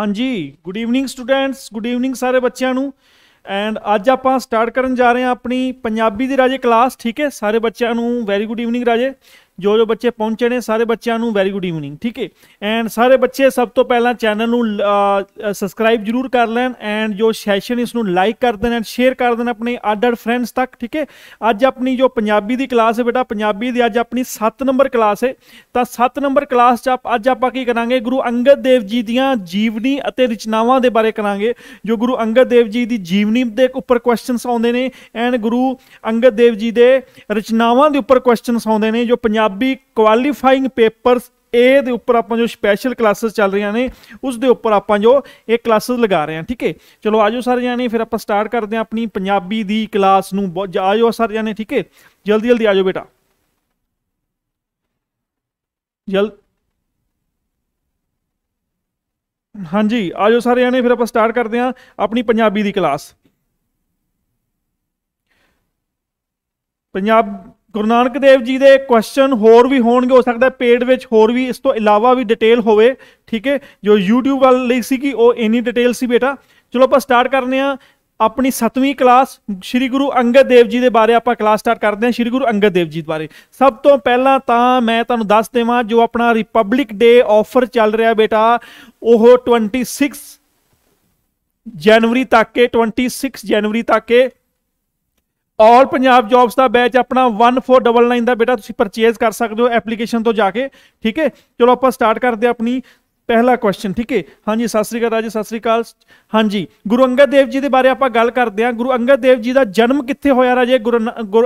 ਹਾਂਜੀ good evening students good evening ਸਾਰੇ ਬੱਚਿਆਂ ਨੂੰ ਐਂਡ ਅੱਜ ਆਪਾਂ ਸਟਾਰਟ ਕਰਨ ਜਾ ਰਹੇ ਹਾਂ ਆਪਣੀ ਪੰਜਾਬੀ ਦੀ ਰਾਜੇ ਕਲਾਸ ਠੀਕ ਹੈ ਸਾਰੇ ਬੱਚਿਆਂ ਨੂੰ ਵੈਰੀ ਗੁੱਡ ਈਵਨਿੰਗ ਰਾਜੇ ਜੋ ਜੋ ਬੱਚੇ ਪਹੁੰਚੇ ਨੇ ਸਾਰੇ ਬੱਚਿਆਂ ਨੂੰ ਵੈਰੀ ਗੁੱਡ ਈਵਨਿੰਗ ਠੀਕ ਹੈ ਐਂਡ ਸਾਰੇ ਬੱਚੇ ਸਭ ਤੋਂ ਪਹਿਲਾਂ ਚੈਨਲ ਨੂੰ ਸਬਸਕ੍ਰਾਈਬ ਜਰੂਰ ਕਰ ਲੈਣ ਐਂਡ ਜੋ ਸੈਸ਼ਨ ਇਸ ਨੂੰ ਲਾਈਕ ਕਰ ਦੇਣ ਐਂਡ ਸ਼ੇਅਰ ਕਰ ਦੇਣ ਆਪਣੇ ਆਡਰ ਫਰੈਂਡਸ ਤੱਕ ਠੀਕ ਹੈ ਅੱਜ ਆਪਣੀ ਜੋ ਪੰਜਾਬੀ ਦੀ ਕਲਾਸ ਹੈ ਬੇਟਾ ਪੰਜਾਬੀ ਦੀ ਅੱਜ ਆਪਣੀ 7 ਨੰਬਰ ਕਲਾਸ ਹੈ ਤਾਂ 7 ਨੰਬਰ ਕਲਾਸ 'ਚ ਅੱਜ ਆਪਾਂ ਕੀ ਕਰਾਂਗੇ ਗੁਰੂ ਅੰਗਦ ਦੇਵ ਜੀ ਦੀਆਂ ਜੀਵਨੀ ਅਤੇ ਰਚਨਾਵਾਂ ਦੇ ਬਾਰੇ ਕਰਾਂਗੇ ਜੋ ਗੁਰੂ ਅੰਗਦ ਦੇਵ ਜੀ ਦੀ ਜੀਵਨੀ ਦੇ ਉੱਪਰ ਕੁਐਸਚਨਸ ਆਉਂਦੇ ਨੇ ਐਂਡ ਗੁਰੂ ਅੰਗਦ ਦੇਵ ਜੀ ਦੇ ਰਚਨਾਵਾਂ ਦੇ ਉੱਪਰ ਕੁਐਸਚਨਸ ਆਉਂਦੇ ਨੇ ਜੋ ਪੰਜਾਬ ਪੰਜਾਬੀ ਕੁਆਲੀਫਾਈਂਗ ਪੇਪਰਸ ਏ ਦੇ ਉੱਪਰ ਆਪਾਂ ਜੋ ਸਪੈਸ਼ਲ ਕਲਾਸਸ ਚੱਲ ਰਹੀਆਂ ਨੇ ਉਸ ਦੇ ਉੱਪਰ ਆਪਾਂ ਜੋ ਇਹ ਕਲਾਸਸ ਲਗਾ ਰਹੇ ਹਾਂ ਠੀਕ ਹੈ ਚਲੋ ਆਜੋ ਸਾਰੇ ਜਾਣੇ ਫਿਰ ਆਪਾਂ ਸਟਾਰਟ ਕਰਦੇ ਹਾਂ ਆਪਣੀ ਪੰਜਾਬੀ ਦੀ ਕਲਾਸ ਨੂੰ ਆਜੋ ਸਾਰੇ ਜਾਣੇ ਠੀਕ ਹੈ ਜਲਦੀ ਜਲਦੀ ਆਜੋ ਬੇਟਾ ਜਲ ਹਾਂਜੀ ਆਜੋ ਸਾਰੇ ਜਾਣੇ ਫਿਰ ਆਪਾਂ ਸਟਾਰਟ ਕਰਦੇ ਹਾਂ ਆਪਣੀ ਪੰਜਾਬੀ ਦੀ ਕਲਾਸ ਪੰਜਾਬ ਗੁਰੂ ਨਾਨਕ ਦੇਵ ਜੀ ਦੇ ਕੁਐਸਚਨ ਹੋਰ ਵੀ ਹੋਣਗੇ ਹੋ ਸਕਦਾ ਪੇਡ ਵਿੱਚ ਹੋਰ ਵੀ ਇਸ ਤੋਂ ਇਲਾਵਾ ਵੀ ਡਿਟੇਲ ਹੋਵੇ ਠੀਕ ਹੈ ਜੋ YouTube ਵਾਲ ਲਈ ਸੀ ਕਿ ਉਹ ਇਨੀ ਡਿਟੇਲ ਸੀ ਬੇਟਾ ਚਲੋ ਆਪਾਂ ਸਟਾਰਟ ਕਰਨੇ ਆ ਆਪਣੀ 7ਵੀਂ ਕਲਾਸ ਸ੍ਰੀ ਗੁਰੂ ਅੰਗਦ ਦੇਵ ਜੀ ਦੇ ਬਾਰੇ ਆਪਾਂ ਕਲਾਸ ਸਟਾਰਟ ਕਰਦੇ ਹਾਂ ਸ੍ਰੀ ਗੁਰੂ ਅੰਗਦ ਦੇਵ ਜੀ ਬਾਰੇ ਸਭ ਤੋਂ ਪਹਿਲਾਂ ਤਾਂ ਮੈਂ ਤੁਹਾਨੂੰ ਦੱਸ ਦੇਵਾਂ ਜੋ ਆਪਣਾ ਰਿਪਬਲਿਕ ਡੇ ਆਫਰ ਚੱਲ ਰਿਹਾ ਬੇਟਾ ਉਹ 26 ਜਨਵਰੀ ਤੱਕ ਕੇ 26 ਜਨਵਰੀ ਤੱਕ ਕੇ ਆਲ ਪੰਜਾਬ ਜੌਬਸ ਦਾ ਬੈਚ ਆਪਣਾ 1499 ਦਾ ਬੇਟਾ ਤੁਸੀਂ ਪਰਚੇਸ ਕਰ ਸਕਦੇ ਹੋ ਐਪਲੀਕੇਸ਼ਨ ਤੋਂ ਜਾ ਕੇ ਠੀਕ ਹੈ ਚਲੋ ਆਪਾਂ ਸਟਾਰਟ ਕਰਦੇ ਆ ਆਪਣੀ ਪਹਿਲਾ ਕੁਐਸਚਨ ਠੀਕ ਹੈ ਹਾਂਜੀ ਸਤਿ ਸ੍ਰੀ ਅਕਾਲ ਰਾਜੇ ਸਤਿ ਸ੍ਰੀ ਅਕਾਲ ਹਾਂਜੀ ਗੁਰੂ ਅੰਗਦ ਦੇਵ ਜੀ ਦੇ ਬਾਰੇ ਆਪਾਂ ਗੱਲ ਕਰਦੇ ਆ ਗੁਰੂ ਅੰਗਦ ਦੇਵ ਜੀ ਦਾ ਜਨਮ ਕਿੱਥੇ ਹੋਇਆ ਰਾਜੇ ਗੁਰੂ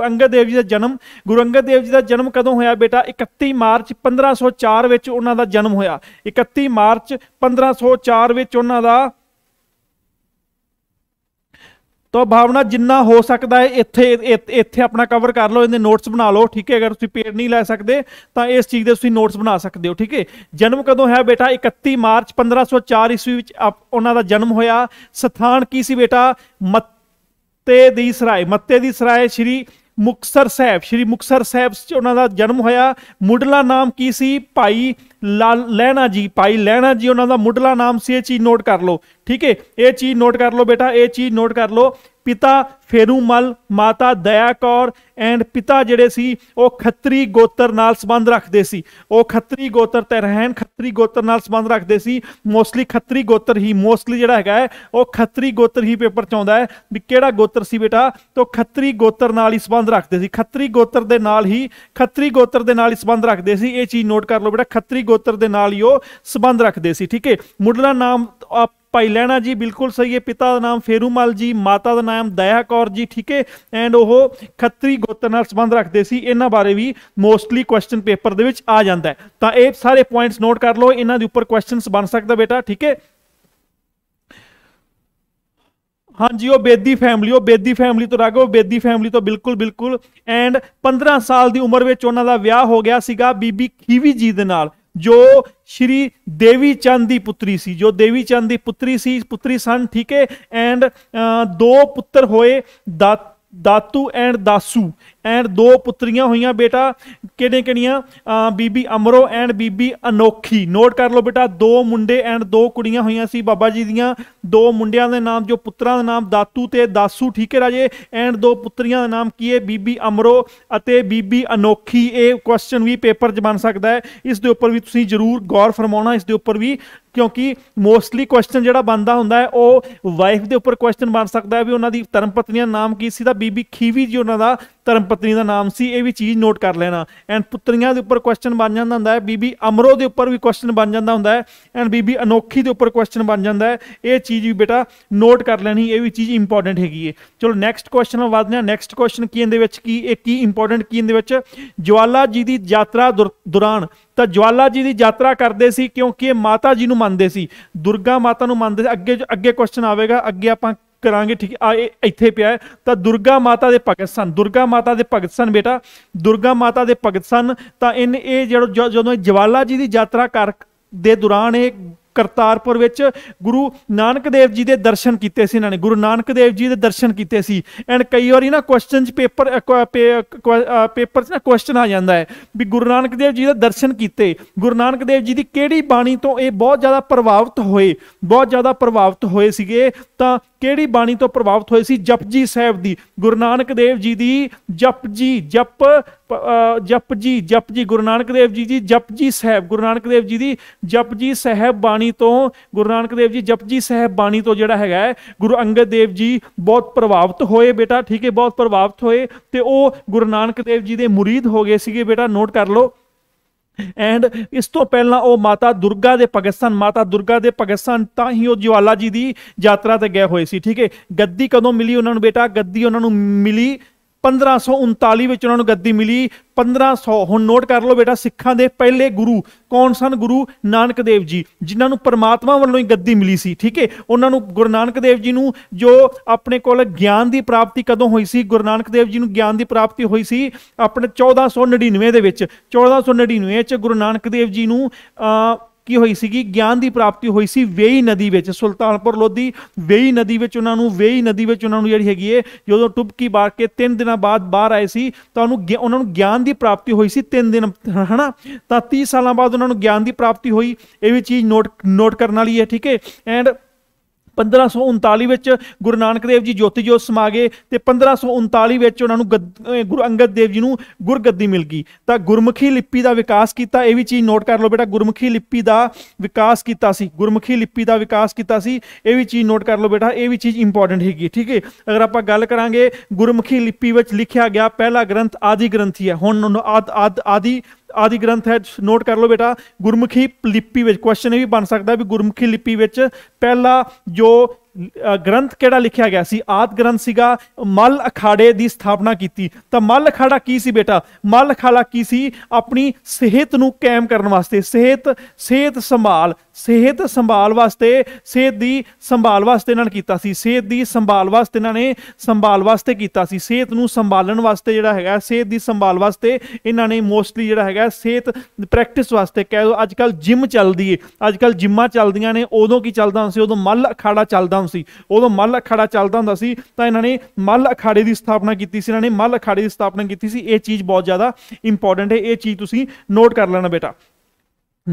ਅੰਗਦ ਦੇਵ ਜੀ ਦਾ ਜਨਮ ਗੁਰੂ ਅੰਗਦ ਦੇਵ ਜੀ ਦਾ ਜਨਮ ਕਦੋਂ ਹੋਇਆ ਬੇਟਾ 31 ਮਾਰਚ 1504 ਵਿੱਚ ਉਹਨਾਂ ਦਾ ਜਨਮ ਹੋਇਆ 31 ਮਾਰਚ 1504 ਵਿੱਚ ਉਹਨਾਂ ਦਾ ਤਾਂ ਭਾਵਨਾ ਜਿੰਨਾ ਹੋ ਸਕਦਾ ਹੈ ਇੱਥੇ ਇੱਥੇ ਆਪਣਾ ਕਵਰ ਕਰ ਲਓ ਇਹਦੇ ਨੋਟਸ ਬਣਾ ਲਓ ਠੀਕ ਹੈ ਅਗਰ ਤੁਸੀਂ ਪੇਰ ਨਹੀਂ ਲੈ ਸਕਦੇ ਤਾਂ ਇਸ ਚੀਜ਼ ਦੇ ਤੁਸੀਂ ਨੋਟਸ ਬਣਾ ਸਕਦੇ ਹੋ ਠੀਕ ਹੈ ਜਨਮ ਕਦੋਂ ਹੈ ਬੇਟਾ 31 ਮਾਰਚ 1504 ਈਸਵੀ ਵਿੱਚ ਉਹਨਾਂ ਦਾ ਜਨਮ ਹੋਇਆ ਸਥਾਨ ਕੀ ਸੀ ਬੇਟਾ ਮੱਤੇ ਦੀ ਸਰਾਏ ਮੱਤੇ ਦੀ ਸਰਾਏ ਸ਼੍ਰੀ ਮੁਕਸਰ ਸਾਹਿਬ ਸ਼੍ਰੀ ਮੁਕਸਰ ਸਾਹਿਬ 'ਚ ਉਹਨਾਂ ਦਾ ਜਨਮ ਹੋਇਆ ਮੁੱਢਲਾ ਨਾਮ ਕੀ ਸੀ ਭਾਈ ਲੈਣਾ ਜੀ ਭਾਈ ਲੈਣਾ ਜੀ ਉਹਨਾਂ ਦਾ ਮੁੱਢਲਾ ਨਾਮ ਸੀ ਇਹ ਚੀਜ਼ ਨੋਟ ਕਰ ਲਓ ਠੀਕ ਹੈ ਇਹ ਚੀਜ਼ ਨੋਟ ਕਰ ਲਓ ਬੇਟਾ ਇਹ ਚੀਜ਼ ਨੋਟ ਕਰ ਲਓ ਪਿਤਾ ਫੇਰੂਮਲ ਮਾਤਾ ਦਇਆ ਕੌਰ ਐਂਡ ਪਿਤਾ ਜਿਹੜੇ ਸੀ ਉਹ ਖੱਤਰੀ ਗੋਤਰ ਨਾਲ ਸੰਬੰਧ ਰੱਖਦੇ ਸੀ ਉਹ ਖੱਤਰੀ ਗੋਤਰ ਤੇ ਰਹਿਣ ਖੱਤਰੀ ਗੋਤਰ ਨਾਲ ਸੰਬੰਧ ਰੱਖਦੇ ਸੀ ਮੋਸਟਲੀ ਖੱਤਰੀ ਗੋਤਰ ਹੀ ਮੋਸਟਲੀ ਜਿਹੜਾ ਹੈਗਾ ਉਹ ਖੱਤਰੀ ਗੋਤਰ ਹੀ ਪੇਪਰ ਚ ਆਉਂਦਾ ਹੈ ਵੀ ਕਿਹੜਾ ਗੋਤਰ ਸੀ ਬੇਟਾ ਤੋਂ ਖੱਤਰੀ ਗੋਤਰ ਨਾਲ ਹੀ ਸੰਬੰਧ ਰੱਖਦੇ ਸੀ ਖੱਤਰੀ ਗੋਤਰ ਦੇ ਨਾਲ ਹੀ ਖੱਤਰੀ ਗੋਤਰ ਦੇ ਨਾਲ ਹੀ ਸੰਬੰਧ ਰੱਖਦੇ ਸੀ ਇਹ ਚੀਜ਼ ਨੋਟ ਕਰ ਲਓ ਬੇਟਾ ਖੱਤਰੀ ਗੋਤਰ ਦੇ ਨਾਲ ਹੀ ਉਹ ਸੰਬੰਧ ਰੱਖਦੇ ਸੀ ਠੀਕ ਹੈ ਮੁੱਢਲਾ ਨਾਮ ਭਾਈ ਲੈਣਾ ਜੀ ਬਿਲਕੁਲ ਸਹੀ ਹੈ ਪਿਤਾ ਦਾ ਨਾਮ ਫੇਰੂਮਲ ਜੀ ਮਾਤਾ ਦਾ ਨਾਮ ਦਇਆ ਕੌਰ ਜੀ ਠੀਕ ਹੈ ਐਂਡ ਉਹ ਖੱਤਰੀ ਗੋਤ ਨਾਲ ਸੰਬੰਧ ਰੱਖਦੇ ਸੀ ਇਹਨਾਂ ਬਾਰੇ ਵੀ ਮੋਸਟਲੀ ਕੁਐਸਚਨ ਪੇਪਰ ਦੇ ਵਿੱਚ ਆ ਜਾਂਦਾ ਹੈ ਤਾਂ ਇਹ ਸਾਰੇ ਪੁਆਇੰਟਸ ਨੋਟ ਕਰ ਲਓ ਇਹਨਾਂ ਦੇ ਉੱਪਰ ਕੁਐਸਚਨਸ ਬਣ ਸਕਦਾ ਬੇਟਾ ਠੀਕ ਹੈ ਹਾਂਜੀ ਉਹ ਬੇਦੀ ਫੈਮਲੀ ਉਹ ਬੇਦੀ ਫੈਮਲੀ ਤੋਂ ਰਾਗੋ ਬੇਦੀ ਫੈਮਲੀ ਤੋਂ ਬਿਲਕੁਲ ਬਿਲਕੁਲ ਐਂਡ 15 ਸਾਲ ਦੀ ਉਮਰ ਵਿੱਚ ਉਹਨਾਂ ਦਾ ਵਿਆਹ ਹੋ ਗਿਆ ਸੀਗਾ ਬੀਬੀ ਖੀਵੀ ਜੀ ਦੇ ਨਾਲ ਜੋ ਸ਼੍ਰੀ ਦੇਵੀ ਚੰਦ ਦੀ ਪੁੱਤਰੀ ਸੀ ਜੋ ਦੇਵੀ ਚੰਦ ਦੀ ਪੁੱਤਰੀ ਸੀ ਪੁੱਤਰੀ ਸਨ ਠੀਕ ਹੈ ਐਂਡ ਦੋ ਪੁੱਤਰ ਹੋਏ ਦਤ ਦਾਤੂ ਐਂਡ ਦਾਸੂ ਐਂਡ ਦੋ ਪੁੱਤਰੀਆਂ ਹੋਈਆਂ ਬੇਟਾ ਕਿਹੜੇ ਕਿਹੜੀਆਂ ਬੀਬੀ ਅਮਰੋ ਐਂਡ ਬੀਬੀ ਅਨੋਖੀ ਨੋਟ ਕਰ ਲਓ ਬੇਟਾ ਦੋ ਮੁੰਡੇ ਐਂਡ ਦੋ ਕੁੜੀਆਂ ਹੋਈਆਂ ਸੀ ਬਾਬਾ ਜੀ ਦੀਆਂ ਦੋ ਮੁੰਡਿਆਂ ਦੇ ਨਾਮ ਜੋ ਪੁੱਤਰਾਂ ਦਾ ਨਾਮ ਦਾਤੂ ਤੇ ਦਾਸੂ ਠੀਕ ਹੈ ਰਾਜੇ ਐਂਡ ਦੋ ਪੁੱਤਰੀਆਂ ਦਾ ਨਾਮ ਕੀ ਹੈ ਬੀਬੀ ਅਮਰੋ ਅਤੇ ਬੀਬੀ ਅਨੋਖੀ ਇਹ ਕੁਐਸਚਨ ਵੀ ਪੇਪਰ 'ਚ ਬਣ ਸਕਦਾ ਹੈ ਇਸ ਦੇ ਉੱਪਰ ਵੀ ਤੁਸੀਂ ਜ਼ਰੂਰ ਗੌਰ ਫਰਮਾਉਣਾ ਇਸ ਦੇ ਉੱਪਰ ਵੀ ਕਿਉਂਕਿ ਮੋਸਟਲੀ ਕੁਐਸਚਨ ਜਿਹੜਾ ਬੰਦਾ ਹੁੰਦਾ ਹੈ ਉਹ ਵਾਈਫ ਦੇ ਉੱਪਰ ਕੁਐਸਚਨ ਬਣ ਸਕਦਾ ਹੈ ਵੀ ਉਹਨਾਂ ਦੀ ਧਰਮ ਪਤਨੀਆਂ ਨਾਮ ਕੀ ਸੀ ਤਾਂ ਬੀਬੀ ਖੀਵੀ ਜੀ ਉਹਨਾਂ ਦਾ ਧਰਮ ਪਤਨੀ ਦਾ ਨਾਮ ਸੀ ਇਹ ਵੀ ਚੀਜ਼ ਨੋਟ ਕਰ ਲੈਣਾ ਐਂਡ ਪੁੱਤਰੀਆਂ ਦੇ ਉੱਪਰ ਕੁਐਸਚਨ ਬਣ ਜਾਂਦਾ ਹੁੰਦਾ ਹੈ ਬੀਬੀ ਅਮਰੋ ਦੇ ਉੱਪਰ ਵੀ ਕੁਐਸਚਨ ਬਣ ਜਾਂਦਾ ਹੁੰਦਾ ਹੈ ਐਂਡ ਬੀਬੀ ਅਨੋਖੀ ਦੇ ਉੱਪਰ ਕੁਐਸਚਨ ਬਣ ਜਾਂਦਾ ਹੈ ਇਹ ਚੀਜ਼ ਵੀ ਬੇਟਾ ਨੋਟ ਕਰ ਲੈਣੀ ਇਹ ਵੀ ਚੀਜ਼ ਇੰਪੋਰਟੈਂਟ ਹੈਗੀ ਹੈ ਚਲੋ ਨੈਕਸਟ ਕੁਐਸਚਨ ਨਾਲ ਵਧਦੇ ਹਾਂ ਨੈਕਸਟ ਕੁਐਸਚਨ ਕੀ ਇਹਦੇ ਵਿੱਚ ਕੀ ਇਹ ਕੀ ਇੰਪੋਰਟੈਂਟ ਕੀ ਇਹਦੇ ਵਿੱਚ ਜਵਾਲਾ ਜੀ ਦੀ ਯਾਤਰਾ ਦੌਰਾਨ ਤਾਂ ਜਵਾਲਾ ਜੀ ਦੀ ਯਾਤਰਾ ਕਰਦੇ ਸੀ ਕਿਉਂਕਿ ਇਹ ਮਾਤਾ ਜੀ ਨੂੰ ਮੰਨਦੇ ਸੀ ਦੁਰਗਾ ਮਾਤਾ ਨੂੰ ਮੰਨਦੇ ਅੱਗੇ ਅੱਗੇ ਕੁਐਸਚਨ ਆਵੇਗਾ ਅੱਗੇ ਆਪਾਂ ਕਰਾਂਗੇ ਠੀਕ ਆ ਇਹ ਇੱਥੇ ਪਿਆ ਤਾਂ ਦੁਰਗਾ ਮਾਤਾ ਦੇ ਭਗਤ ਸਨ ਦੁਰਗਾ ਮਾਤਾ ਦੇ ਭਗਤ ਸਨ ਬੇਟਾ ਦੁਰਗਾ ਮਾਤਾ ਦੇ ਭਗਤ ਸਨ ਤਾਂ ਇਹਨ ਇਹ ਜਿਹੜਾ ਜਦੋਂ ਜਵਾਲਾ ਜੀ ਦੀ ਯਾਤਰਾ ਕਰ ਦੇ ਦੌਰਾਨ ਇਹ ਕਰਤਾਰਪੁਰ ਵਿੱਚ ਗੁਰੂ ਨਾਨਕ ਦੇਵ ਜੀ ਦੇ ਦਰਸ਼ਨ ਕੀਤੇ ਸੀ ਇਹਨਾਂ ਨੇ ਗੁਰੂ ਨਾਨਕ ਦੇਵ ਜੀ ਦੇ ਦਰਸ਼ਨ ਕੀਤੇ ਸੀ ਐਂਡ ਕਈ ਵਾਰੀ ਨਾ ਕੁਐਸਚਨ ਚ ਪੇਪਰ ਪੇਪਰ ਚ ਨਾ ਕੁਐਸਚਨ ਆ ਜਾਂਦਾ ਹੈ ਵੀ ਗੁਰੂ ਨਾਨਕ ਦੇਵ ਜੀ ਦੇ ਦਰਸ਼ਨ ਕੀਤੇ ਗੁਰੂ ਨਾਨਕ ਦੇਵ ਜੀ ਦੀ ਕਿਹੜੀ ਬਾਣੀ ਤੋਂ ਇਹ ਬਹੁਤ ਜ਼ਿਆਦਾ ਪ੍ਰਭਾਵਿਤ ਹੋਏ ਬਹੁਤ ਜ਼ਿਆਦਾ ਪ੍ਰਭਾਵਿਤ ਹੋਏ ਸੀਗੇ ਤਾਂ ਕਿਹੜੀ ਬਾਣੀ ਤੋਂ ਪ੍ਰਭਾਵਿਤ ਹੋਏ ਸੀ ਜਪਜੀ ਸਾਹਿਬ ਦੀ ਗੁਰੂ ਨਾਨਕ ਦੇਵ ਜੀ ਦੀ ਜਪਜੀ ਜਪ ਜਪਜੀ ਜਪਜੀ ਗੁਰੂ ਨਾਨਕ ਦੇਵ ਜੀ ਦੀ ਜਪਜੀ ਸਾਹਿਬ ਗੁਰੂ ਨਾਨਕ ਦੇਵ ਜੀ ਦੀ ਜਪਜੀ ਸਾਹਿਬ ਬਾਣੀ ਤੋਂ ਗੁਰੂ ਨਾਨਕ ਦੇਵ ਜੀ ਜਪਜੀ ਸਾਹਿਬ ਬਾਣੀ ਤੋਂ ਜਿਹੜਾ ਹੈਗਾ ਗੁਰੂ ਅੰਗਦ ਦੇਵ ਜੀ ਬਹੁਤ ਪ੍ਰਭਾਵਿਤ ਹੋਏ ਬੇਟਾ ਠੀਕ ਹੈ ਬਹੁਤ ਪ੍ਰਭਾਵਿਤ ਹੋਏ ਤੇ ਉਹ ਗੁਰੂ ਨਾਨਕ ਦੇਵ ਜੀ ਦੇ ਮੁਰੀਦ ਹੋ ਗਏ ਸੀਗੇ ਬੇਟਾ ਨੋਟ ਕਰ ਲਓ ਐਂਡ ਇਸ ਤੋਂ ਪਹਿਲਾਂ ਉਹ ਮਾਤਾ ਦੁਰਗਾ ਦੇ ਭਗਤ ਸਨ ਮਾਤਾ ਦੁਰਗਾ ਦੇ ਭਗਤ ਸਨ ਤਾਂ ਹੀ ਉਹ ਜਵਾਲਾ ਜੀ ਦੀ ਯਾਤਰਾ ਤੇ ਗਏ ਹੋਏ ਸੀ ਠੀਕ ਹੈ ਗੱਦੀ ਕਦੋਂ ਮਿਲੀ ਉਹਨਾਂ ਨੂੰ ਬੇਟਾ ਗੱਦੀ ਉਹਨਾਂ ਨੂੰ ਮਿਲੀ 1539 ਵਿੱਚ ਉਹਨਾਂ ਨੂੰ ਗੱਦੀ ਮਿਲੀ 1500 ਹੁਣ ਨੋਟ ਕਰ ਲਓ ਬੇਟਾ ਸਿੱਖਾਂ ਦੇ ਪਹਿਲੇ ਗੁਰੂ ਕੌਣ ਸਨ ਗੁਰੂ ਨਾਨਕ ਦੇਵ ਜੀ ਜਿਨ੍ਹਾਂ ਨੂੰ ਪਰਮਾਤਮਾ ਵੱਲੋਂ ਹੀ ਗੱਦੀ ਮਿਲੀ ਸੀ ਠੀਕ ਹੈ ਉਹਨਾਂ ਨੂੰ ਗੁਰੂ ਨਾਨਕ ਦੇਵ ਜੀ ਨੂੰ ਜੋ ਆਪਣੇ ਕੋਲ ਗਿਆਨ ਦੀ ਪ੍ਰਾਪਤੀ ਕਦੋਂ ਹੋਈ ਸੀ ਗੁਰੂ ਨਾਨਕ ਦੇਵ ਜੀ ਨੂੰ ਗਿਆਨ ਦੀ ਪ੍ਰਾਪਤੀ ਹੋਈ ਸੀ ਆਪਣੇ 1499 ਦੇ ਵਿੱਚ 1499 ਵਿੱਚ ਗੁਰੂ ਨਾਨਕ ਦੇਵ ਜੀ ਨੂੰ ਕੀ ਹੋਈ ਸੀਗੀ ਗਿਆਨ ਦੀ ਪ੍ਰਾਪਤੀ ਹੋਈ ਸੀ ਵੇਈ ਨਦੀ ਵਿੱਚ ਸੁਲਤਾਨਪੁਰ ਲੋਧੀ ਵੇਈ ਨਦੀ ਵਿੱਚ ਉਹਨਾਂ ਨੂੰ ਵੇਈ ਨਦੀ ਵਿੱਚ ਉਹਨਾਂ ਨੂੰ ਜਿਹੜੀ ਹੈਗੀ ਏ ਜਦੋਂ ਟੁਬਕੀ ਬਾਰ ਕੇ 3 ਦਿਨਾਂ ਬਾਅਦ ਬਾਹਰ ਆਏ ਸੀ ਤਾਂ ਉਹਨੂੰ ਉਹਨਾਂ ਨੂੰ ਗਿਆਨ ਦੀ ਪ੍ਰਾਪਤੀ ਹੋਈ ਸੀ 3 ਦਿਨ ਹਨਾ ਤਾਂ 30 ਸਾਲਾਂ ਬਾਅਦ ਉਹਨਾਂ ਨੂੰ ਗਿਆਨ ਦੀ ਪ੍ਰਾਪਤੀ ਹੋਈ ਇਹ ਵੀ ਚੀਜ਼ ਨੋਟ ਨੋਟ ਕਰਨ ਵਾਲੀ ਹੈ ਠੀਕ ਹੈ ਐਂਡ 1539 ਵਿੱਚ ਗੁਰੂ ਨਾਨਕ ਦੇਵ ਜੀ ਜੋਤੀ ਜੋਤ ਸਮਾ ਗਏ ਤੇ 1539 ਵਿੱਚ ਉਹਨਾਂ ਨੂੰ ਗੁਰੂ ਅੰਗਦ ਦੇਵ ਜੀ ਨੂੰ ਗੁਰਗੱਦੀ ਮਿਲ ਗਈ ਤਾਂ ਗੁਰਮੁਖੀ ਲਿਪੀ ਦਾ ਵਿਕਾਸ ਕੀਤਾ ਇਹ ਵੀ ਚੀਜ਼ ਨੋਟ ਕਰ ਲਓ ਬੇਟਾ ਗੁਰਮੁਖੀ ਲਿਪੀ ਦਾ ਵਿਕਾਸ ਕੀਤਾ ਸੀ ਗੁਰਮੁਖੀ ਲਿਪੀ ਦਾ ਵਿਕਾਸ ਕੀਤਾ ਸੀ ਇਹ ਵੀ ਚੀਜ਼ ਨੋਟ ਕਰ ਲਓ ਬੇਟਾ ਇਹ ਵੀ ਚੀਜ਼ ਇੰਪੋਰਟੈਂਟ ਹੈਗੀ ਠੀਕ ਹੈ ਅਗਰ ਆਪਾਂ ਗੱਲ ਕਰਾਂਗੇ ਗੁਰਮੁਖੀ ਲਿਪੀ ਵਿੱਚ ਲਿਖਿਆ ਗਿਆ ਪਹਿਲਾ ਗ੍ਰੰਥ ਆਦੀ ਗ੍ਰੰਥੀ ਹੈ ਹੁਣ ਆਦ ਆਦ ਆਦੀ ਆਦੀ ਗ੍ਰੰਥ ਹੈ ਨੋਟ ਕਰ ਲਓ ਬੇਟਾ ਗੁਰਮੁਖੀ ਲਿਪੀ ਵਿੱਚ ਕੁਐਸਚਨ ਇਹ ਵੀ ਬਣ ਸਕਦਾ ਵੀ ਗੁਰਮੁਖੀ ਲਿਪੀ ਵਿੱਚ ਪਹਿਲਾ ਜੋ ਗ੍ਰੰਥ ਕਿਹੜਾ ਲਿਖਿਆ ਗਿਆ ਸੀ ਆਦ ਗ੍ਰੰਥ ਸੀਗਾ ਮਲ ਅਖਾੜੇ ਦੀ ਸਥਾਪਨਾ ਕੀਤੀ ਤਾਂ ਮਲ ਅਖਾੜਾ ਕੀ ਸੀ ਬੇਟਾ ਮਲ ਅਖਾੜਾ ਕੀ ਸੀ ਆਪਣੀ ਸਿਹਤ ਨੂੰ ਕਾਇਮ ਕਰਨ ਵਾਸਤੇ ਸਿਹਤ ਸਿਹਤ ਸੰਭਾਲ ਸਿਹਤ ਸੰਭਾਲ ਵਾਸਤੇ ਸਿਹਤ ਦੀ ਸੰਭਾਲ ਵਾਸਤੇ ਇਹਨਾਂ ਨੇ ਕੀਤਾ ਸੀ ਸਿਹਤ ਦੀ ਸੰਭਾਲ ਵਾਸਤੇ ਇਹਨਾਂ ਨੇ ਸੰਭਾਲ ਵਾਸਤੇ ਕੀਤਾ ਸੀ ਸਿਹਤ ਨੂੰ ਸੰਭਾਲਣ ਵਾਸਤੇ ਜਿਹੜਾ ਹੈਗਾ ਸਿਹਤ ਦੀ ਸੰਭਾਲ ਵਾਸਤੇ ਇਹਨਾਂ ਨੇ ਮੋਸਟਲੀ ਜਿਹੜਾ ਹੈਗਾ ਸਿਹਤ ਪ੍ਰੈਕਟਿਸ ਵਾਸਤੇ ਕਹੋ ਅੱਜਕੱਲ ਅੱਜ ਕੱਲ ਜਿਮ ਚੱਲਦੀ ਏ ਅੱਜ ਕੱਲ ਜਿਮਾਂ ਚੱਲਦੀਆਂ ਨੇ ਉਦੋਂ ਕੀ ਚੱਲਦਾ ਸੀ ਉਦੋਂ ਮਲ ਅਖਾੜਾ ਚੱਲਦਾ ਨਾਮ ਸੀ ਉਦੋਂ ਮੱਲ ਅਖਾੜਾ ਚੱਲਦਾ ਹੁੰਦਾ ਸੀ ਤਾਂ ਇਹਨਾਂ ਨੇ ਮੱਲ ਅਖਾੜੇ ਦੀ ਸਥਾਪਨਾ ਕੀਤੀ ਸੀ ਇਹਨਾਂ ਨੇ ਮੱਲ ਅਖਾੜੇ ਦੀ ਸਥਾਪਨਾ ਕੀਤੀ ਸੀ ਇਹ ਚੀਜ਼ ਬਹੁਤ ਜ਼ਿਆਦਾ ਇੰਪੋਰਟੈਂਟ ਹੈ ਇਹ ਚੀਜ਼ ਤੁਸੀਂ ਨੋਟ ਕਰ ਲੈਣਾ ਬੇਟਾ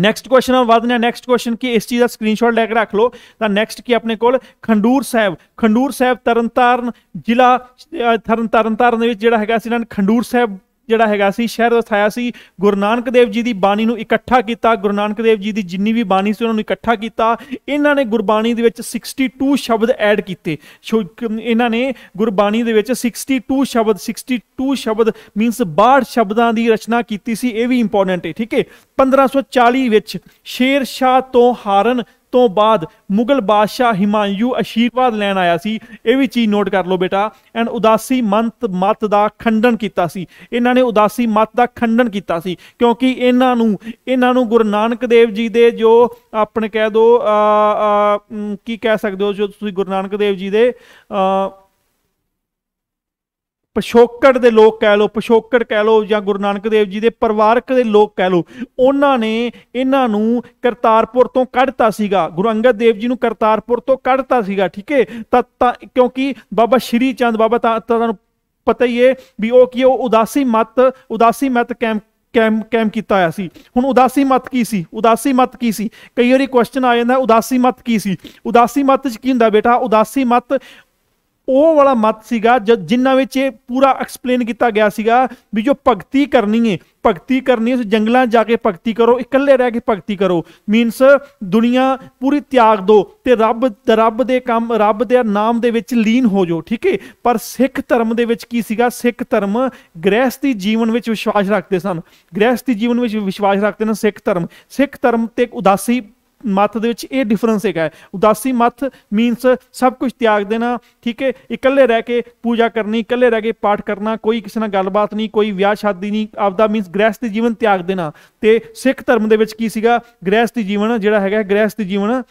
ਨੈਕਸਟ ਕੁਐਸਚਨ ਆ ਵਧਨੇ ਨੈਕਸਟ ਕੁਐਸਚਨ ਕਿ ਇਸ ਚੀਜ਼ ਦਾ ਸਕਰੀਨਸ਼ਾਟ ਲੈ ਕੇ ਰੱਖ ਲਓ ਤਾਂ ਨੈਕਸਟ ਕੀ ਆਪਣੇ ਕੋਲ ਖੰਡੂਰ ਸਾਹਿਬ ਖੰਡੂਰ ਸਾਹਿਬ ਤਰਨਤਾਰਨ ਜ਼ਿਲ੍ਹਾ ਤਰਨਤਾਰਨ ਦੇ ਵਿੱਚ ਜਿਹੜਾ ਹੈਗਾ ਸੀ ਇਹਨਾਂ ਨੇ ਖੰਡੂਰ ਸਾਹਿਬ ਜਿਹੜਾ ਹੈਗਾ ਸੀ ਸ਼ਹਿਰ ਵਸਾਇਆ ਸੀ ਗੁਰੂ ਨਾਨਕ ਦੇਵ ਜੀ ਦੀ ਬਾਣੀ ਨੂੰ ਇਕੱਠਾ ਕੀਤਾ ਗੁਰੂ ਨਾਨਕ ਦੇਵ ਜੀ ਦੀ ਜਿੰਨੀ ਵੀ ਬਾਣੀ ਸੀ ਉਹਨਾਂ ਨੂੰ ਇਕੱਠਾ ਕੀਤਾ ਇਹਨਾਂ ਨੇ ਗੁਰਬਾਣੀ ਦੇ ਵਿੱਚ 62 ਸ਼ਬਦ ਐਡ ਕੀਤੇ ਇਹਨਾਂ ਨੇ ਗੁਰਬਾਣੀ ਦੇ ਵਿੱਚ 62 ਸ਼ਬਦ 62 ਸ਼ਬਦ ਮੀਨਸ 62 ਸ਼ਬਦਾਂ ਦੀ ਰਚਨਾ ਕੀਤੀ ਸੀ ਇਹ ਵੀ ਇੰਪੋਰਟੈਂਟ ਹੈ ਠੀਕ ਹੈ 1540 ਵਿੱਚ ਸ਼ੇਰ ਸ਼ਾਹ ਤੋਂ ਹਾਰਨ ਤੋਂ ਬਾਅਦ ਮੁਗਲ ਬਾਦਸ਼ਾਹ ਹਿਮਾਯੂ ਅਸ਼ੀਰਵਾਦ ਲੈਣ ਆਇਆ ਸੀ ਇਹ ਵੀ ਚੀਜ਼ ਨੋਟ ਕਰ ਲਓ ਬੇਟਾ ਐਂਡ ਉਦਾਸੀ ਮੰਤ ਮਤ ਦਾ ਖੰਡਨ ਕੀਤਾ ਸੀ ਇਹਨਾਂ ਨੇ ਉਦਾਸੀ ਮਤ ਦਾ ਖੰਡਨ ਕੀਤਾ ਸੀ ਕਿਉਂਕਿ ਇਹਨਾਂ ਨੂੰ ਇਹਨਾਂ ਨੂੰ ਗੁਰੂ ਨਾਨਕ ਦੇਵ ਜੀ ਦੇ ਜੋ ਆਪਣੇ ਕਹਿ ਦੋ ਕੀ ਕਹਿ ਸਕਦੇ ਹੋ ਜੋ ਤੁਸੀਂ ਗੁਰੂ ਨਾਨਕ ਦੇਵ ਜੀ ਦੇ ਆ ਪਸ਼ੋਕੜ ਦੇ ਲੋਕ ਕਹਿ ਲੋ ਪਸ਼ੋਕੜ ਕਹਿ ਲੋ ਜਾਂ ਗੁਰੂ ਨਾਨਕ ਦੇਵ ਜੀ ਦੇ ਪਰਿਵਾਰਕ ਦੇ ਲੋਕ ਕਹਿ ਲੋ ਉਹਨਾਂ ਨੇ ਇਹਨਾਂ ਨੂੰ ਕਰਤਾਰਪੁਰ ਤੋਂ ਕੱਢਤਾ ਸੀਗਾ ਗੁਰੂ ਅੰਗਦ ਦੇਵ ਜੀ ਨੂੰ ਕਰਤਾਰਪੁਰ ਤੋਂ ਕੱਢਤਾ ਸੀਗਾ ਠੀਕ ਹੈ ਤਾਂ ਤਾਂ ਕਿਉਂਕਿ ਬਾਬਾ ਸ਼੍ਰੀ ਚੰਦ ਬਾਬਾ ਤਾਂ ਤੁਹਾਨੂੰ ਪਤਾ ਹੀ ਹੈ ਵੀ ਉਹ ਕੀ ਉਹ ਉਦਾਸੀ ਮਤ ਉਦਾਸੀ ਮਤ ਕੈਂਪ ਕੈਮ ਕੈਮ ਕੀਤਾ ਹੋਇਆ ਸੀ ਹੁਣ ਉਦਾਸੀ ਮਤ ਕੀ ਸੀ ਉਦਾਸੀ ਮਤ ਕੀ ਸੀ ਕਈ ਵਾਰੀ ਕੁਐਸਚਨ ਆ ਜਾਂਦਾ ਉਦਾਸੀ ਮਤ ਕੀ ਸੀ ਉਦਾਸੀ ਮਤ ਚ ਕੀ ਹੁੰਦਾ ਬੇਟਾ ਉਦਾਸੀ ਮਤ ਉਹ ਵਾਲਾ ਮਤ ਸੀਗਾ ਜਿੰਨਾ ਵਿੱਚ ਇਹ ਪੂਰਾ ਐਕਸਪਲੇਨ ਕੀਤਾ ਗਿਆ ਸੀਗਾ ਵੀ ਜੋ ਭਗਤੀ ਕਰਨੀ ਹੈ ਭਗਤੀ ਕਰਨੀ ਹੈ ਜੰਗਲਾਂ ਜਾ ਕੇ ਭਗਤੀ ਕਰੋ ਇਕੱਲੇ ਰਹਿ ਕੇ ਭਗਤੀ ਕਰੋ ਮੀਨਸ ਦੁਨੀਆ ਪੂਰੀ ਤਿਆਗ ਦੋ ਤੇ ਰੱਬ ਰੱਬ ਦੇ ਕੰਮ ਰੱਬ ਦੇ ਨਾਮ ਦੇ ਵਿੱਚ ਲੀਨ ਹੋ ਜਾਓ ਠੀਕ ਹੈ ਪਰ ਸਿੱਖ ਧਰਮ ਦੇ ਵਿੱਚ ਕੀ ਸੀਗਾ ਸਿੱਖ ਧਰਮ ਗ੍ਰਹਿਸਤੀ ਜੀਵਨ ਵਿੱਚ ਵਿਸ਼ਵਾਸ ਰੱਖਦੇ ਸਨ ਗ੍ਰਹਿਸਤੀ ਜੀਵਨ ਵਿੱਚ ਵਿਸ਼ਵਾਸ ਰੱਖਦੇ ਨੇ ਸਿੱਖ ਧਰਮ ਸਿੱਖ ਧਰਮ ਤੇ ਉਦਾਸੀ ਮੱਤ ਦੇ ਵਿੱਚ ਇਹ ਡਿਫਰੈਂਸ ਹੈਗਾ ਉਦਾਸੀ ਮੱਤ ਮੀਨਸ ਸਭ ਕੁਝ ਤਿਆਗ ਦੇਣਾ ਠੀਕ ਹੈ ਇਕੱਲੇ ਰਹਿ ਕੇ ਪੂਜਾ ਕਰਨੀ ਇਕੱਲੇ ਰਹਿ ਕੇ ਪਾਠ ਕਰਨਾ ਕੋਈ ਕਿਸੇ ਨਾਲ ਗੱਲਬਾਤ ਨਹੀਂ ਕੋਈ ਵਿਆਹ ਸ਼ਾਦੀ ਨਹੀਂ ਆਪਦਾ ਮੀਨਸ ਗ੍ਰਹਿਸਤੀ ਜੀਵਨ ਤਿਆਗ ਦੇਣਾ ਤੇ ਸਿੱਖ ਧਰਮ ਦੇ ਵਿੱਚ ਕੀ ਸੀਗਾ ਗ੍ਰਹਿਸਤੀ ਜੀਵਨ ਜਿਹੜਾ ਹੈਗਾ ਗ੍ਰਹਿਸਤੀ ਜੀਵਨ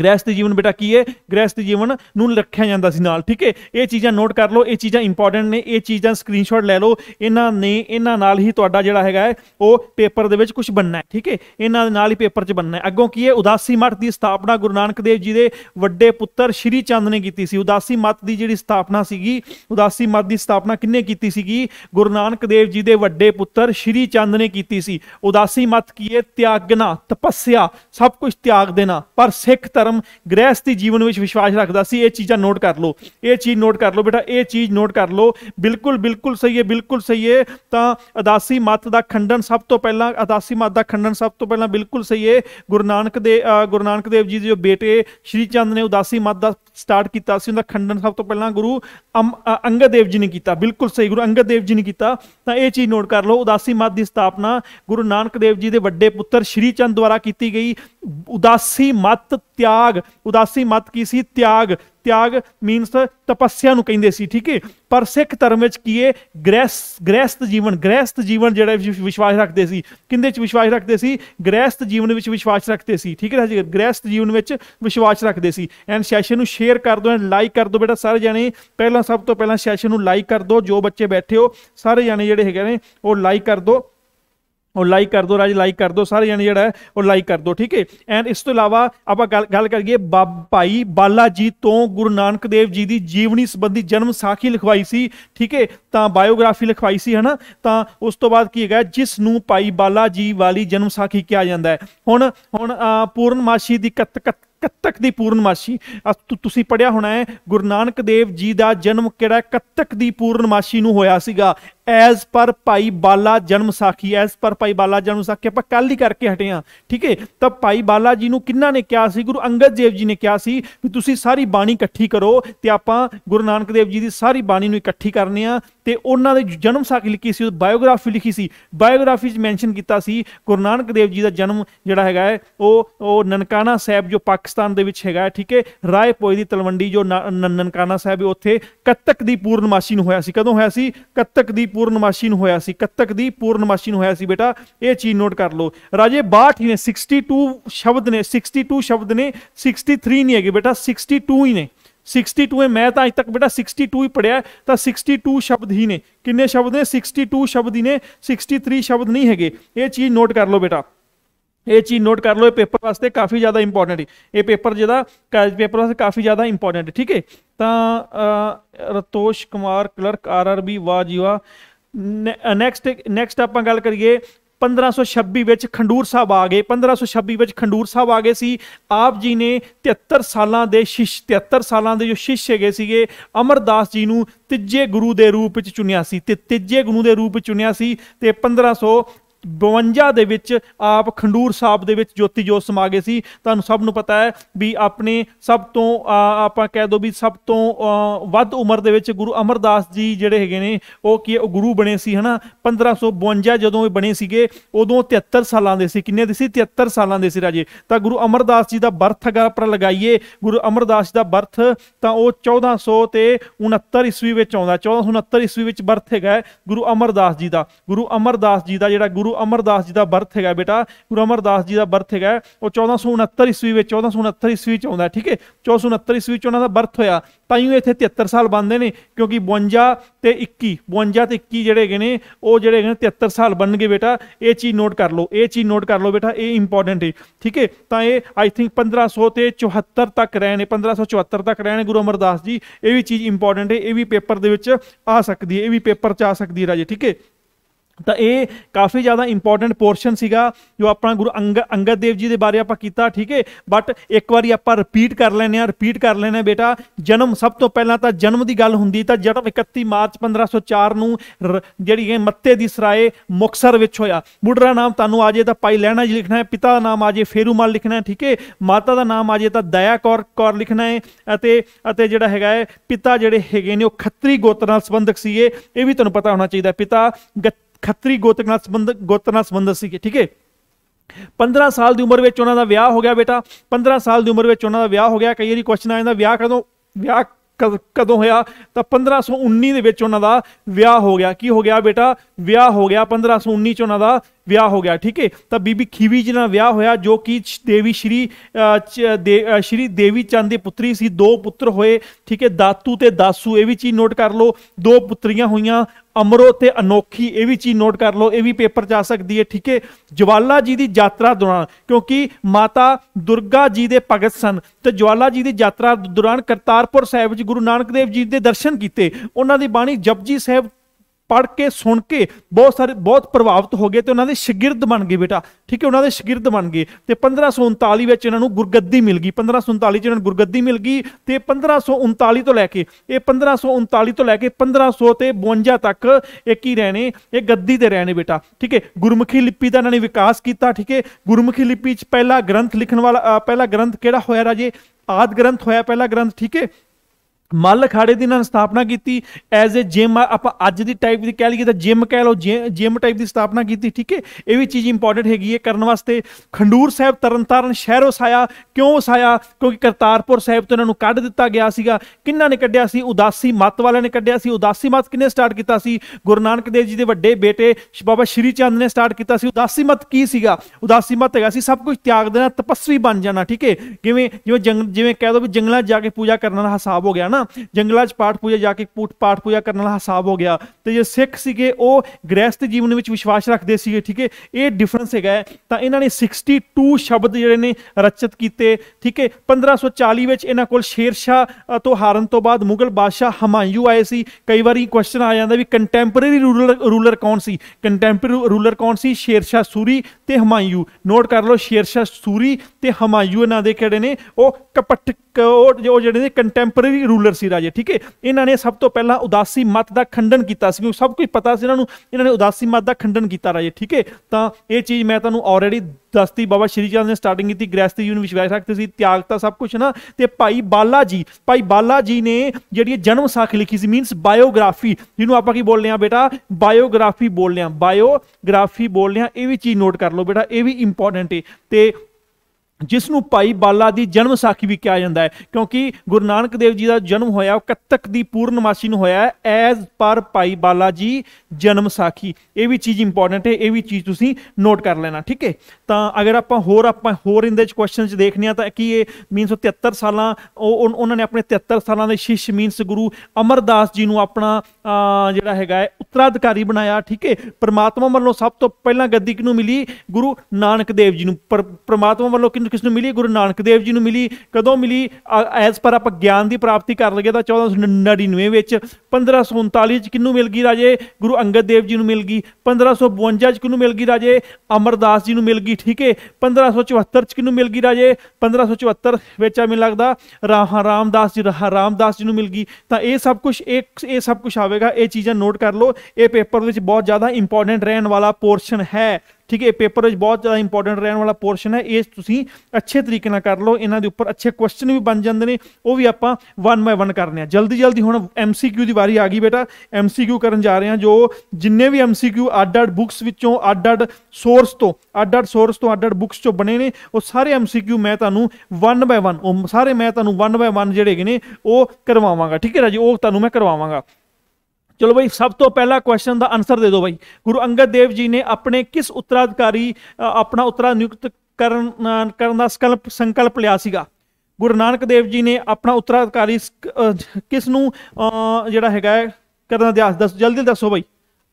ਗ੍ਰਹਿਸਥ ਜੀਵਨ ਬੇਟਾ ਕੀ ਹੈ ਗ੍ਰਹਿਸਥ ਜੀਵਨ ਨੂੰ ਰੱਖਿਆ ਜਾਂਦਾ ਸੀ ਨਾਲ ਠੀਕ ਹੈ ਇਹ ਚੀਜ਼ਾਂ ਨੋਟ ਕਰ ਲਓ ਇਹ ਚੀਜ਼ਾਂ ਇੰਪੋਰਟੈਂਟ ਨੇ ਇਹ ਚੀਜ਼ਾਂ ਸਕਰੀਨਸ਼ਾਟ ਲੈ ਲਓ ਇਹਨਾਂ ਨੇ ਇਹਨਾਂ ਨਾਲ ਹੀ ਤੁਹਾਡਾ ਜਿਹੜਾ ਹੈਗਾ ਉਹ ਪੇਪਰ ਦੇ ਵਿੱਚ ਕੁਝ ਬਣਨਾ ਹੈ ਠੀਕ ਹੈ ਇਹਨਾਂ ਦੇ ਨਾਲ ਹੀ ਪੇਪਰ 'ਚ ਬਣਨਾ ਹੈ ਅੱਗੋਂ ਕੀ ਹੈ ਉਦਾਸੀ ਮੱਠ ਦੀ ਸਥਾਪਨਾ ਗੁਰੂ ਨਾਨਕ ਦੇਵ ਜੀ ਦੇ ਵੱਡੇ ਪੁੱਤਰ ਸ਼੍ਰੀ ਚੰਦ ਨੇ ਕੀਤੀ ਸੀ ਉਦਾਸੀ ਮੱਠ ਦੀ ਜਿਹੜੀ ਸਥਾਪਨਾ ਸੀਗੀ ਉਦਾਸੀ ਮੱਠ ਦੀ ਸਥਾਪਨਾ ਕਿੰਨੇ ਕੀਤੀ ਸੀਗੀ ਗੁਰੂ ਨਾਨਕ ਦੇਵ ਜੀ ਦੇ ਵੱਡੇ ਪੁੱਤਰ ਸ਼੍ਰੀ ਚੰਦ ਨੇ ਕੀਤੀ ਸੀ ਉਦਾਸੀ ਮੱਠ ਕੀ ਹੈ ਤਿਆਗਨਾ ਤਪੱਸਿਆ ਸਭ ਕੁਝ ਤਿਆਗ ਦੇਣਾ ਪਰ ਸਿੱਖ ਧਰਮ ਗ੍ਰਹਿਸਤੀ ਜੀਵਨ ਵਿੱਚ ਵਿਸ਼ਵਾਸ ਰੱਖਦਾ ਸੀ ਇਹ ਚੀਜ਼ਾਂ ਨੋਟ ਕਰ ਲਓ ਇਹ ਚੀਜ਼ ਨੋਟ ਕਰ ਲਓ ਬੇਟਾ ਇਹ ਚੀਜ਼ ਨੋਟ ਕਰ ਲਓ ਬਿਲਕੁਲ ਬਿਲਕੁਲ ਸਹੀ ਹੈ ਬਿਲਕੁਲ ਸਹੀ ਹੈ ਤਾਂ ਅਦਾਸੀ ਮਤ ਦਾ ਖੰਡਨ ਸਭ ਤੋਂ ਪਹਿਲਾਂ ਅਦਾਸੀ ਮਤ ਦਾ ਖੰਡਨ ਸਭ ਤੋਂ ਪਹਿਲਾਂ ਬਿਲਕੁਲ ਸਹੀ ਹੈ ਗੁਰੂ ਨਾਨਕ ਦੇ ਗੁਰੂ ਨਾਨਕ ਦੇਵ ਜੀ ਦੇ ਜੋ ਬੇਟੇ ਸ਼੍ਰੀ ਚੰਦ ਨੇ ਉਦਾਸੀ ਮਤ ਦਾ ਸਟਾਰਟ ਕੀਤਾ ਸੀ ਉਹਦਾ ਖੰਡਨ ਸਭ ਤੋਂ ਪਹਿਲਾਂ ਗੁਰੂ ਅੰਗਦ ਦੇਵ ਜੀ ਨੇ ਕੀਤਾ ਬਿਲਕੁਲ ਸਹੀ ਗੁਰੂ ਅੰਗਦ ਦੇਵ ਜੀ ਨੇ ਕੀਤਾ ਤਾਂ ਇਹ ਚੀਜ਼ ਨੋਟ ਕਰ ਲਓ ਉਦਾਸੀ ਮਤ ਦੀ ਸਥਾਪਨਾ ਗੁਰੂ ਨਾਨਕ ਦੇਵ ਜੀ ਦੇ ਵੱਡੇ ਪੁੱਤਰ ਸ਼੍ਰੀ ਚੰਦ ਦੁਆਰਾ ਕੀਤੀ ਗਈ ਉਦਾਸੀ ਮਤ ਤਿਆ ਤਿਆਗ ਉਦਾਸੀ ਮਤ ਕੀ ਸੀ ਤਿਆਗ ਤਿਆਗ ਮੀਨਸ ਤਪੱਸਿਆ ਨੂੰ ਕਹਿੰਦੇ ਸੀ ਠੀਕ ਹੈ ਪਰ ਸਿੱਖ ਧਰਮ ਵਿੱਚ ਕੀ ਹੈ ਗ੍ਰਹਿਸ ਗ੍ਰਹਿਸਤ ਜੀਵਨ ਗ੍ਰਹਿਸਤ ਜੀਵਨ ਜਿਹੜਾ ਵਿਸ਼ਵਾਸ ਰੱਖਦੇ ਸੀ ਕਿੰਦੇ ਵਿੱਚ ਵਿਸ਼ਵਾਸ ਰੱਖਦੇ ਸੀ ਗ੍ਰਹਿਸਤ ਜੀਵਨ ਵਿੱਚ ਵਿਸ਼ਵਾਸ ਰੱਖਦੇ ਸੀ ਠੀਕ ਹੈ ਜੀ ਗ੍ਰਹਿਸਤ ਜੀਵਨ ਵਿੱਚ ਵਿਸ਼ਵਾਸ ਰੱਖਦੇ ਸੀ ਐਂਡ ਸੈਸ਼ਨ ਨੂੰ ਸ਼ੇਅਰ ਕਰ ਦਿਓ ਐਂਡ ਲਾਈਕ ਕਰ ਦਿਓ ਬੇਟਾ ਸਾਰੇ ਜਣੇ ਪਹਿਲਾਂ ਸਭ ਤੋਂ ਪਹਿਲਾਂ ਸੈਸ਼ਨ ਨੂੰ ਲਾਈਕ ਕਰ ਦਿਓ ਜੋ ਬੱਚੇ ਬੈਠੇ ਹੋ ਸਾਰੇ ਜਣੇ ਜਿਹੜੇ ਹੈਗੇ ਨੇ ਉਹ ਲਾਈਕ ਕਰ ਦਿਓ ਉਹ ਲਾਈਕ ਕਰ ਦਿਓ ਰਾਜ ਲਾਈਕ ਕਰ ਦਿਓ ਸਾਰੇ ਜਣੇ ਜਿਹੜਾ ਉਹ ਲਾਈਕ ਕਰ ਦਿਓ ਠੀਕ ਹੈ ਐਂਡ ਇਸ ਤੋਂ ਇਲਾਵਾ ਆਪਾਂ ਗੱਲ ਕਰੀਏ ਭਾਈ ਬਾਲਾ ਜੀ ਤੋਂ ਗੁਰੂ ਨਾਨਕ ਦੇਵ ਜੀ ਦੀ ਜੀਵਨੀ ਸੰਬੰਧੀ ਜਨਮ ਸਾਖੀ ਲਿਖਵਾਈ ਸੀ ਠੀਕ ਹੈ ਤਾਂ ਬਾਇਓਗ੍ਰਾਫੀ ਲਿਖਵਾਈ ਸੀ ਹਨਾ ਤਾਂ ਉਸ ਤੋਂ ਬਾਅਦ ਕੀ ਹੈਗਾ ਜਿਸ ਨੂੰ ਭਾਈ ਬਾਲਾ ਜੀ ਵਾਲੀ ਜਨਮ ਸਾਖੀ ਕਿਹਾ ਜਾਂਦਾ ਹੈ ਹੁਣ ਹੁਣ ਪੂਰਨਮਾਸ਼ੀ ਦੀ ਕਤਕ ਕੱਤਕ ਦੀ ਪੂਰਨਮਾਸ਼ੀ ਤੁਸੀਂ ਪੜਿਆ ਹੋਣਾ ਹੈ ਗੁਰੂ ਨਾਨਕ ਦੇਵ ਜੀ ਦਾ ਜਨਮ ਕਿਹੜਾ ਕੱਤਕ ਦੀ ਪੂਰਨਮਾਸ਼ੀ ਨੂੰ ਹੋਇਆ ਸੀਗਾ ਐਸ ਪਰ ਭਾਈ ਬਾਲਾ ਜਨਮ ਸਾਖੀ ਐਸ ਪਰ ਭਾਈ ਬਾਲਾ ਜਨਮ ਸਾਖੀ ਆਪਾਂ ਕੱਲ ਹੀ ਕਰਕੇ ਹਟੇ ਆ ਠੀਕ ਹੈ ਤਾਂ ਭਾਈ ਬਾਲਾ ਜੀ ਨੂੰ ਕਿੰਨਾ ਨੇ ਕਿਹਾ ਸੀ ਗੁਰੂ ਅੰਗਦ ਦੇਵ ਜੀ ਨੇ ਕਿਹਾ ਸੀ ਵੀ ਤੁਸੀਂ ਸਾਰੀ ਬਾਣੀ ਇਕੱਠੀ ਕਰੋ ਤੇ ਆਪਾਂ ਗੁਰੂ ਨਾਨਕ ਦੇਵ ਜੀ ਦੀ ਸਾਰੀ ਬਾਣੀ ਨੂੰ ਇਕੱਠੀ ਕਰਨੇ ਆ ਤੇ ਉਹਨਾਂ ਦੇ ਜਨਮ ਸਾਖੀ ਲਿਖੀ ਸੀ ਬਾਇਓਗ੍ਰਾਫੀ ਲਿਖੀ ਸੀ ਬਾਇਓਗ੍ਰਾਫੀ 'ਚ ਮੈਂਸ਼ਨ ਕੀਤਾ ਸੀ ਗੁਰੂ ਨਾਨਕ ਦੇਵ ਜੀ ਦਾ ਜਨਮ ਜਿਹੜਾ ਹੈਗਾ ਉਹ ਉਹ ਨਨਕਾਣਾ ਸਾਹਿਬ ਜੋ ਪਾਕਿਸਤਾਨ ਪਾਕਿਸਤਾਨ ਦੇ ਵਿੱਚ ਹੈਗਾ ਠੀਕ ਹੈ ਰਾਏਪੋਏ ਦੀ ਤਲਵੰਡੀ ਜੋ ਨਨਕਾਣਾ ਸਾਹਿਬ ਹੈ ਉੱਥੇ ਕੱਤਕ ਦੀ ਪੂਰਨਮਾਸ਼ੀ ਨੂੰ ਹੋਇਆ ਸੀ ਕਦੋਂ ਹੋਇਆ ਸੀ ਕੱਤਕ ਦੀ ਪੂਰਨਮਾਸ਼ੀ ਨੂੰ ਹੋਇਆ ਸੀ ਕੱਤਕ ਦੀ ਪੂਰਨਮਾਸ਼ੀ ਨੂੰ ਹੋਇਆ ਸੀ ਬੇਟਾ ਇਹ ਚੀਜ਼ ਨੋਟ ਕਰ ਲਓ ਰਾਜੇ 62 ਨੇ 62 ਸ਼ਬਦ ਨੇ 62 ਸ਼ਬਦ ਨੇ 63 ਨਹੀਂ ਹੈਗੇ ਬੇਟਾ 62 ਹੀ ਨੇ 62 ਹੈ ਮੈਂ ਤਾਂ ਅਜ ਤੱਕ ਬੇਟਾ 62 ਹੀ ਪੜਿਆ ਤਾਂ 62 ਸ਼ਬਦ ਹੀ ਨੇ ਕਿੰਨੇ ਸ਼ਬਦ ਨੇ 62 ਸ਼ਬਦ ਹੀ ਨੇ 63 ਸ਼ਬਦ ਨਹੀਂ ਹੈਗੇ ਇਹ ਚੀਜ਼ ਨੋਟ ਕਰ ਲਓ ਬੇਟਾ ਇਹ ਚੀਜ਼ ਨੋਟ ਕਰ ਲਓ ਇਹ ਪੇਪਰ ਵਾਸਤੇ ਕਾਫੀ ਜ਼ਿਆਦਾ ਇੰਪੋਰਟੈਂਟ ਹੈ ਇਹ ਪੇਪਰ ਜਿਹਦਾ ਕਾਲਜ ਪੇਪਰ ਵਾਸਤੇ ਕਾਫੀ ਜ਼ਿਆਦਾ ਇੰਪੋਰਟੈਂਟ ਹੈ ਠੀਕ ਹੈ ਤਾਂ ਰਤੋਸ਼ ਕੁਮਾਰ ਕਲਰਕ ਆਰਆਰਬੀ ਵਾਜੀਵਾ ਨੈਕਸਟ ਨੈਕਸਟ ਆਪਾਂ ਗੱਲ ਕਰੀਏ 1526 ਵਿੱਚ ਖੰਡੂਰ ਸਾਹਿਬ ਆ ਗਏ 1526 ਵਿੱਚ ਖੰਡੂਰ ਸਾਹਿਬ ਆ ਗਏ ਸੀ ਆਪ ਜੀ ਨੇ 73 ਸਾਲਾਂ ਦੇ ਸ਼ਿਸ਼ 73 ਸਾਲਾਂ ਦੇ ਜੋ ਸ਼ਿਸ਼ ਹੈਗੇ ਸੀਗੇ ਅਮਰਦਾਸ ਜੀ ਨੂੰ ਤੀਜੇ ਗੁਰੂ ਦੇ ਰੂਪ ਵਿੱਚ ਚੁਣਿਆ ਸੀ ਤੇ ਤੀਜੇ ਗੁਰੂ ਦੇ ਰੂਪ ਵਿੱਚ ਚੁਣਿਆ ਸੀ ਤੇ 1500 52 ਦੇ ਵਿੱਚ ਆਪ ਖੰਡੂਰ ਸਾਹਿਬ ਦੇ ਵਿੱਚ ਜੋਤੀ ਜੋਤ ਸਮਾ ਗਏ ਸੀ ਤੁਹਾਨੂੰ ਸਭ ਨੂੰ ਪਤਾ ਹੈ ਵੀ ਆਪਣੇ ਸਭ ਤੋਂ ਆਪਾਂ ਕਹਿ ਦੋ ਵੀ ਸਭ ਤੋਂ ਵੱਧ ਉਮਰ ਦੇ ਵਿੱਚ ਗੁਰੂ ਅਮਰਦਾਸ ਜੀ ਜਿਹੜੇ ਹੈਗੇ ਨੇ ਉਹ ਕੀ ਉਹ ਗੁਰੂ ਬਣੇ ਸੀ ਹਨਾ 1552 ਜਦੋਂ ਇਹ ਬਣੇ ਸੀਗੇ ਉਦੋਂ 73 ਸਾਲਾਂ ਦੇ ਸੀ ਕਿੰਨੇ ਦੇ ਸੀ 73 ਸਾਲਾਂ ਦੇ ਸੀ ਰਾਜੇ ਤਾਂ ਗੁਰੂ ਅਮਰਦਾਸ ਜੀ ਦਾ ਬਰਥ ਅਗਰ ਪਰ ਲਗਾਈਏ ਗੁਰੂ ਅਮਰਦਾਸ ਦਾ ਬਰਥ ਤਾਂ ਉਹ 1400 ਤੇ 69 ਈਸਵੀ ਵਿੱਚ ਆਉਂਦਾ 1469 ਈਸਵੀ ਵਿੱਚ ਬਰਥ ਹੈਗਾ ਗੁਰੂ ਅਮਰਦਾਸ ਜੀ ਦਾ ਗੁਰੂ ਅਮਰਦਾਸ ਜੀ ਦਾ ਜਿਹੜਾ ਗੁਰੂ ਗੁਰੂ ਅਮਰਦਾਸ ਜੀ ਦਾ ਬਰਥ ਹੈਗਾ ਬੇਟਾ ਗੁਰੂ ਅਮਰਦਾਸ ਜੀ ਦਾ ਬਰਥ ਹੈਗਾ ਉਹ 1469 ਈਸਵੀ ਵਿੱਚ 1469 ਈਸਵੀ ਚ ਆਉਂਦਾ ਠੀਕ ਹੈ 1469 ਈਸਵੀ ਚ ਉਹਨਾਂ ਦਾ ਬਰਥ ਹੋਇਆ ਤਾਂ ਹੀ ਇੱਥੇ 73 ਸਾਲ ਬਣਦੇ ਨੇ ਕਿਉਂਕਿ 52 ਤੇ 21 52 ਤੇ 21 ਜਿਹੜੇ ਹੈਗੇ ਨੇ ਉਹ ਜਿਹੜੇ ਹੈਗੇ ਨੇ 73 ਸਾਲ ਬਣਨਗੇ ਬੇਟਾ ਇਹ ਚੀਜ਼ ਨੋਟ ਕਰ ਲਓ ਇਹ ਚੀਜ਼ ਨੋਟ ਕਰ ਲਓ ਬੇਟਾ ਇਹ ਇੰਪੋਰਟੈਂਟ ਹੈ ਠੀਕ ਹੈ ਤਾਂ ਇਹ ਆਈ ਥਿੰਕ 1500 ਤੇ 74 ਤੱਕ ਰਹੇ ਨੇ 1574 ਤੱਕ ਰਹੇ ਨੇ ਗੁਰੂ ਅਮਰਦਾਸ ਜੀ ਇਹ ਵੀ ਚੀਜ਼ ਇੰਪੋਰਟੈਂਟ ਹੈ ਇਹ ਵੀ ਪੇਪਰ ਦੇ ਵਿੱਚ ਆ ਸਕਦੀ ਹੈ ਇਹ ਵੀ ਪੇਪਰ 'ਚ ਆ ਸਕਦੀ ਹੈ ਰਾਜੇ ਠੀਕ ਹੈ ਤਾਂ ਇਹ ਕਾਫੀ ਜ਼ਿਆਦਾ ਇੰਪੋਰਟੈਂਟ ਪੋਰਸ਼ਨ ਸੀਗਾ ਜੋ ਆਪਣਾ ਗੁਰੂ ਅੰਗਦ ਦੇਵ ਜੀ ਦੇ ਬਾਰੇ ਆਪਾਂ ਕੀਤਾ ਠੀਕ ਹੈ ਬਟ ਇੱਕ ਵਾਰੀ ਆਪਾਂ ਰਿਪੀਟ ਕਰ ਲੈਨੇ ਆ ਰਿਪੀਟ ਕਰ ਲੈਨੇ ਬੇਟਾ ਜਨਮ ਸਭ ਤੋਂ ਪਹਿਲਾਂ ਤਾਂ ਜਨਮ ਦੀ ਗੱਲ ਹੁੰਦੀ ਤਾਂ ਜਨਮ 31 ਮਾਰਚ 1504 ਨੂੰ ਜਿਹੜੀ ਹੈ ਮੱਤੇ ਦੀ ਸਰਾਏ ਮੁਕਸਰ ਵਿੱਚ ਹੋਇਆ ਬੁੱਢਰਾ ਨਾਮ ਤੁਹਾਨੂੰ ਆਜੇ ਤਾਂ ਪਾਈ ਲੈਣਾ ਜੀ ਲਿਖਣਾ ਹੈ ਪਿਤਾ ਦਾ ਨਾਮ ਆਜੇ ਫੇਰੂਮਲ ਲਿਖਣਾ ਹੈ ਠੀਕ ਹੈ ਮਾਤਾ ਦਾ ਨਾਮ ਆਜੇ ਤਾਂ ਦਇਆ ਕੌਰ ਕੌਰ ਲਿਖਣਾ ਹੈ ਅਤੇ ਅਤੇ ਜਿਹੜਾ ਹੈਗਾ ਹੈ ਪਿਤਾ ਜਿਹੜੇ ਹੈਗੇ ਨੇ ਉਹ ਖੱਤਰੀ ਗੋਤ ਨਾਲ ਸੰਬੰਧਕ ਸੀਗੇ ਇਹ ਵੀ ਤੁਹਾਨੂੰ ਪਤਾ ਹੋਣਾ ਚਾਹੀਦਾ ਪਿਤਾ ਖੱਤਰੀ ਗੋਤਕ ਨਾਲ ਸੰਬੰਧ ਗੋਤਰ ਨਾਲ ਸੰਬੰਧ ਸੀ ਠੀਕ ਹੈ 15 ਸਾਲ ਦੀ ਉਮਰ ਵਿੱਚ ਉਹਨਾਂ ਦਾ ਵਿਆਹ ਹੋ ਗਿਆ ਬੇਟਾ 15 ਸਾਲ ਦੀ ਉਮਰ ਵਿੱਚ ਉਹਨਾਂ ਦਾ ਵਿਆਹ ਹੋ ਗਿਆ ਕਈ ਵਾਰੀ ਕੁਐਸਚਨ ਆ ਜਾਂਦਾ ਵਿਆਹ ਕਦੋਂ ਵਿਆਹ ਕਦੋਂ ਹੋਇਆ ਤਾਂ 1519 ਦੇ ਵਿੱਚ ਉਹਨਾਂ ਦਾ ਵਿਆਹ ਹੋ ਗਿਆ ਕੀ ਹੋ ਗਿਆ ਬੇਟਾ ਵਿਆਹ ਹੋ ਗਿਆ 1519 ਚ ਉਹਨਾਂ ਦਾ ਵਿਆਹ ਹੋ ਗਿਆ ਠੀਕ ਹੈ ਤਾਂ ਬੀਬੀ ਖੀਵੀ ਜੀ ਨਾਲ ਵਿਆਹ ਹੋਇਆ ਜੋ ਕਿ ਦੇਵੀ ਸ਼੍ਰੀ ਸ਼੍ਰੀ ਦੇਵੀ ਚੰਦ ਦੀ ਪੁੱਤਰੀ ਸੀ ਦੋ ਪੁੱਤਰ ਹੋਏ ਠੀਕ ਹੈ ਦਾਤੂ ਤੇ ਦਾਸੂ ਇਹ ਵੀ ਚੀਜ਼ ਨੋਟ ਕਰ ਲਓ ਦੋ ਪੁੱਤਰੀਆਂ ਹੋਈਆਂ ਅਮਰੋ ਤੇ ਅਨੋਖੀ ਇਹ ਵੀ ਚੀਜ਼ ਨੋਟ ਕਰ ਲਓ ਇਹ ਵੀ ਪੇਪਰ ਜਾ ਸਕਦੀ ਹੈ ਠੀਕ ਹੈ ਜਵਾਲਾ ਜੀ ਦੀ ਯਾਤਰਾ ਦੌਰਾਨ ਕਿਉਂਕਿ ਮਾਤਾ ਦੁਰਗਾ ਜੀ ਦੇ ਭਗਤ ਸਨ ਤੇ ਜਵਾਲਾ ਜੀ ਦੀ ਯਾਤਰਾ ਦੌਰਾਨ ਕਰਤਾਰਪੁਰ ਸਾਹਿਬ ਜੀ ਗੁਰੂ ਨਾਨਕ ਦੇਵ ਜੀ ਦੇ ਦਰਸ਼ਨ ਕੀਤੇ ਉਹਨਾਂ ਦੀ ਬਾਣੀ ਜਪਜੀ ਸਾਹਿਬ ਪੜ ਕੇ ਸੁਣ ਕੇ ਬਹੁਤ ਸਾਰੇ ਬਹੁਤ ਪ੍ਰਭਾਵਿਤ ਹੋ ਗਏ ਤੇ ਉਹਨਾਂ ਦੇ ਸ਼ਾਗਿਰਦ ਬਣ ਗਏ ਬੇਟਾ ਠੀਕ ਹੈ ਉਹਨਾਂ ਦੇ ਸ਼ਾਗਿਰਦ ਬਣ ਗਏ ਤੇ 1539 ਵਿੱਚ ਇਹਨਾਂ ਨੂੰ ਗੁਰਗੱਦੀ ਮਿਲ ਗਈ 1539 ਚ ਇਹਨਾਂ ਨੂੰ ਗੁਰਗੱਦੀ ਮਿਲ ਗਈ ਤੇ 1539 ਤੋਂ ਲੈ ਕੇ ਇਹ 1539 ਤੋਂ ਲੈ ਕੇ 1500 ਤੇ 52 ਤੱਕ ਇਹ ਕੀ ਰਹੇ ਨੇ ਇਹ ਗੱਦੀ ਤੇ ਰਹੇ ਨੇ ਬੇਟਾ ਠੀਕ ਹੈ ਗੁਰਮੁਖੀ ਲਿਪੀ ਦਾ ਇਹਨਾਂ ਨੇ ਵਿਕਾਸ ਕੀਤਾ ਠੀਕ ਹੈ ਗੁਰਮੁਖੀ ਲਿਪੀ ਚ ਪਹਿਲਾ ਗ੍ਰੰਥ ਲਿਖਣ ਵਾਲਾ ਪਹਿਲਾ ਗ੍ਰੰਥ ਕਿਹੜਾ ਹੋਇਆ ਰਾਜੇ ਆਦ ਗ੍ਰੰਥ ਹੋਇਆ ਪਹਿਲਾ ਗ੍ਰੰਥ ਠੀਕ ਹੈ ਮੱਲ ਅਖਾੜੇ ਦੀ ਨਾਲ ਸਥਾਪਨਾ ਕੀਤੀ ਐਜ਼ ਅ ਜਿਮ ਆਪਾਂ ਅੱਜ ਦੀ ਟਾਈਪ ਦੀ ਕਹਿ ਲਈਏ ਤਾਂ ਜਿਮ ਕਹਿ ਲਓ ਜਿਮ ਟਾਈਪ ਦੀ ਸਥਾਪਨਾ ਕੀਤੀ ਠੀਕ ਹੈ ਇਹ ਵੀ ਚੀਜ਼ ਇੰਪੋਰਟੈਂਟ ਹੈਗੀ ਹੈ ਕਰਨ ਵਾਸਤੇ ਖੰਡੂਰ ਸਾਹਿਬ ਤਰਨਤਾਰਨ ਸ਼ਹਿਰ ਉਸਾਇਆ ਕਿਉਂ ਉਸਾਇਆ ਕਿਉਂਕਿ ਕਰਤਾਰਪੁਰ ਸਾਹਿਬ ਤੋਂ ਇਹਨਾਂ ਨੂੰ ਕੱਢ ਦਿੱਤਾ ਗਿਆ ਸੀਗਾ ਕਿੰਨਾਂ ਨੇ ਕੱਢਿਆ ਸੀ ਉਦਾਸੀ ਮਤ ਵਾਲਿਆਂ ਨੇ ਕੱਢਿਆ ਸੀ ਉਦਾਸੀ ਮਤ ਕਿਨੇ ਸਟਾਰਟ ਕੀਤਾ ਸੀ ਗੁਰੂ ਨਾਨਕ ਦੇਵ ਜੀ ਦੇ ਵੱਡੇ ਬੇਟੇ ਬਾਬਾ ਸ਼੍ਰੀ ਚੰਦ ਨੇ ਸਟਾਰਟ ਕੀਤਾ ਸੀ ਉਦਾਸੀ ਮਤ ਕੀ ਸੀਗਾ ਉਦਾਸੀ ਮਤ ਹੈਗਾ ਸੀ ਸਭ ਕੁਝ ਤਿਆਗ ਦੇਣਾ ਤਪਸਵੀ ਬਣ ਜਾਣਾ ਠੀਕ ਹੈ ਕਿਵੇਂ ਜਿਵੇਂ ਜਿਵੇਂ ਕਹਿ ਦੋ ਵੀ ਜੰਗਲਾਂ ਜਾ ਕੇ ਪੂਜਾ ਕਰਨ ਦਾ ਹਿਸਾਬ ਹੋ ਗਿਆ ਨਾ ਨਾ ਜੰਗਲਾਂ 'ਚ ਪਾਠ ਪੂਜਾ ਜਾ ਕੇ ਪੂਠ ਪਾਠ ਪੂਜਾ ਕਰਨ ਦਾ ਹਿਸਾਬ ਹੋ ਗਿਆ ਤੇ ਜੇ ਸਿੱਖ ਸੀਗੇ ਉਹ ਗ੍ਰਹਿਸਥ ਜੀਵਨ ਵਿੱਚ ਵਿਸ਼ਵਾਸ ਰੱਖਦੇ ਸੀਗੇ ਠੀਕ ਹੈ ਇਹ ਡਿਫਰੈਂਸ ਹੈਗਾ ਤਾਂ ਇਹਨਾਂ ਨੇ 62 ਸ਼ਬਦ ਜਿਹੜੇ ਨੇ ਰਚਿਤ ਕੀਤੇ ਠੀਕ ਹੈ 1540 ਵਿੱਚ ਇਹਨਾਂ ਕੋਲ ਸ਼ੇਰ ਸ਼ਾਹ ਤੋਂ ਹਾਰਨ ਤੋਂ ਬਾਅਦ ਮੁਗਲ ਬਾਦਸ਼ਾਹ ਹਮਾਇੂ ਆਏ ਸੀ ਕਈ ਵਾਰੀ ਕੁਐਸਚਨ ਆ ਜਾਂਦਾ ਵੀ ਕੰਟੈਂਪੋਰੇਰੀ ਰੂਲਰ ਰੂਲਰ ਕੌਣ ਸੀ ਕੰਟੈਂਪੋਰੇਰੀ ਰੂਲਰ ਕੌਣ ਸੀ ਸ਼ੇਰ ਸ਼ਾਹ ਸੂਰੀ ਤੇ ਹਮਾਇੂ ਨੋਟ ਕਰ ਲਓ ਸ਼ੇਰ ਸ਼ਾਹ ਸੂਰੀ ਤੇ ਹਮਾਇੂ ਇਹਨਾਂ ਦੇ ਕਿਹੜੇ ਨੇ ਉਹ ਕਪਟ ਉਹ ਜਿਹੜੇ ਨੇ ਕੰਟੈਂਪੋਰੇਰੀ ਰੂਲਰ ਰੂਲਰ ਸੀ ਰਾਜੇ ਠੀਕ ਹੈ ਇਹਨਾਂ ਨੇ ਸਭ ਤੋਂ ਪਹਿਲਾਂ ਉਦਾਸੀ ਮਤ ਦਾ ਖੰਡਨ ਕੀਤਾ ਸੀ ਕਿਉਂਕਿ ਸਭ ਕੁਝ ਪਤਾ ਸੀ ਇਹਨਾਂ ਨੂੰ ਇਹਨਾਂ ਨੇ ਉਦਾਸੀ ਮਤ ਦਾ ਖੰਡਨ ਕੀਤਾ ਰਾਜੇ ਠੀਕ ਹੈ ਤਾਂ ਇਹ ਚੀਜ਼ ਮੈਂ ਤੁਹਾਨੂੰ ਆਲਰੇਡੀ ਦਸਤੀ ਬਾਬਾ ਸ਼੍ਰੀ ਚੰਦ ਨੇ ਸਟਾਰਟਿੰਗ ਕੀਤੀ ਗ੍ਰੈਸਤੀ ਯੂਨ ਵਿਸ਼ਵਾਸ ਰੱਖਦੇ ਸੀ ਤਿਆਗਤਾ ਸਭ ਕੁਝ ਨਾ ਤੇ ਭਾਈ ਬਾਲਾ ਜੀ ਭਾਈ ਬਾਲਾ ਜੀ ਨੇ ਜਿਹੜੀ ਜਨਮ ਸਾਖ ਲਿਖੀ ਸੀ ਮੀਨਸ ਬਾਇਓਗ੍ਰਾਫੀ ਜਿਹਨੂੰ ਆਪਾਂ ਕੀ ਬੋਲਦੇ ਆ ਬੇਟਾ ਬਾਇਓਗ੍ਰਾਫੀ ਬੋਲਦੇ ਆ ਬਾਇਓਗ੍ਰਾਫੀ ਬੋਲਦੇ ਆ ਇਹ ਵੀ ਚੀਜ਼ ਨੋਟ ਕਰ ਲਓ ਬੇਟਾ ਇਹ ਵੀ ਇੰਪੋਰਟੈਂਟ ਹੈ ਤੇ ਜਿਸ ਨੂੰ ਭਾਈ ਬਾਲਾ ਦੀ ਜਨਮ ਸਾਖੀ ਵੀ ਕਿਹਾ ਜਾਂਦਾ ਹੈ ਕਿਉਂਕਿ ਗੁਰੂ ਨਾਨਕ ਦੇਵ ਜੀ ਦਾ ਜਨਮ ਹੋਇਆ ਉਹ ਕੱਤਕ ਦੀ ਪੂਰਨਮਾਸੀ ਨੂੰ ਹੋਇਆ ਐਜ਼ ਪਰ ਭਾਈ ਬਾਲਾ ਜੀ ਜਨਮ ਸਾਖੀ ਇਹ ਵੀ ਚੀਜ਼ ਇੰਪੋਰਟੈਂਟ ਹੈ ਇਹ ਵੀ ਚੀਜ਼ ਤੁਸੀਂ ਨੋਟ ਕਰ ਲੈਣਾ ਠੀਕ ਹੈ ਤਾਂ ਅਗਰ ਆਪਾਂ ਹੋਰ ਆਪਾਂ ਹੋਰ ਇਹਦੇ ਵਿੱਚ ਕੁਐਸਚਨਸ ਦੇਖਨੇ ਆ ਤਾਂ ਕੀ ਇਹ ਮੀਨਸ 73 ਸਾਲਾਂ ਉਹ ਉਹਨਾਂ ਨੇ ਆਪਣੇ 73 ਸਾਲਾਂ ਦੇ ਸ਼ਿਸ਼ ਮੀਨਸ ਗੁਰੂ ਅਮਰਦਾਸ ਜੀ ਨੂੰ ਆਪਣਾ ਜਿਹੜਾ ਹੈਗਾ ਹੈ ਉਤਰਾਧਿਕਾਰੀ ਬਣਾਇਆ ਠੀਕ ਹੈ ਪ੍ਰਮਾਤਮਾ ਵੱਲੋਂ ਸਭ ਤੋਂ ਪਹਿਲਾਂ ਗੱਦੀ ਕਿਹਨੂੰ ਮਿਲੀ ਗੁਰੂ ਨਾਨਕ ਦੇਵ ਜੀ ਨੂੰ ਪ੍ਰਮਾਤਮਾ ਵੱਲੋਂ ਕ੍ਰਿਸ਼ਨ ਕਿਸ ਨੂੰ ਮਿਲੀ ਗੁਰੂ ਨਾਨਕ ਦੇਵ ਜੀ ਨੂੰ ਮਿਲੀ ਕਦੋਂ ਮਿਲੀ ਐਸ ਪਰ ਆਪ ਗਿਆਨ ਦੀ ਪ੍ਰਾਪਤੀ ਕਰਨ ਲੱਗੇ ਤਾਂ 1499 ਵਿੱਚ 1539 ਚ ਕਿੰਨੂੰ ਮਿਲ ਗਈ ਰਾਜੇ ਗੁਰੂ ਅੰਗਦ ਦੇਵ ਜੀ ਨੂੰ ਮਿਲ ਗਈ 1552 ਚ ਕਿੰਨੂੰ ਮਿਲ ਗਈ ਰਾਜੇ ਅਮਰਦਾਸ ਜੀ ਨੂੰ ਮਿਲ ਗਈ ਠੀਕ ਹੈ 1574 ਚ ਕਿੰਨੂੰ ਮਿਲ ਗਈ ਰਾਜੇ 1574 ਵਿੱਚ ਆ ਮੈਨੂੰ ਲੱਗਦਾ ਰਾਮਦਾਸ ਜੀ ਰਾਮਦਾਸ ਜੀ ਨੂੰ ਮਿਲ ਗਈ ਤਾਂ ਇਹ ਸਭ ਕੁਝ ਇਹ ਇਹ ਸਭ ਕੁਝ ਆਵੇਗਾ ਇਹ ਚੀਜ਼ਾਂ ਨੋਟ ਕਰ ਲਓ ਇਹ ਪੇਪਰ ਵਿੱਚ ਬਹੁਤ ਜ਼ਿਆਦਾ ਇੰਪੋਰਟੈਂਟ ਰਹਿਣ ਵਾਲਾ ਪੋਰਸ਼ਨ ਹੈ ਠੀਕ ਹੈ ਇਹ ਪੇਪਰ ਵਿੱਚ ਬਹੁਤ ਜ਼ਿਆਦਾ ਇੰਪੋਰਟੈਂਟ ਰਹਿਣ ਵਾਲਾ ਪੋਰਸ਼ਨ ਹੈ ਇਸ ਤੁਸੀਂ ਅੱਛੇ ਤਰੀਕੇ ਨਾਲ ਕਰ ਲਓ ਇਹਨਾਂ ਦੇ ਉੱਪਰ ਅੱਛੇ ਕੁਐਸਚਨ ਵੀ ਬਣ ਜਾਂਦੇ ਨੇ ਉਹ ਵੀ ਆਪਾਂ ਵਨ ਬਾਈ ਵਨ ਕਰਨੇ ਆ ਜਲਦੀ ਜਲਦੀ ਹੁਣ ਐਮਸੀਕਿਊ ਦੀ ਵਾਰੀ ਆ ਗਈ ਬੇਟਾ ਐਮਸੀਕਿਊ ਕਰਨ ਜਾ ਰਹੇ ਆ ਜੋ ਜਿੰਨੇ ਵੀ ਐਮਸੀਕਿਊ ਅੱਡ-ਅੱਡ ਬੁੱਕਸ ਵਿੱਚੋਂ ਅੱਡ-ਅੱਡ ਸੋਰਸ ਤੋਂ ਅੱਡ-ਅੱਡ ਸੋਰਸ ਤੋਂ ਅੱਡ-ਅੱਡ ਬੁੱਕਸ ਚੋਂ ਬਣੇ ਨੇ ਉਹ ਸਾਰੇ ਐਮਸੀਕਿਊ ਮੈਂ ਤੁਹਾਨੂੰ ਵਨ ਬਾਈ ਵਨ ਉਹ ਸਾਰੇ ਮੈਂ ਤੁਹਾਨੂੰ ਵਨ ਬਾਈ ਵਨ ਜਿਹੜੇ ਨੇ ਉਹ ਕਰਵਾਵਾਂਗਾ ਠੀਕ ਹੈ ਰਾਜੀ ਉਹ ਤੁਹਾਨੂੰ ਮੈਂ ਕਰਵਾਵਾਂਗਾ ਚਲੋ ਬਈ ਸਭ ਤੋਂ ਪਹਿਲਾ ਕੁਐਸਚਨ ਦਾ ਆਨਸਰ ਦੇ ਦਿਓ ਬਈ ਗੁਰੂ ਅੰਗਦ ਦੇਵ ਜੀ ਨੇ ਆਪਣੇ ਕਿਸ ਉਤਰਾਧਿਕਾਰੀ ਆਪਣਾ ਉਤਰਾ ਨਿਯੁਕਤ ਕਰਨ ਕਰਨ ਦਾ ਸੰਕਲਪ ਸੰਕਲਪ ਲਿਆ ਸੀਗਾ ਗੁਰੂ ਨਾਨਕ ਦੇਵ ਜੀ ਨੇ ਆਪਣਾ ਉਤਰਾਧਿਕਾਰੀ ਕਿਸ ਨੂੰ ਜਿਹੜਾ ਹੈਗਾ ਕਰਨ ਦਾ ਦੱਸ ਜਲਦੀ ਦੱਸੋ ਬਈ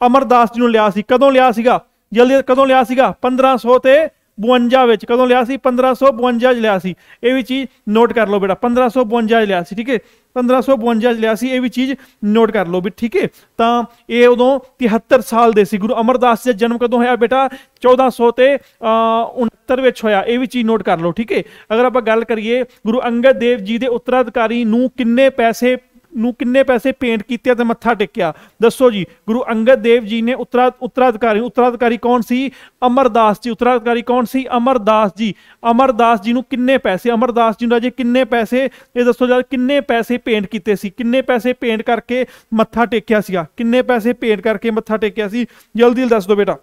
ਅਮਰਦਾਸ ਜੀ ਨੂੰ ਲਿਆ ਸੀ ਕਦੋਂ ਲਿਆ ਸੀਗਾ ਜਲਦੀ ਕਦੋਂ ਲਿਆ ਸੀਗਾ 1500 ਤੇ 52 ਵਿੱਚ ਕਦੋਂ ਲਿਆ ਸੀ 1552 ਚ ਲਿਆ ਸੀ ਇਹ ਵੀ ਚੀਜ਼ ਨੋਟ ਕਰ ਲਓ ਬੇਟਾ 1552 ਚ ਲਿਆ ਸੀ ਠੀਕ ਹੈ 1552 ਚ ਲਿਆ ਸੀ ਇਹ ਵੀ ਚੀਜ਼ ਨੋਟ ਕਰ ਲਓ ਵੀ ਠੀਕ ਹੈ ਤਾਂ ਇਹ ਉਦੋਂ 73 ਸਾਲ ਦੇ ਸੀ ਗੁਰੂ ਅਮਰਦਾਸ ਜੀ ਦਾ ਜਨਮ ਕਦੋਂ ਹੋਇਆ ਬੇਟਾ 1400 ਤੇ 69 ਵਿੱਚ ਹੋਇਆ ਇਹ ਵੀ ਚੀਜ਼ ਨੋਟ ਕਰ ਲਓ ਠੀਕ ਹੈ ਅਗਰ ਆਪਾਂ ਗੱਲ ਕਰੀਏ ਗੁਰੂ ਅੰਗਦ ਦੇਵ ਜੀ ਦੇ ਉੱਤਰਾਧਿਕਾਰੀ ਨੂੰ ਕਿੰਨੇ ਪੈਸੇ ਨੂੰ ਕਿੰਨੇ ਪੈਸੇ ਪੇਂਟ ਕੀਤੇ ਤੇ ਮੱਥਾ ਟੇਕਿਆ ਦੱਸੋ ਜੀ ਗੁਰੂ ਅੰਗਦ ਦੇਵ ਜੀ ਨੇ ਉਤਰਾ ਉਤਰਾਧਿਕਾਰੀ ਉਤਰਾਧਿਕਾਰੀ ਕੌਣ ਸੀ ਅਮਰਦਾਸ ਜੀ ਉਤਰਾਧਿਕਾਰੀ ਕੌਣ ਸੀ ਅਮਰਦਾਸ ਜੀ ਅਮਰਦਾਸ ਜੀ ਨੂੰ ਕਿੰਨੇ ਪੈਸੇ ਅਮਰਦਾਸ ਜੀ ਨੂੰ ਰਾਜੇ ਕਿੰਨੇ ਪੈਸੇ ਇਹ ਦੱਸੋ ਜੀ ਕਿੰਨੇ ਪੈਸੇ ਪੇਂਟ ਕੀਤੇ ਸੀ ਕਿੰਨੇ ਪੈਸੇ ਪੇਂਟ ਕਰਕੇ ਮੱਥਾ ਟੇਕਿਆ ਸੀਗਾ ਕਿੰਨੇ ਪੈਸੇ ਪੇਂਟ ਕਰਕੇ ਮੱਥਾ ਟੇਕਿਆ ਸੀ ਜਲਦੀ ਦੱਸ ਦਿਓ ਬੇਟਾ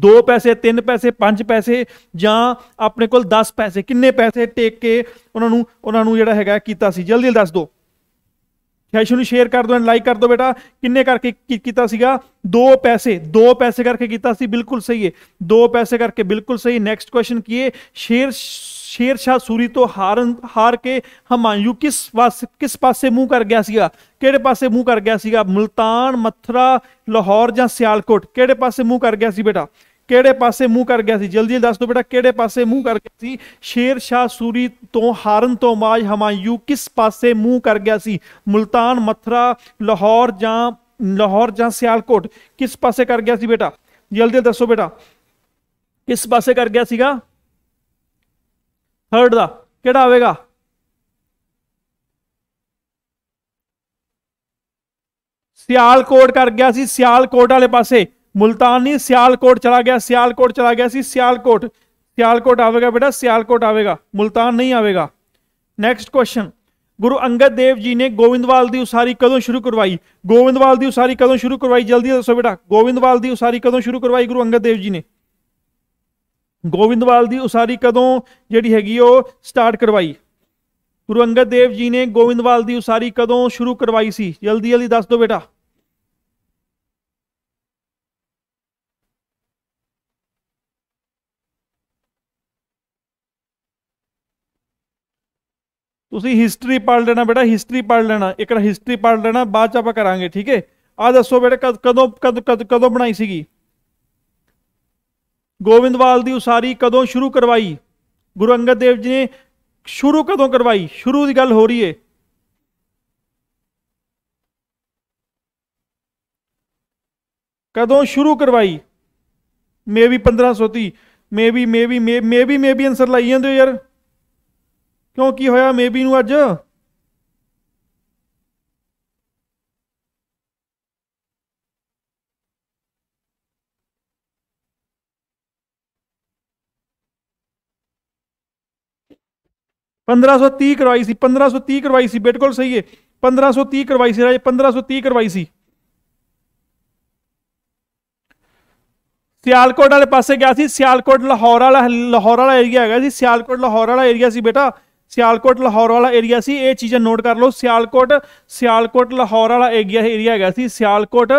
ਦੋ ਪੈਸੇ ਤਿੰਨ ਪੈਸੇ ਪੰਜ ਪੈਸੇ ਜਾਂ ਆਪਣੇ ਕੋਲ 10 ਪੈਸੇ ਕਿੰਨੇ ਪੈਸੇ ਟੇਕ ਕੇ ਉਹਨਾਂ ਨੂੰ ਉਹਨਾਂ ਨੂੰ ਜਿਹੜਾ ਹੈਗਾ ਕੀਤਾ ਸੀ ਜਲਦੀ ਦੱਸ ਦਿਓ सैशन शेयर कर दो एंड लाइक कर दो बेटा किन्ने करके किया दो पैसे दो पैसे करके किया बिल्कुल सही है दो पैसे करके बिल्कुल सही नैक्सट क्वेश्चन की है शेर शेर शाह सूरी तो हार हार के हमायू किस पास किस पास मूँह कर गया कि पास मूँह कर गया मुल्तान मथुरा लाहौर ज सियालकोट कि पास मूँह कर गया सी बेटा ਕਿਹੜੇ ਪਾਸੇ ਮੂੰਹ ਕਰ ਗਿਆ ਸੀ ਜਲਦੀ ਜਲਦੀ ਦੱਸ ਦਿਓ ਬੇਟਾ ਕਿਹੜੇ ਪਾਸੇ ਮੂੰਹ ਕਰ ਗਿਆ ਸੀ ਸ਼ੇਰ ਸ਼ਾਹ ਸੂਰੀ ਤੋਂ ਹਾਰਨ ਤੋਂ ਬਾਅਦ ਹਮਾਯੂ ਕਿਸ ਪਾਸੇ ਮੂੰਹ ਕਰ ਗਿਆ ਸੀ ਮਲਤਾਨ ਮਥਰਾ ਲਾਹੌਰ ਜਾਂ ਲਾਹੌਰ ਜਾਂ ਸਿਆਲਕੋਟ ਕਿਸ ਪਾਸੇ ਕਰ ਗਿਆ ਸੀ ਬੇਟਾ ਜਲਦੀ ਦੱਸੋ ਬੇਟਾ ਕਿਸ ਪਾਸੇ ਕਰ ਗਿਆ ਸੀਗਾ ਥਰਡ ਦਾ ਕਿਹੜਾ ਆਵੇਗਾ ਸਿਆਲਕੋਟ ਕਰ ਗਿਆ ਸੀ ਸਿਆਲਕੋਟ ਵਾਲੇ ਪਾਸੇ ਨਹੀਂ ਸਿਆਲਕੋਟ ਚਲਾ ਗਿਆ ਸਿਆਲਕੋਟ ਚਲਾ ਗਿਆ ਸੀ ਸਿਆਲਕੋਟ ਸਿਆਲਕੋਟ ਆਵੇਗਾ ਬੇਟਾ ਸਿਆਲਕੋਟ ਆਵੇਗਾ ਮੁਲਤਾਨ ਨਹੀਂ ਆਵੇਗਾ ਨੈਕਸਟ ਕੁਐਸਚਨ ਗੁਰੂ ਅੰਗਦ ਦੇਵ ਜੀ ਨੇ ਗੋਵਿੰਦਵਾਲ ਦੀ ਉਸਾਰੀ ਕਦੋਂ ਸ਼ੁਰੂ ਕਰਵਾਈ ਗੋਵਿੰਦਵਾਲ ਦੀ ਉਸਾਰੀ ਕਦੋਂ ਸ਼ੁਰੂ ਕਰਵਾਈ ਜਲਦੀ ਦੱਸੋ ਬੇਟਾ ਗੋਵਿੰਦਵਾਲ ਦੀ ਉਸਾਰੀ ਕਦੋਂ ਸ਼ੁਰੂ ਕਰਵਾਈ ਗੁਰੂ ਅੰਗਦ ਦੇਵ ਜੀ ਨੇ ਗੋਵਿੰਦਵਾਲ ਦੀ ਉਸਾਰੀ ਕਦੋਂ ਜਿਹੜੀ ਹੈਗੀ ਉਹ ਸਟਾਰਟ ਕਰਵਾਈ ਗੁਰੂ ਅੰਗਦ ਦੇਵ ਜੀ ਨੇ ਗੋਵਿੰਦਵਾਲ ਦੀ ਉਸਾਰੀ ਕਦੋਂ ਸ਼ੁਰੂ ਕਰਵਾਈ ਸੀ ਜਲਦੀ ਜਲਦੀ ਦੱਸ ਦਿਓ ਬੇਟਾ ਤੁਸੀਂ ਹਿਸਟਰੀ ਪੜ੍ਹ ਲੈਣਾ ਬੇਟਾ ਹਿਸਟਰੀ ਪੜ੍ਹ ਲੈਣਾ ਇੱਕੜਾ ਹਿਸਟਰੀ ਪੜ੍ਹ ਲੈਣਾ ਬਾਅਦ ਚ ਆਪਾਂ ਕਰਾਂਗੇ ਠੀਕ ਹੈ ਆ ਦੱਸੋ ਬੇਟਾ ਕਦੋਂ ਕਦੋਂ ਬਣਾਈ ਸੀਗੀ ਗੋਵਿੰਦਵਾਲ ਦੀ ਉਸਾਰੀ ਕਦੋਂ ਸ਼ੁਰੂ ਕਰਵਾਈ ਗੁਰੂ ਅੰਗਦ ਦੇਵ ਜੀ ਨੇ ਸ਼ੁਰੂ ਕਦੋਂ ਕਰਵਾਈ ਸ਼ੁਰੂ ਦੀ ਗੱਲ ਹੋ ਰਹੀ ਏ ਕਦੋਂ ਸ਼ੁਰੂ ਕਰਵਾਈ maybe 1530 maybe maybe maybe maybe answer ਲਾਈ ਜਾਂਦੇ ਹੋ ਯਾਰ ਕਿਉਂ ਕੀ ਹੋਇਆ ਮੇਬੀ ਨੂੰ ਅੱਜ पंद्रह सौ तीह करवाई सी पंद्रह सौ तीह करवाई सी बिल्कुल सही है पंद्रह सौ तीह करवाई सी राजे पंद्रह सौ तीह करवाई सी ਸਿਆਲਕੋਟ ਵਾਲੇ ਪਾਸੇ ਗਿਆ ਸੀ ਸਿਆਲਕੋਟ ਲਾਹੌਰ ਵਾਲਾ ਲਾਹੌਰ ਵਾਲਾ ਏਰੀਆ ਹੈਗਾ ਸੀ ਸਿਆਲਕੋਟ ਲਾਹੌਰ ਵਾਲਾ ਏਰੀਆ ਸੀ ਬੇਟਾ ਸਿਆਲਕੋਟ ਲਾਹੌਰ ਵਾਲਾ ਏਰੀਆ ਸੀ ਇਹ ਚੀਜ਼ਾਂ ਨੋਟ ਕਰ ਲਓ ਸਿਆਲਕੋਟ ਸਿਆਲਕੋਟ ਲਾਹੌਰ ਵਾਲਾ ਏਰੀਆ ਏਰੀਆ ਹੈਗਾ ਸੀ ਸਿਆਲਕੋਟ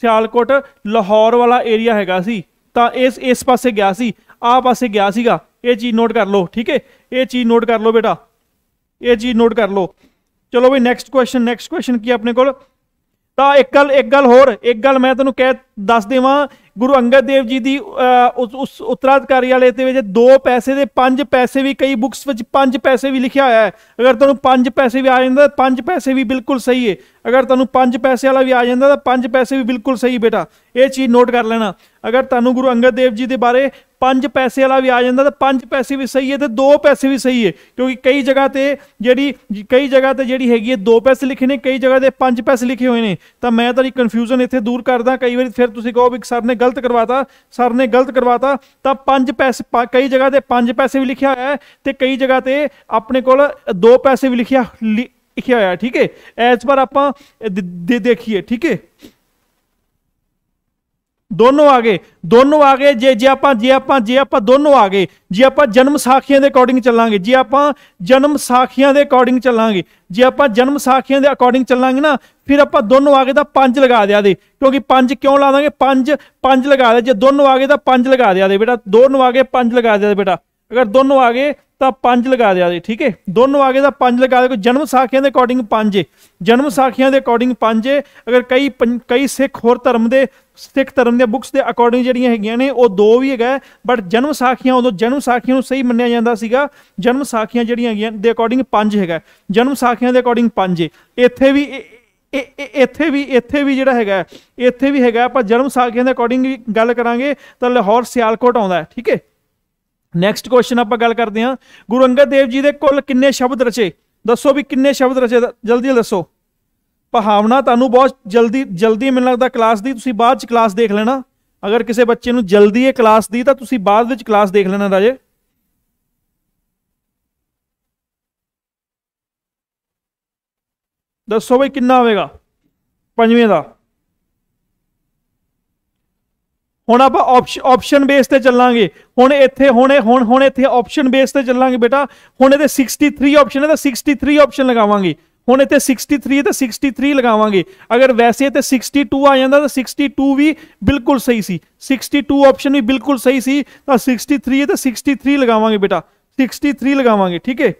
ਸਿਆਲਕੋਟ ਲਾਹੌਰ ਵਾਲਾ ਏਰੀਆ ਹੈਗਾ ਸੀ ਤਾਂ ਇਸ ਇਸ ਪਾਸੇ ਗਿਆ ਸੀ ਆ ਪਾਸੇ ਗਿਆ ਸੀਗਾ ਇਹ ਚੀਜ਼ ਨੋਟ ਕਰ ਲਓ ਠੀਕ ਹੈ ਇਹ ਚੀਜ਼ ਨੋਟ ਕਰ ਲਓ ਬੇਟਾ ਇਹ ਚੀਜ਼ ਨੋਟ ਕਰ ਲਓ ਚਲੋ ਵੀ ਨੈਕਸਟ ਕੁਐਸਚਨ ਨੈਕਸਟ ਕੁਐਸਚਨ ਕੀ ਆਪਣੇ ਕੋਲ ਤਾਂ ਇੱਕ ਗੱਲ ਇੱਕ ਗੱਲ ਹੋਰ ਇੱਕ ਗੱਲ ਮੈਂ ਤੁਹਾਨੂੰ ਕਹਿ ਦੱਸ ਦੇਵਾਂ ਗੁਰੂ ਅੰਗਦ ਦੇਵ ਜੀ ਦੀ ਉਸ ਉਤਰਾਧਿਕਾਰੀ ਵਾਲੇ ਤੇ ਵਿੱਚ 2 ਪੈਸੇ ਦੇ 5 ਪੈਸੇ ਵੀ ਕਈ ਬੁੱਕਸ ਵਿੱਚ 5 ਪੈਸੇ ਵੀ ਲਿਖਿਆ ਹੋਇਆ ਹੈ ਅਗਰ ਤੁਹਾਨੂੰ 5 ਪੈਸੇ ਵੀ ਆ ਜਾਂਦਾ ਤਾਂ 5 ਪੈਸੇ ਵੀ ਬਿਲਕੁਲ ਸਹੀ ਹੈ ਅਗਰ ਤੁਹਾਨੂੰ 5 ਪੈਸੇ ਵਾਲਾ ਵੀ ਆ ਜਾਂਦਾ ਤਾਂ 5 ਪੈਸੇ ਵੀ ਬਿਲਕੁਲ ਸਹੀ ਬੇਟਾ ਇਹ ਚੀਜ਼ ਨੋਟ ਕਰ ਲੈਣਾ ਅਗਰ ਤੁਹਾਨੂੰ ਗੁਰੂ ਅੰਗਦ ਦੇਵ ਜੀ ਦੇ ਬਾਰੇ 5 ਪੈਸੇ ਵਾਲਾ ਵੀ ਆ ਜਾਂਦਾ ਤਾਂ 5 ਪੈਸੇ ਵੀ ਸਹੀ ਹੈ ਤੇ 2 ਪੈਸੇ ਵੀ ਸਹੀ ਹੈ ਕਿਉਂਕਿ ਕਈ ਜਗ੍ਹਾ ਤੇ ਜਿਹੜੀ ਕਈ ਜਗ੍ਹਾ ਤੇ ਜਿਹੜੀ ਹੈਗੀ ਹੈ 2 ਪੈਸੇ ਲਿਖੇ ਨੇ ਕਈ ਜਗ੍ਹਾ ਤੇ 5 ਪੈਸੇ ਲਿਖੇ ਹੋਏ ਨੇ ਤਾਂ ਮੈਂ ਤਾਂ ਇਹ ਕਨਫਿਊਜ਼ਨ ਇੱਥੇ ਦੂਰ ਕਰਦਾ ਕਈ ਵਾਰੀ ਫਿਰ ਤੁਸੀਂ ਕਹੋ ਵੀ ਸਰ ਨੇ ਗਲਤ ਕਰਵਾਤਾ ਸਰ ਨੇ ਗਲਤ ਕਰਵਾਤਾ ਤਾਂ 5 ਪੈਸੇ ਕਈ ਜਗ੍ਹਾ ਤੇ 5 ਪੈਸੇ ਵੀ ਲਿਖਿਆ ਹੋਇਆ ਹੈ ਤੇ ਕਈ ਜਗ੍ਹਾ ਤੇ ਆਪਣੇ ਕੋਲ 2 ਪੈਸੇ ਵੀ ਲਿਖਿਆ ਲਿਖਿਆ ਹੋਇਆ ਠੀਕ ਹੈ ਐਸ ਪਰ ਆਪਾਂ ਦੇਖੀਏ ਠੀਕ ਹੈ ਦੋਨੋਂ ਆ ਗਏ ਦੋਨੋਂ ਆ ਗਏ ਜੇ ਜੇ ਆਪਾਂ ਜੇ ਆਪਾਂ ਜੇ ਆਪਾਂ ਦੋਨੋਂ ਆ ਗਏ ਜੇ ਆਪਾਂ ਜਨਮ ਸਾਖੀਆਂ ਦੇ ਅਕੋਰਡਿੰਗ ਚੱਲਾਂਗੇ ਜੇ ਆਪਾਂ ਜਨਮ ਸਾਖੀਆਂ ਦੇ ਅਕੋਰਡਿੰਗ ਚੱਲਾਂਗੇ ਜੇ ਆਪਾਂ ਜਨਮ ਸਾਖੀਆਂ ਦੇ ਅਕੋਰਡਿੰਗ ਚੱਲਾਂਗੇ ਨਾ ਫਿਰ ਆਪਾਂ ਦੋਨੋਂ ਆ ਗਏ ਤਾਂ 5 ਲਗਾ ਦਿਆ ਦੇ ਕਿਉਂਕਿ 5 ਕਿਉਂ ਲਾ ਦਾਂਗੇ 5 5 ਲਗਾ ਦੇ ਜੇ ਦੋਨੋਂ ਆ ਗਏ ਤਾਂ 5 ਲਗਾ ਦਿਆ ਦੇ ਬੇਟਾ ਦੋਨੋਂ ਆ ਗਏ 5 ਲਗਾ ਦਿਆ ਦੇ ਬੇਟਾ ਅਗਰ ਦੋਨੋਂ ਆ ਗਏ ਤਾਂ 5 ਲਗਾ ਦਿਆ ਜੀ ਠੀਕ ਹੈ ਦੋਨੋਂ ਆਗੇ ਦਾ ਪੰਜ 5 ਲਗਾ ਦੇ ਕੋ ਜਨਮ ਸਾਖੀਆਂ ਦੇ ਅਕੋਰਡਿੰਗ 5 ਜਨਮ ਸਾਖੀਆਂ ਦੇ ਅਕੋਰਡਿੰਗ 5 ਹੈ ਅਗਰ ਕਈ ਕਈ ਸਿੱਖ ਹੋਰ ਧਰਮ ਦੇ ਸਿੱਖ ਧਰਮ ਦੇ ਬੁੱਕਸ ਦੇ ਅਕੋਰਡਿੰਗ ਜਿਹੜੀਆਂ ਹੈਗੀਆਂ ਨੇ ਉਹ ਦੋ ਵੀ ਹੈਗਾ ਬਟ ਜਨਮ ਸਾਖੀਆਂ ਉਦੋਂ ਜਨਮ ਸਾਖੀਆਂ ਨੂੰ ਸਹੀ ਮੰਨਿਆ ਜਾਂਦਾ ਸੀਗਾ ਜਨਮ ਸਾਖੀਆਂ ਜਿਹੜੀਆਂ ਹੈਗੀਆਂ ਦੇ ਅਕੋਰਡਿੰਗ 5 ਹੈਗਾ ਜਨਮ ਸਾਖੀਆਂ ਦੇ ਅਕੋਰਡਿੰਗ 5 ਹੈ ਇੱਥੇ ਵੀ ਇੱਥੇ ਵੀ ਇੱਥੇ ਵੀ ਜਿਹੜਾ ਹੈਗਾ ਇੱਥੇ ਵੀ ਹੈਗਾ ਆਪਾਂ ਜਨਮ ਸਾਖੀਆਂ ਦੇ ਅਕੋਰਡਿੰਗ ਗੱਲ ਕਰਾਂਗੇ ਤਾਂ ਲਾਹੌਰ ਸਿਆਲਕੋਟ ਆਉਂਦਾ ਠੀਕ ਹੈ ਨੈਕਸਟ ਕੁਐਸਚਨ ਆਪਾਂ ਗੱਲ ਕਰਦੇ ਹਾਂ ਗੁਰੂ ਅੰਗਦ ਦੇਵ ਜੀ ਦੇ ਕੁੱਲ ਕਿੰਨੇ ਸ਼ਬਦ ਰਚੇ ਦੱਸੋ ਵੀ ਕਿੰਨੇ ਸ਼ਬਦ ਰਚੇ ਜਲਦੀ ਦੱਸੋ ਪਹਾਵਨਾ ਤੁਹਾਨੂੰ ਬਹੁਤ ਜਲਦੀ ਜਲਦੀ ਮੈਨੂੰ ਲੱਗਦਾ ਕਲਾਸ ਦੀ ਤੁਸੀਂ ਬਾਅਦ ਚ ਕਲਾਸ ਦੇਖ ਲੈਣਾ ਅਗਰ ਕਿਸੇ ਬੱਚੇ ਨੂੰ ਜਲਦੀ ਇਹ ਕਲਾਸ ਦੀ ਤਾਂ ਤੁਸੀਂ ਬਾਅਦ ਵਿੱਚ ਕਲਾਸ ਦੇਖ ਲੈਣਾ ਰਾਜੇ ਦੱਸੋ ਵੀ ਕਿੰਨਾ ਹੋਵੇਗਾ ਪੰਜਵੇਂ ਦਾ ਹੁਣ ਆਪਾਂ ਆਪਸ਼ਨ ਬੇਸ ਤੇ ਚੱਲਾਂਗੇ ਹੁਣ ਇੱਥੇ ਹੁਣੇ ਹੁਣ ਹੁਣ ਇੱਥੇ ਆਪਸ਼ਨ ਬੇਸ ਤੇ ਚੱਲਾਂਗੇ ਬੇਟਾ ਹੁਣ ਇਹਦੇ 63 ਆਪਸ਼ਨ ਹੈ ਤਾਂ 63 ਆਪਸ਼ਨ ਲਗਾਵਾਂਗੇ ਹੁਣ ਇੱਥੇ 63 ਤੇ 63 ਲਗਾਵਾਂਗੇ ਅਗਰ ਵੈਸੇ ਤੇ 62 ਆ ਜਾਂਦਾ ਤਾਂ 62 ਵੀ ਬਿਲਕੁਲ ਸਹੀ ਸੀ 62 ਆਪਸ਼ਨ ਵੀ ਬਿਲਕੁਲ ਸਹੀ ਸੀ ਤਾਂ 63 ਤੇ 63 ਲਗਾਵਾਂਗੇ ਬੇਟਾ 63 ਲਗਾਵਾਂਗੇ ਠੀਕ ਹੈ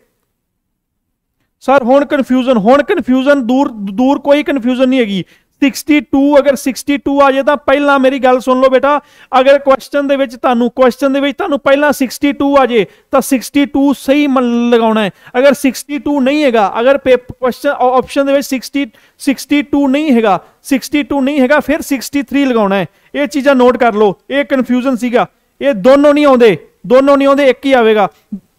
ਸਰ ਹੁਣ ਕਨਫਿਊਜ਼ਨ ਹੁਣ ਕਨਫਿਊਜ਼ਨ ਦੂਰ ਦੂਰ ਕੋਈ ਕਨਫਿਊਜ਼ਨ ਨਹੀਂ ਹੈਗੀ 62 ਅਗਰ 62 ਆ ਜੇ ਤਾਂ ਪਹਿਲਾਂ ਮੇਰੀ ਗੱਲ ਸੁਣ ਲਓ ਬੇਟਾ ਅਗਰ ਕੁਐਸਚਨ ਦੇ ਵਿੱਚ ਤੁਹਾਨੂੰ ਕੁਐਸਚਨ ਦੇ ਵਿੱਚ ਤੁਹਾਨੂੰ ਪਹਿਲਾਂ 62 ਆ ਜੇ ਤਾਂ 62 ਸਹੀ ਮੰਨ ਲਗਾਉਣਾ ਹੈ ਅਗਰ 62 ਨਹੀਂ ਹੈਗਾ ਅਗਰ ਕੁਐਸਚਨ ਆਪਸ਼ਨ ਦੇ ਵਿੱਚ 60 62 ਨਹੀਂ ਹੈਗਾ 62 ਨਹੀਂ ਹੈਗਾ ਫਿਰ 63 ਲਗਾਉਣਾ ਹੈ ਇਹ ਚੀਜ਼ਾਂ ਨੋਟ ਕਰ ਲਓ ਇਹ ਕਨਫਿਊਜ਼ਨ ਸੀਗਾ ਇਹ ਦੋਨੋਂ ਨਹੀਂ ਆਉਂਦੇ ਦੋਨੋਂ ਨਹੀਂ ਆਉਂਦੇ ਇੱਕ ਹੀ ਆਵੇਗਾ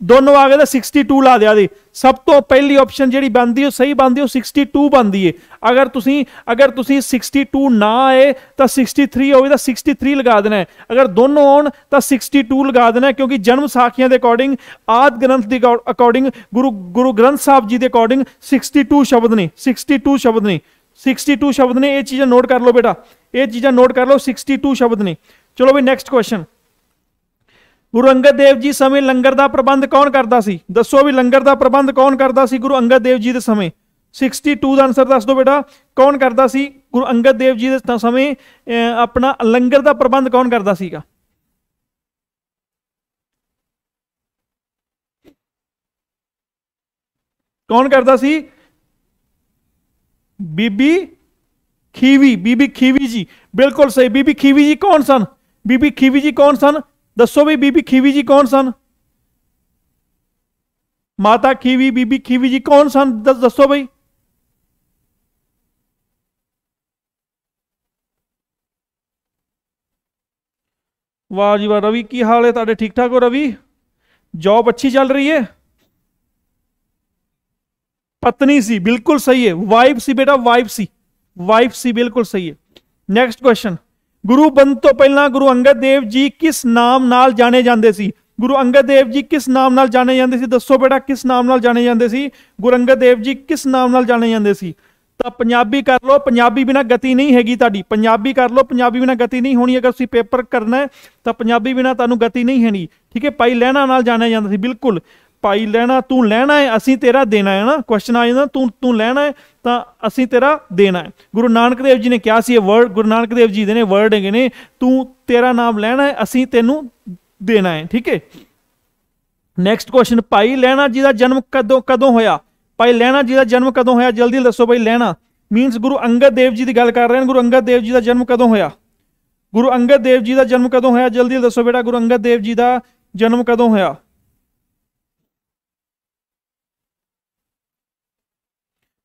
ਦੋਨੋਂ ਆ ਗਏ ਤਾਂ 62 ਲਾ ਦਿਆ ਦੇ ਸਭ ਤੋਂ ਪਹਿਲੀ ਆਪਸ਼ਨ ਜਿਹੜੀ ਬਣਦੀ ਉਹ ਸਹੀ ਬਣਦੀ ਉਹ 62 ਬਣਦੀ ਏ ਅਗਰ ਤੁਸੀਂ ਅਗਰ ਤੁਸੀਂ 62 ਨਾ ਆਏ ਤਾਂ 63 ਹੋਵੇ ਤਾਂ 63 ਲਗਾ ਦੇਣਾ ਅਗਰ ਦੋਨੋਂ ਆਉਣ ਤਾਂ 62 ਲਗਾ ਦੇਣਾ ਕਿਉਂਕਿ ਜਨਮ ਸਾਖੀਆਂ ਦੇ ਅਕੋਰਡਿੰਗ ਆਦ ਗ੍ਰੰਥ ਦੇ ਅਕੋਰਡਿੰਗ ਗੁਰੂ ਗੁਰੂ ਗ੍ਰੰਥ ਸਾਹਿਬ ਜੀ ਦੇ ਅਕੋਰਡਿੰਗ 62 ਸ਼ਬਦ ਨੇ 62 ਸ਼ਬਦ ਨੇ 62 ਸ਼ਬਦ ਨੇ ਇਹ ਚੀਜ਼ਾਂ ਨੋਟ ਕਰ ਲਓ ਬੇਟਾ ਇਹ ਚੀਜ਼ਾਂ ਨੋਟ ਕਰ ਲਓ 62 ਸ਼ਬਦ ਨੇ ਚਲੋ ਵੀ ਨੈਕਸਟ ਕੁਐਸਚਨ ਗੁਰੂ ਅੰਗਦ ਦੇਵ ਜੀ ਸਮੇਂ ਲੰਗਰ ਦਾ ਪ੍ਰਬੰਧ ਕੌਣ ਕਰਦਾ ਸੀ ਦੱਸੋ ਵੀ ਲੰਗਰ ਦਾ ਪ੍ਰਬੰਧ ਕੌਣ ਕਰਦਾ ਸੀ ਗੁਰੂ ਅੰਗਦ ਦੇਵ ਜੀ ਦੇ ਸਮੇਂ 62 ਦਾ ਆਨਸਰ ਦੱਸ ਦਿਓ ਬੇਟਾ ਕੌਣ ਕਰਦਾ ਸੀ ਗੁਰੂ ਅੰਗਦ ਦੇਵ ਜੀ ਦੇ ਸਮੇਂ ਆਪਣਾ ਲੰਗਰ ਦਾ ਪ੍ਰਬੰਧ ਕੌਣ ਕਰਦਾ ਸੀਗਾ ਕੌਣ ਕਰਦਾ ਸੀ ਬੀਬੀ ਖੀਵੀ ਬੀਬੀ ਖੀਵੀ ਜੀ ਬਿਲਕੁਲ ਸਹੀ ਬੀਬੀ ਖੀਵੀ ਜੀ ਕੌਣ ਸਨ ਬੀਬੀ ਖੀਵੀ ਜੀ ਕੌਣ ਸਨ दसो भी बीबी खीवी जी कौन सन माता खीवी बीबी खीवी जी कौन सन दस दसो बी वाह जी वाह रवि की हाल है ते ठीक ठाक हो रवि जॉब अच्छी चल रही है पत्नी सी बिल्कुल सही है वाइफ सी बेटा वाइफ सी वाइफ सी बिल्कुल सही है नेक्स्ट क्वेश्चन ਗੁਰੂ ਬੰਦ ਤੋਂ ਪਹਿਲਾਂ ਗੁਰੂ ਅੰਗਦ ਦੇਵ ਜੀ ਕਿਸ ਨਾਮ ਨਾਲ ਜਾਣੇ ਜਾਂਦੇ ਸੀ ਗੁਰੂ ਅੰਗਦ ਦੇਵ ਜੀ ਕਿਸ ਨਾਮ ਨਾਲ ਜਾਣੇ ਜਾਂਦੇ ਸੀ ਦੱਸੋ ਬੇਟਾ ਕਿਸ ਨਾਮ ਨਾਲ ਜਾਣੇ ਜਾਂਦੇ ਸੀ ਗੁਰੂ ਅੰਗਦ ਦੇਵ ਜੀ ਕਿਸ ਨਾਮ ਨਾਲ ਜਾਣੇ ਜਾਂਦੇ ਸੀ ਤਾਂ ਪੰਜਾਬੀ ਕਰ ਲਓ ਪੰਜਾਬੀ ਬਿਨਾ ਗਤੀ ਨਹੀਂ ਹੈਗੀ ਤੁਹਾਡੀ ਪੰਜਾਬੀ ਕਰ ਲਓ ਪੰਜਾਬੀ ਬਿਨਾ ਗਤੀ ਨਹੀਂ ਹੋਣੀ ਅਗਰ ਤੁਸੀਂ ਪੇਪਰ ਕਰਨਾ ਹੈ ਤਾਂ ਪੰਜਾਬੀ ਬਿਨਾ ਤੁਹਾਨੂੰ ਗਤੀ ਨਹੀਂ ਹੈਣੀ ਠੀਕ ਹੈ ਭਾਈ ਲੈਣਾ ਨਾਲ ਜਾਣਿਆ ਜਾਂਦਾ ਸੀ ਬਿਲਕੁਲ ਪਾਈ ਲੈਣਾ ਤੂੰ ਲੈਣਾ ਹੈ ਅਸੀਂ ਤੇਰਾ ਦੇਣਾ ਹੈ ਨਾ ਕੁਐਸਚਨ ਆ ਜਾਂਦਾ ਤੂੰ ਤੂੰ ਲੈਣਾ ਹੈ ਤਾਂ ਅਸੀਂ ਤੇਰਾ ਦੇਣਾ ਹੈ ਗੁਰੂ ਨਾਨਕ ਦੇਵ ਜੀ ਨੇ ਕਿਹਾ ਸੀ ਇਹ ਵਰਡ ਗੁਰੂ ਨਾਨਕ ਦੇਵ ਜੀ ਦੇ ਨੇ ਵਰਡ ਹੈਗੇ ਨੇ ਤੂੰ ਤੇਰਾ ਨਾਮ ਲੈਣਾ ਹੈ ਅਸੀਂ ਤੈਨੂੰ ਦੇਣਾ ਹੈ ਠੀਕ ਹੈ ਨੈਕਸਟ ਕੁਐਸਚਨ ਪਾਈ ਲੈਣਾ ਜੀ ਦਾ ਜਨਮ ਕਦੋਂ ਕਦੋਂ ਹੋਇਆ ਪਾਈ ਲੈਣਾ ਜੀ ਦਾ ਜਨਮ ਕਦੋਂ ਹੋਇਆ ਜਲਦੀ ਦੱਸੋ ਭਾਈ ਲੈਣਾ ਮੀਨਸ ਗੁਰੂ ਅੰਗਦ ਦੇਵ ਜੀ ਦੀ ਗੱਲ ਕਰ ਰਹੇ ਨੇ ਗੁਰੂ ਅੰਗਦ ਦੇਵ ਜੀ ਦਾ ਜਨਮ ਕਦੋਂ ਹੋਇਆ ਗੁਰੂ ਅੰਗਦ ਦੇਵ ਜੀ ਦਾ ਜਨਮ ਕਦੋਂ ਹੋਇਆ ਜਲਦੀ ਦੱਸੋ ਬੇਟਾ ਗੁਰੂ ਅੰਗਦ ਦੇਵ ਜੀ ਦਾ ਜਨਮ ਕਦੋਂ ਹੋਇਆ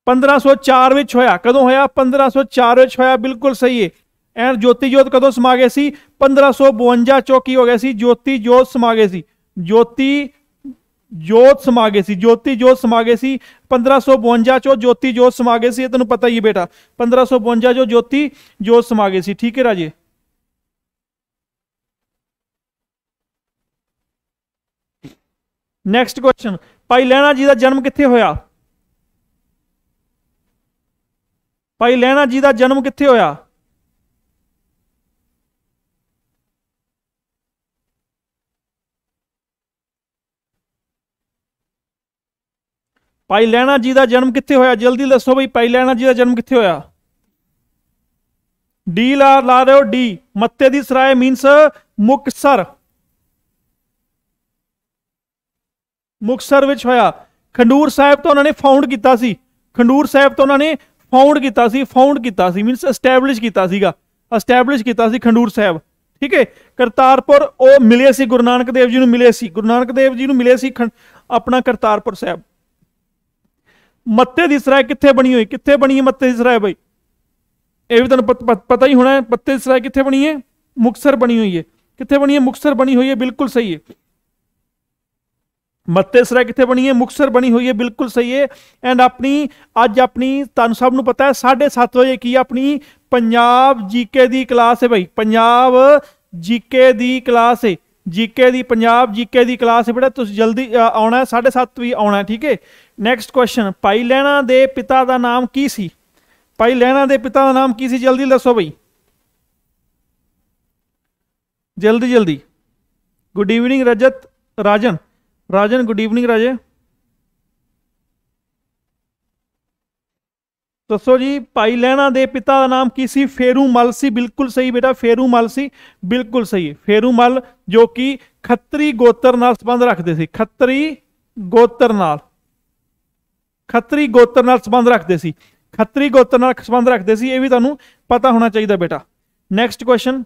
1504 ਵਿੱਚ ਹੋਇਆ ਕਦੋਂ ਹੋਇਆ 1504 ਵਿੱਚ ਹੋਇਆ ਬਿਲਕੁਲ ਸਹੀ ਹੈ ਐਨ ਜੋਤੀ ਜੋਤ ਕਦੋਂ ਸਮਾਗੇ ਸੀ 1552 ਚੋਕੀ ਹੋ ਗਿਆ ਸੀ ਜੋਤੀ ਜੋਤ ਸਮਾਗੇ ਸੀ ਜੋਤੀ ਜੋਤ ਸਮਾਗੇ ਸੀ ਜੋਤੀ ਜੋਤ ਸਮਾਗੇ ਸੀ 1552 ਚੋ ਜੋਤੀ ਜੋਤ ਸਮਾਗੇ ਸੀ ਇਹ ਤੈਨੂੰ ਪਤਾ ਹੀ ਹੈ ਬੇਟਾ 1552 ਜੋ ਜੋਤੀ ਜੋਤ ਸਮਾਗੇ ਸੀ ਠੀਕ ਹੈ ਰਾਜੇ ਨੈਕਸਟ ਕੁਐਸਚਨ ਭਾਈ ਲੈਣਾ ਜੀ ਦਾ ਜਨਮ ਕਿੱਥੇ ਹੋਇਆ ਭਾਈ ਲੈਣਾ ਜੀ ਦਾ ਜਨਮ ਕਿੱਥੇ ਹੋਇਆ ਭਾਈ ਲੈਣਾ ਜੀ ਦਾ ਜਨਮ ਕਿੱਥੇ ਹੋਇਆ ਜਲਦੀ ਦੱਸੋ ਭਾਈ ਭਾਈ ਲੈਣਾ ਜੀ ਦਾ ਜਨਮ ਕਿੱਥੇ ਹੋਇਆ ਡੀ ਲਾ ਲਾ ਰਹੇ ਹੋ ਡੀ ਮੱਤੇ ਦੀ ਸਰਾਏ ਮੀਨਸ ਮੁਕਸਰ ਮੁਕਸਰ ਵਿੱਚ ਹੋਇਆ ਖੰਡੂਰ ਸਾਹਿਬ ਤੋਂ ਉਹਨਾਂ ਨੇ ਫਾਊਂਡ ਕੀਤਾ ਸੀ ਖੰਡੂਰ ਸਾਹਿਬ ਤੋਂ ਉਹਨਾਂ ਨੇ ਫਾਊਂਡ ਕੀਤਾ ਸੀ ਫਾਊਂਡ ਕੀਤਾ ਸੀ ਮੀਨਸ ਐਸਟੈਬਲਿਸ਼ ਕੀਤਾ ਸੀਗਾ ਐਸਟੈਬਲਿਸ਼ ਕੀਤਾ ਸੀ ਖੰਡੂਰ ਸਾਹਿਬ ਠੀਕ ਹੈ ਕਰਤਾਰਪੁਰ ਉਹ ਮਿਲੇ ਸੀ ਗੁਰੂ ਨਾਨਕ ਦੇਵ ਜੀ ਨੂੰ ਮਿਲੇ ਸੀ ਗੁਰੂ ਨਾਨਕ ਦੇਵ ਜੀ ਨੂੰ ਮਿਲੇ ਸੀ ਆਪਣਾ ਕਰਤਾਰਪੁਰ ਸਾਹਿਬ ਮੱਤੇ ਦੀ ਸਰਾਇ ਕਿੱਥੇ ਬਣੀ ਹੋਈ ਕਿੱਥੇ ਬਣੀ ਹੈ ਮੱਤੇ ਦੀ ਸਰਾਇ ਬਈ ਇਹ ਵੀ ਤੁਹਾਨੂੰ ਪਤਾ ਹੀ ਹੋਣਾ ਹੈ ਮੱਤੇ ਦੀ ਸਰਾਇ ਕਿੱਥੇ ਬਣੀ ਹੈ ਮੁਕਸਰ ਬਣੀ ਹੋਈ ਹੈ ਕਿੱਥੇ ਬਣੀ ਹੈ ਮੁਕਸਰ ਬਣੀ ਹੋਈ ਹੈ ਬਿਲਕੁਲ ਸਹੀ ਹੈ ਮੱਤੇ ਸਰਾ ਕਿੱਥੇ ਬਣੀ ਹੈ ਮੁਕਸਰ ਬਣੀ ਹੋਈ ਹੈ ਬਿਲਕੁਲ ਸਹੀ ਹੈ ਐਂਡ ਆਪਣੀ ਅੱਜ ਆਪਣੀ ਤੁਹਾਨੂੰ ਸਭ ਨੂੰ ਪਤਾ ਹੈ 7:30 ਵਜੇ ਕੀ ਆਪਣੀ ਪੰਜਾਬ ਜੀਕੇ ਦੀ ਕਲਾਸ ਹੈ ਭਾਈ ਪੰਜਾਬ ਜੀਕੇ ਦੀ ਕਲਾਸ ਹੈ ਜੀਕੇ ਦੀ ਪੰਜਾਬ ਜੀਕੇ ਦੀ ਕਲਾਸ ਹੈ ਬੜਾ ਤੁਸੀਂ ਜਲਦੀ ਆਉਣਾ ਹੈ 7:30 ਵੀ ਆਉਣਾ ਠੀਕ ਹੈ ਨੈਕਸਟ ਕੁਐਸਚਨ ਪਾਈ ਲੈਣਾ ਦੇ ਪਿਤਾ ਦਾ ਨਾਮ ਕੀ ਸੀ ਪਾਈ ਲੈਣਾ ਦੇ ਪਿਤਾ ਦਾ ਨਾਮ ਕੀ ਸੀ ਜਲਦੀ ਦੱਸੋ ਭਾਈ ਜਲਦੀ ਜਲਦੀ good evening Rajat Rajan Rajan good evening ਰਾਜੇ ਦੱਸੋ ਜੀ ਭਾਈ ਲੈਣਾ ਦੇ ਪਿਤਾ ਦਾ ਨਾਮ ਕੀ ਸੀ ਫੇਰੂ ਮਲ ਸੀ ਬਿਲਕੁਲ ਸਹੀ ਬੇਟਾ ਫੇਰੂ ਮਲ ਸੀ ਬਿਲਕੁਲ ਸਹੀ ਫੇਰੂ ਮਲ ਜੋ ਕਿ ਖੱਤਰੀ ਗੋਤਰ ਨਾਲ ਸੰਬੰਧ ਰੱਖਦੇ ਸੀ ਖੱਤਰੀ ਗੋਤਰ ਨਾਲ ਖੱਤਰੀ ਗੋਤਰ ਨਾਲ ਸੰਬੰਧ ਰੱਖਦੇ ਸੀ ਖੱਤਰੀ ਗੋਤਰ ਨਾਲ ਸੰਬੰਧ ਰੱਖਦੇ ਸੀ ਇਹ ਵੀ ਤੁਹਾਨੂੰ ਪਤਾ ਹੋਣਾ ਚਾਹੀਦਾ ਬੇਟਾ ਨੈਕਸਟ ਕੁਐਸਚਨ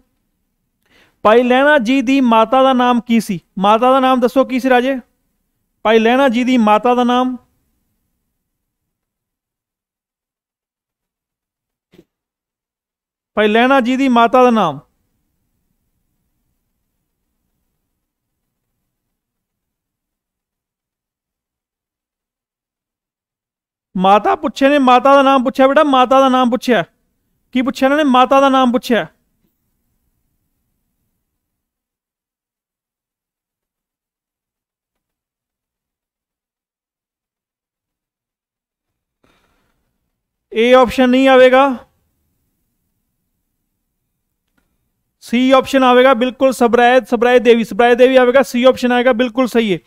ਭਾਈ ਲੈਣਾ ਜੀ ਦੀ ਮਾਤਾ ਦਾ ਨਾਮ ਕੀ ਸੀ ਮਾਤਾ ਦਾ ਨਾਮ ਦੱਸੋ ਕੀ ਸੀ ਰਾਜੇ भाई लहना जी की माता का नाम भाई लहना जी की माता का नाम माता पुछे ने माता का नाम पूछा बेटा माता का नाम पूछया की पूछा इन्होंने माता का नाम पूछे ਏ ਆਪਸ਼ਨ ਨਹੀਂ ਆਵੇਗਾ ਸੀ ਆਪਸ਼ਨ ਆਵੇਗਾ ਬਿਲਕੁਲ ਸਬਰਾਇਤ ਸਬਰਾਇਤ ਦੇਵੀ ਸਬਰਾਇਤ ਦੇਵੀ ਆਵੇਗਾ ਸੀ ਆਪਸ਼ਨ ਆਏਗਾ ਬਿਲਕੁਲ ਸਹੀ ਹੈ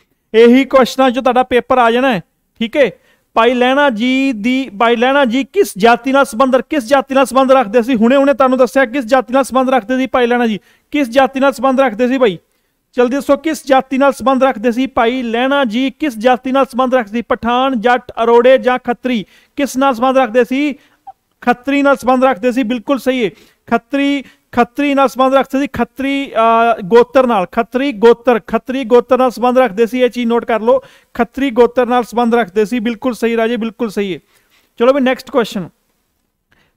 ਇਹੀ ਕੁਐਸਚਨਾਂ ਜੋ ਤੁਹਾਡਾ ਪੇਪਰ ਆ ਜਾਣਾ ਹੈ ਠੀਕ ਹੈ ਭਾਈ ਲੈਣਾ ਜੀ ਦੀ ਭਾਈ ਲੈਣਾ ਜੀ ਕਿਸ ਜਾਤੀ ਨਾਲ ਸੰਬੰਧ ਕਿਸ ਜਾਤੀ ਨਾਲ ਸੰਬੰਧ ਰੱਖਦੇ ਸੀ ਹੁਣੇ ਹੁਣੇ ਤੁਹਾਨੂੰ ਦੱਸਿਆ ਕਿਸ ਜਾਤੀ ਨਾਲ ਸੰਬੰਧ ਰੱਖਦੇ ਸੀ ਭਾਈ ਲੈਣਾ ਜੀ ਕਿਸ ਜਾਤੀ ਨਾਲ ਸੰਬੰਧ ਰੱਖਦੇ ਸੀ ਭਾਈ ਚਲਦੇ ਸੋ ਕਿਸ ਜਾਤੀ ਨਾਲ ਸੰਬੰਧ ਰੱਖਦੇ ਸੀ ਭਾਈ ਲੈਣਾ ਜੀ ਕਿਸ ਜਾਤੀ ਨਾਲ ਸੰਬੰਧ ਰੱਖਦੇ ਸੀ ਪਠਾਨ ਜੱਟ ਅਰੋੜੇ ਜਾਂ ਖੱਤਰੀ ਕਿਸ ਨਾਲ ਸੰਬੰਧ ਰੱਖਦੇ ਸੀ ਖੱਤਰੀ ਨਾਲ ਸੰਬੰਧ ਰੱਖਦੇ ਸੀ ਬਿਲਕੁਲ ਸਹੀ ਹੈ ਖੱਤਰੀ ਖੱਤਰੀ ਨਾਲ ਸੰਬੰਧ ਰੱਖਦੇ ਸੀ ਖੱਤਰੀ ਗੋਤਰ ਨਾਲ ਖੱਤਰੀ ਗੋਤਰ ਖੱਤਰੀ ਗੋਤਰ ਨਾਲ ਸੰਬੰਧ ਰੱਖਦੇ ਸੀ ਇਹ ਚੀਜ਼ ਨੋਟ ਕਰ ਲਓ ਖੱਤਰੀ ਗੋਤਰ ਨਾਲ ਸੰਬੰਧ ਰੱਖਦੇ ਸੀ ਬਿਲਕੁਲ ਸਹੀ ਰਾਜੇ ਬਿਲਕੁਲ ਸਹੀ ਹੈ ਚਲੋ ਵੀ ਨੈਕਸਟ ਕੁਐਸਚਨ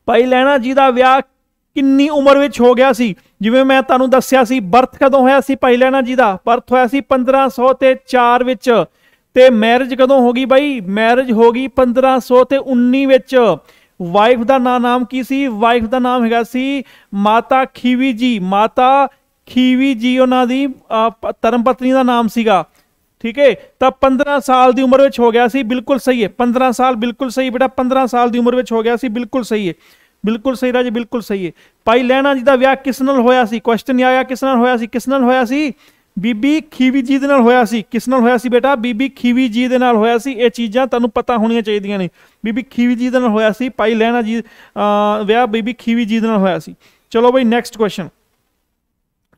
ਭਾਈ ਲੈਣਾ ਜੀ ਦਾ ਵਿਆਹ ਕਿੰਨੀ ਉਮਰ ਵਿੱਚ ਹੋ ਗਿਆ ਸੀ ਜਿਵੇਂ ਮੈਂ ਤੁਹਾਨੂੰ ਦੱਸਿਆ ਸੀ ਬਰਥ ਕਦੋਂ ਹੋਇਆ ਸੀ ਭਾਈ ਲੈਣਾ ਜੀ ਦਾ ਬਰਥ ਹੋਇਆ ਸੀ 1500 ਤੇ 4 ਵਿੱਚ ਤੇ ਮੈਰਿਜ ਕਦੋਂ ਹੋ ਗਈ ਬਾਈ ਮੈਰਿਜ ਹੋ ਗਈ 1500 ਤੇ 19 ਵਿੱਚ ਵਾਈਫ ਦਾ ਨਾਮ ਨਾਮ ਕੀ ਸੀ ਵਾਈਫ ਦਾ ਨਾਮ ਹੈਗਾ ਸੀ ਮਾਤਾ ਖੀਵੀ ਜੀ ਮਾਤਾ ਖੀਵੀ ਜੀ ਉਹਨਾਂ ਦੀ ਧਰਮ ਪਤਨੀ ਦਾ ਨਾਮ ਸੀਗਾ ਠੀਕ ਹੈ ਤਾਂ 15 ਸਾਲ ਦੀ ਉਮਰ ਵਿੱਚ ਹੋ ਗਿਆ ਸੀ ਬਿਲਕੁਲ ਸਹੀ ਹੈ 15 ਸਾਲ ਬਿਲਕੁਲ ਸਹੀ ਬੇਟਾ 15 ਸਾਲ ਦੀ ਉਮਰ ਵਿੱਚ ਹੋ ਗਿਆ ਸੀ ਬਿਲਕੁਲ ਸਹੀ ਹੈ ਬਿਲਕੁਲ ਸਹੀ ਰਾਜੇ ਬਿਲਕੁਲ ਸਹੀ ਹੈ ਭਾਈ ਲੈਣਾ ਜੀ ਦਾ ਵਿਆਹ ਕਿਸ ਨਾਲ ਹੋਇਆ ਸੀ ਕੁਐਸਚਨ ਆਇਆ ਕਿਸ ਨਾਲ ਹੋਇਆ ਸੀ ਕਿਸ ਨਾਲ ਹੋਇਆ ਸੀ ਬੀਬੀ ਖੀਵੀ ਜੀ ਦੇ ਨਾਲ ਹੋਇਆ ਸੀ ਕਿਸ ਨਾਲ ਹੋਇਆ ਸੀ ਬੇਟਾ ਬੀਬੀ ਖੀਵੀ ਜੀ ਦੇ ਨਾਲ ਹੋਇਆ ਸੀ ਇਹ ਚੀਜ਼ਾਂ ਤੁਹਾਨੂੰ ਪਤਾ ਹੋਣੀਆਂ ਚਾਹੀਦੀਆਂ ਨੇ ਬੀਬੀ ਖੀਵੀ ਜੀ ਦੇ ਨਾਲ ਹੋਇਆ ਸੀ ਭਾਈ ਲੈਣਾ ਜੀ ਵਿਆਹ ਬੀਬੀ ਖੀਵੀ ਜੀ ਦੇ ਨਾਲ ਹੋਇਆ ਸੀ ਚਲੋ ਬਈ ਨੈਕਸਟ ਕੁਐਸਚਨ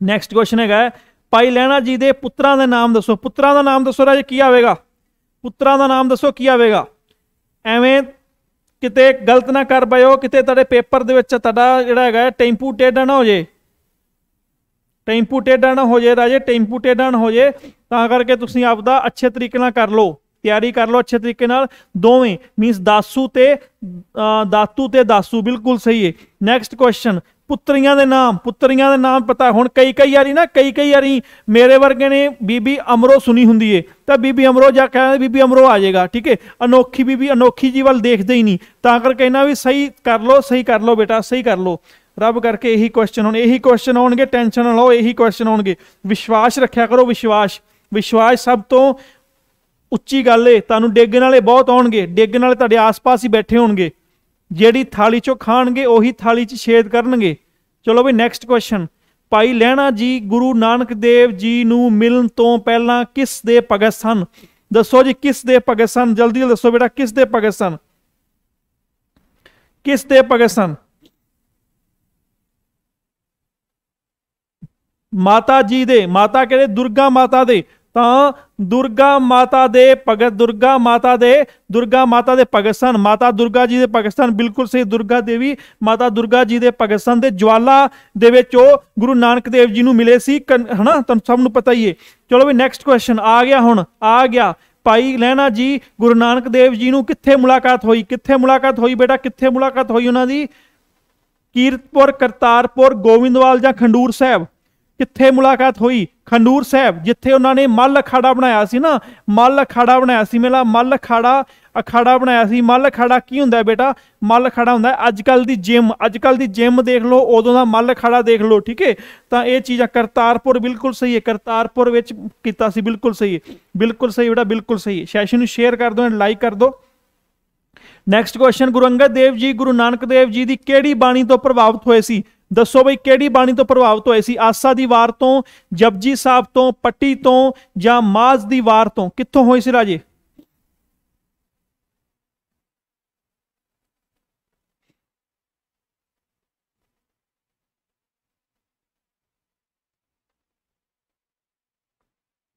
ਨੈਕਸਟ ਕੁਐਸਚਨ ਹੈਗਾ ਭਾਈ ਲੈਣਾ ਜੀ ਦੇ ਪੁੱਤਰਾਂ ਦਾ ਨਾਮ ਦੱਸੋ ਪੁੱਤਰਾਂ ਦਾ ਨਾਮ ਦੱਸੋ ਰਾਜੇ ਕੀ ਆਵੇਗਾ ਪੁੱਤਰਾਂ ਦਾ ਨਾਮ ਦੱਸੋ ਕੀ ਆਵੇਗਾ ਐਵੇਂ ਕਿਤੇ ਗਲਤ ਨਾ ਕਰ ਬਇਓ ਕਿਤੇ ਤੁਹਾਡੇ ਪੇਪਰ ਦੇ ਵਿੱਚ ਤੁਹਾਡਾ ਜਿਹੜਾ ਹੈਗਾ ਟੈਂਪੂ ਟੇਡਾ ਨਾ ਹੋ ਜੇ ਟੈਂਪੂ ਟੇਡਾ ਨਾ ਹੋ ਜੇ ਰਾਜੇ ਟੈਂਪੂ ਟੇਡਾ ਨਾ ਹੋ ਜੇ ਤਾਂ ਕਰਕੇ ਤੁਸੀਂ ਆਪਦਾ ਅੱਛੇ ਤਰੀਕੇ ਨਾਲ ਕਰ ਲਓ ਤਿਆਰੀ ਕਰ ਲਓ ਅੱਛੇ ਤਰੀਕੇ ਨਾਲ ਦੋਵੇਂ ਮੀਨਸ ਦਾਸੂ ਤੇ ਦਾਤੂ ਤੇ ਦਾਸੂ ਬਿਲਕੁਲ ਸਹੀ ਹੈ ਨੈਕਸਟ ਕੁਐਸਚਨ ਪੁੱਤਰੀਆਂ ਦੇ ਨਾਮ ਪੁੱਤਰੀਆਂ ਦੇ ਨਾਮ ਪਤਾ ਹੁਣ ਕਈ ਕਈ ਵਾਰੀ ਨਾ ਕਈ ਕਈ ਵਾਰੀ ਮੇਰੇ ਵਰਗੇ ਨੇ ਬੀਬੀ ਅਮਰੋ ਸੁਣੀ ਹੁੰਦੀ ਏ ਤਾਂ ਬੀਬੀ ਅਮਰੋ ਜਾ ਕਹਿੰਦੇ ਬੀਬੀ ਅਮਰੋ ਆ ਜਾਏਗਾ ਠੀਕ ਏ ਅਨੋਖੀ ਬੀਬੀ ਅਨੋਖੀ ਜੀ ਵੱਲ ਦੇਖਦੇ ਹੀ ਨਹੀਂ ਤਾਂ ਕਰਕੇ ਇਹਨਾਂ ਵੀ ਸਹੀ ਕਰ ਲੋ ਸਹੀ ਕਰ ਲੋ ਬੇਟਾ ਸਹੀ ਕਰ ਲੋ ਰੱਬ ਕਰਕੇ ਇਹੀ ਕੁਐਸਚਨ ਹੋਣ ਇਹੀ ਕੁਐਸਚਨ ਆਉਣਗੇ ਟੈਨਸ਼ਨ ਨਾ ਲਓ ਇਹੀ ਕੁਐਸਚਨ ਆਉਣਗੇ ਵਿਸ਼ਵਾਸ ਰੱਖਿਆ ਕਰੋ ਵਿਸ਼ਵਾਸ ਵਿਸ਼ਵਾਸ ਸਭ ਤੋਂ ਉੱਚੀ ਗੱਲ ਏ ਤੁਹਾਨੂੰ ਡੇਗਣ ਵਾਲੇ ਬਹੁਤ ਆਉਣਗੇ ਡੇਗਣ ਵਾਲੇ ਤੁਹਾਡੇ ਆਸ-ਪਾਸ ਹੀ ਬੈਠੇ ਹੋਣਗੇ ਜਿਹੜੀ ਥਾਲੀ ਚੋਂ ਖਾਣਗੇ ਉਹੀ ਥਾਲੀ 'ਚ ਛੇਦ ਕਰਨਗੇ ਚਲੋ ਵੀ ਨੈਕਸਟ ਕੁਐਸਚਨ ਭਾਈ ਲਹਿਣਾ ਜੀ ਗੁਰੂ ਨਾਨਕ ਦੇਵ ਜੀ ਨੂੰ ਮਿਲਣ ਤੋਂ ਪਹਿਲਾਂ ਕਿਸ ਦੇ ਭਗਤ ਸਨ ਦੱਸੋ ਜੀ ਕਿਸ ਦੇ ਭਗਤ ਸਨ ਜਲਦੀ ਦੱਸੋ ਬੇਟਾ ਕਿਸ ਦੇ ਭਗਤ ਸਨ ਕਿਸ ਦੇ ਭਗਤ ਸਨ ਮਾਤਾ ਜੀ ਦੇ ਮਾਤਾ ਕਹਿੰਦੇ ਦੁਰਗਾ ਮਾਤਾ ਦੇ ਤਾਂ ਦੁਰਗਾ ਮਾਤਾ ਦੇ ਭਗਤ ਦੁਰਗਾ ਮਾਤਾ ਦੇ ਦੁਰਗਾ ਮਾਤਾ ਦੇ ਭਗਤ ਸਨ ਮਾਤਾ ਦੁਰਗਾ ਜੀ ਦੇ ਭਗਤ ਸਨ ਬਿਲਕੁਲ ਸਹੀ ਦੁਰਗਾ ਦੇਵੀ ਮਾਤਾ ਦੁਰਗਾ ਜੀ ਦੇ ਭਗਤ ਸਨ ਦੇ ਜਵਾਲਾ ਦੇ ਵਿੱਚ ਉਹ ਗੁਰੂ ਨਾਨਕ ਦੇਵ ਜੀ ਨੂੰ ਮਿਲੇ ਸੀ ਹਨਾ ਤੁਹਾਨੂੰ ਸਭ ਨੂੰ ਪਤਾ ਹੀ ਹੈ ਚਲੋ ਵੀ ਨੈਕਸਟ ਕੁਐਸਚਨ ਆ ਗਿਆ ਹੁਣ ਆ ਗਿਆ ਭਾਈ ਲੈਣਾ ਜੀ ਗੁਰੂ ਨਾਨਕ ਦੇਵ ਜੀ ਨੂੰ ਕਿੱਥੇ ਮੁਲਾਕਾਤ ਹੋਈ ਕਿੱਥੇ ਮੁਲਾਕਾਤ ਹੋਈ ਬੇਟਾ ਕਿੱਥੇ ਮੁਲਾਕਾਤ ਹੋਈ ਉਹਨਾਂ ਦੀ ਕੀਰਤਪੁਰ ਕਰਤਾਰਪੁਰ ਗੋਵਿੰਦਵਾਲ ਜਾਂ ਖੰਡੂਰ ਸਾਹਿਬ ਕਿੱਥੇ ਮੁਲਾਕਾਤ ਹੋਈ ਖੰਡੂਰ ਸਾਹਿਬ ਜਿੱਥੇ ਉਹਨਾਂ ਨੇ ਮੱਲ ਅਖਾੜਾ ਬਣਾਇਆ ਸੀ ਨਾ ਮੱਲ ਅਖਾੜਾ ਬਣਾਇਆ ਸੀ ਮੇਲਾ ਮੱਲ ਅਖਾੜਾ ਅਖਾੜਾ ਬਣਾਇਆ ਸੀ ਮੱਲ ਅਖਾੜਾ ਕੀ ਹੁੰਦਾ ਬੇਟਾ ਮੱਲ ਅਖਾੜਾ ਹੁੰਦਾ ਅੱਜ ਕੱਲ ਦੀ ਜਿਮ ਅੱਜ ਕੱਲ ਦੀ ਜਿਮ ਦੇਖ ਲਓ ਉਦੋਂ ਦਾ ਮੱਲ ਅਖਾੜਾ ਦੇਖ ਲਓ ਠੀਕ ਹੈ ਤਾਂ ਇਹ ਚੀਜ਼ਾਂ ਕਰਤਾਰਪੁਰ ਬਿਲਕੁਲ ਸਹੀ ਹੈ ਕਰਤਾਰਪੁਰ ਵਿੱਚ ਕੀਤਾ ਸੀ ਬਿਲਕੁਲ ਸਹੀ ਹੈ ਬਿਲਕੁਲ ਸਹੀ ਬੇਟਾ ਬਿਲਕੁਲ ਸਹੀ ਹੈ ਸੈਸ਼ਨ ਨੂੰ ਸ਼ੇਅਰ ਕਰ ਦਿਓ ਐਂਡ ਲਾਈਕ ਕਰ ਦਿਓ ਨੈਕਸਟ ਕੁਐਸਚਨ ਗੁਰੂ ਅੰਗਦ ਦੇਵ ਜੀ ਗੁਰੂ ਨਾਨਕ ਦੇਵ ਜੀ ਦੀ ਕਿਹੜੀ ਬਾਣੀ ਤੋਂ ਪ੍ਰਭਾਵਿਤ ਹੋਏ ਸੀ ਦੱਸੋ ਬਈ ਕਿਹੜੀ ਬਾਣੀ ਤੋਂ ਪ੍ਰਭਾਵਿਤ ਹੋਏ ਸੀ ਆਸਾ ਦੀ ਵਾਰ ਤੋਂ ਜਪਜੀ ਸਾਹਿਬ ਤੋਂ ਪੱਟੀ ਤੋਂ ਜਾਂ ਮਾਜ਼ ਦੀ ਵਾਰ ਤੋਂ ਕਿੱਥੋਂ ਹੋਈ ਸੀ ਰਾਜੇ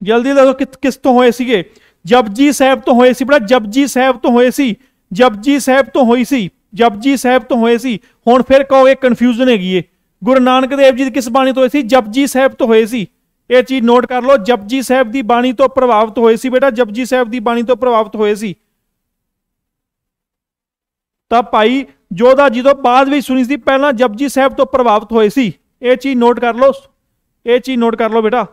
ਜਲਦੀ ਦੱਸੋ ਕਿਸ ਤੋਂ ਹੋਏ ਸੀਗੇ ਜਪਜੀ ਸਾਹਿਬ ਤੋਂ ਹੋਏ ਸੀ ਬੜਾ ਜਪਜੀ ਸਾਹਿਬ ਤੋਂ ਹੋਏ ਸੀ ਜਪਜੀ ਸਾਹਿਬ ਤੋਂ ਹੋਈ ਸੀ ਜਪਜੀ ਸਾਹਿਬ ਤੋਂ ਹੋਏ ਸੀ ਹੁਣ ਫਿਰ ਕਹੋ ਇਹ ਕਨਫਿਊਜ਼ਨ ਹੈਗੀ ਏ ਗੁਰੂ ਨਾਨਕ ਦੇਵ ਜੀ ਦੀ ਕਿਸ ਬਾਣੀ ਤੋਂ ਹੋਏ ਸੀ ਜਪਜੀ ਸਾਹਿਬ ਤੋਂ ਹੋਏ ਸੀ ਇਹ ਚੀਜ਼ ਨੋਟ ਕਰ ਲਓ ਜਪਜੀ ਸਾਹਿਬ ਦੀ ਬਾਣੀ ਤੋਂ ਪ੍ਰਭਾਵਿਤ ਹੋਏ ਸੀ ਬੇਟਾ ਜਪਜੀ ਸਾਹਿਬ ਦੀ ਬਾਣੀ ਤੋਂ ਪ੍ਰਭਾਵਿਤ ਹੋਏ ਸੀ ਤਾਂ ਭਾਈ ਜੋਧਾ ਜੀ ਤੋਂ ਬਾਅਦ ਵੀ ਸੁਣੀ ਸੀ ਪਹਿਲਾਂ ਜਪਜੀ ਸਾਹਿਬ ਤੋਂ ਪ੍ਰਭਾਵਿਤ ਹੋਏ ਸੀ ਇਹ ਚੀਜ਼ ਨੋਟ ਕਰ ਲਓ ਇਹ ਚੀਜ਼ ਨੋਟ ਕਰ ਲਓ ਬੇਟਾ